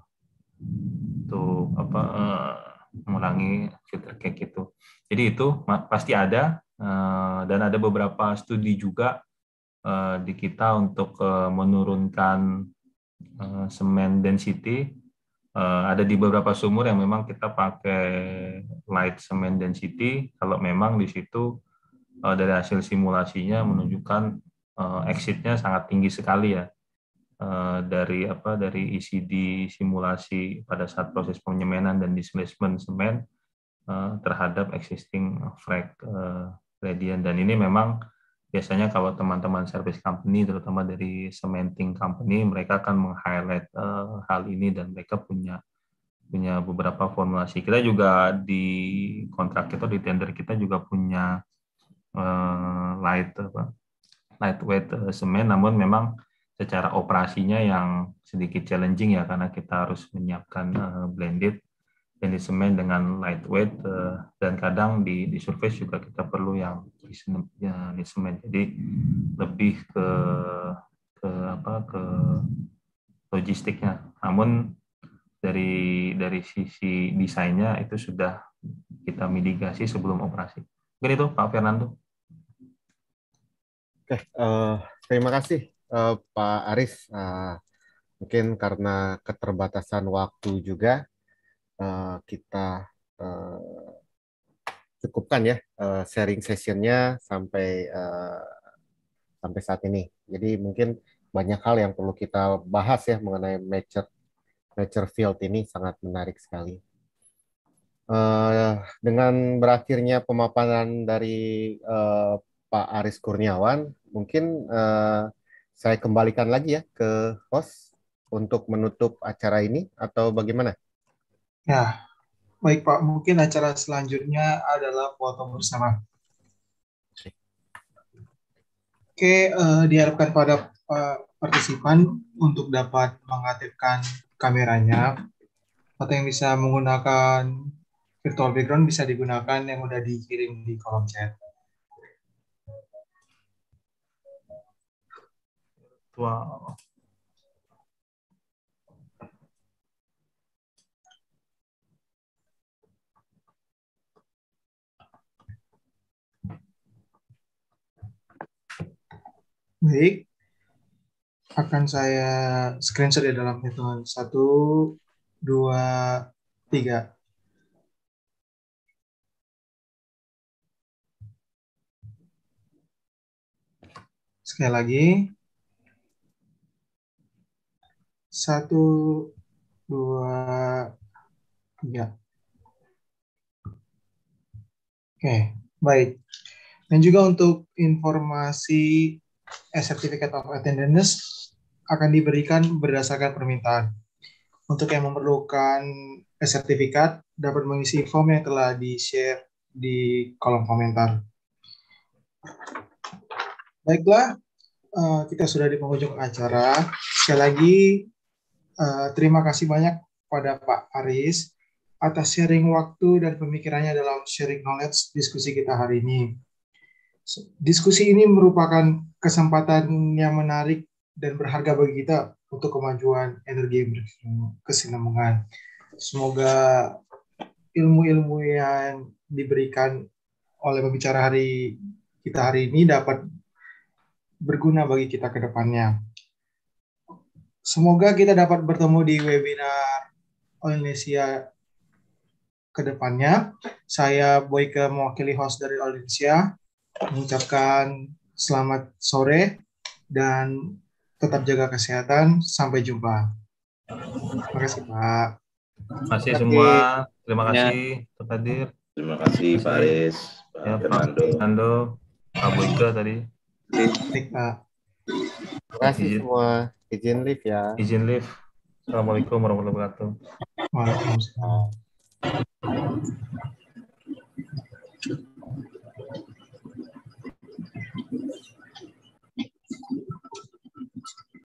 untuk apa uh, mengurangi filter kayak gitu jadi itu pasti ada uh, dan ada beberapa studi juga Eh, di kita untuk eh, menurunkan eh, semen density ada di beberapa sumur yang memang kita pakai light semen density kalau memang di situ dari hasil simulasinya menunjukkan exitnya sangat tinggi sekali ya dari apa dari e di simulasi pada saat proses penyemenan dan displacement semen terhadap existing frac gradient dan ini memang biasanya kalau teman-teman service company terutama dari cementing company mereka akan meng-highlight uh, hal ini dan mereka punya punya beberapa formulasi. Kita juga di kontrak kita di tender kita juga punya uh, light apa lightweight uh, semen namun memang secara operasinya yang sedikit challenging ya karena kita harus menyiapkan uh, blended jenis semen dengan lightweight uh, dan kadang di, di surface juga kita perlu yang jenis semen ya, jadi lebih ke ke apa ke logistiknya namun dari dari sisi desainnya itu sudah kita mitigasi sebelum operasi mungkin itu Pak Fernando oke uh, terima kasih uh, Pak Aris uh, mungkin karena keterbatasan waktu juga Eh, kita uh, cukupkan ya uh, sharing sessionnya sampai uh, sampai saat ini. Jadi mungkin banyak hal yang perlu kita bahas ya mengenai mature mature field ini sangat menarik sekali. Uh, dengan berakhirnya pemaparan dari uh, Pak Aris Kurniawan, mungkin uh, saya kembalikan lagi ya ke host untuk menutup acara ini atau bagaimana? Ya, baik Pak. Mungkin acara selanjutnya adalah foto bersama. Oke, uh, diharapkan pada uh, partisipan untuk dapat mengaktifkan kameranya atau yang bisa menggunakan virtual background bisa digunakan yang sudah dikirim di kolom chat. Wow. Baik, akan saya screenshot ya dalam hitungan. Satu, dua, tiga. Sekali lagi. Satu, dua, tiga. Oke, baik. Dan juga untuk informasi eh, certificate of attendance akan diberikan berdasarkan permintaan. Untuk yang memerlukan sertifikat dapat mengisi form yang telah di-share di kolom komentar. Baiklah, eh, kita sudah di penghujung acara. Sekali lagi, eh, terima kasih banyak pada Pak Aris atas sharing waktu dan pemikirannya dalam sharing knowledge diskusi kita hari ini. Diskusi ini merupakan kesempatan yang menarik dan berharga bagi kita untuk kemajuan energi kesinambungan. Semoga ilmu-ilmu yang diberikan oleh pembicara hari kita hari ini dapat berguna bagi kita ke depannya. Semoga kita dapat bertemu di webinar Indonesia ke depannya. Saya Boyke mewakili host dari Indonesia mengucapkan selamat sore, dan tetap jaga kesehatan. Sampai jumpa. Terima kasih, Pak. Terima kasih semua. Terima ya. kasih, untuk hadir. Terima kasih, Pak Aris, Pak ya, Fernando. Ando. Pak Boyka tadi. Baik, Pak. Terima kasih izin. semua. Izin live ya. Izin live. Assalamualaikum warahmatullahi wabarakatuh. Waalaikumsalam.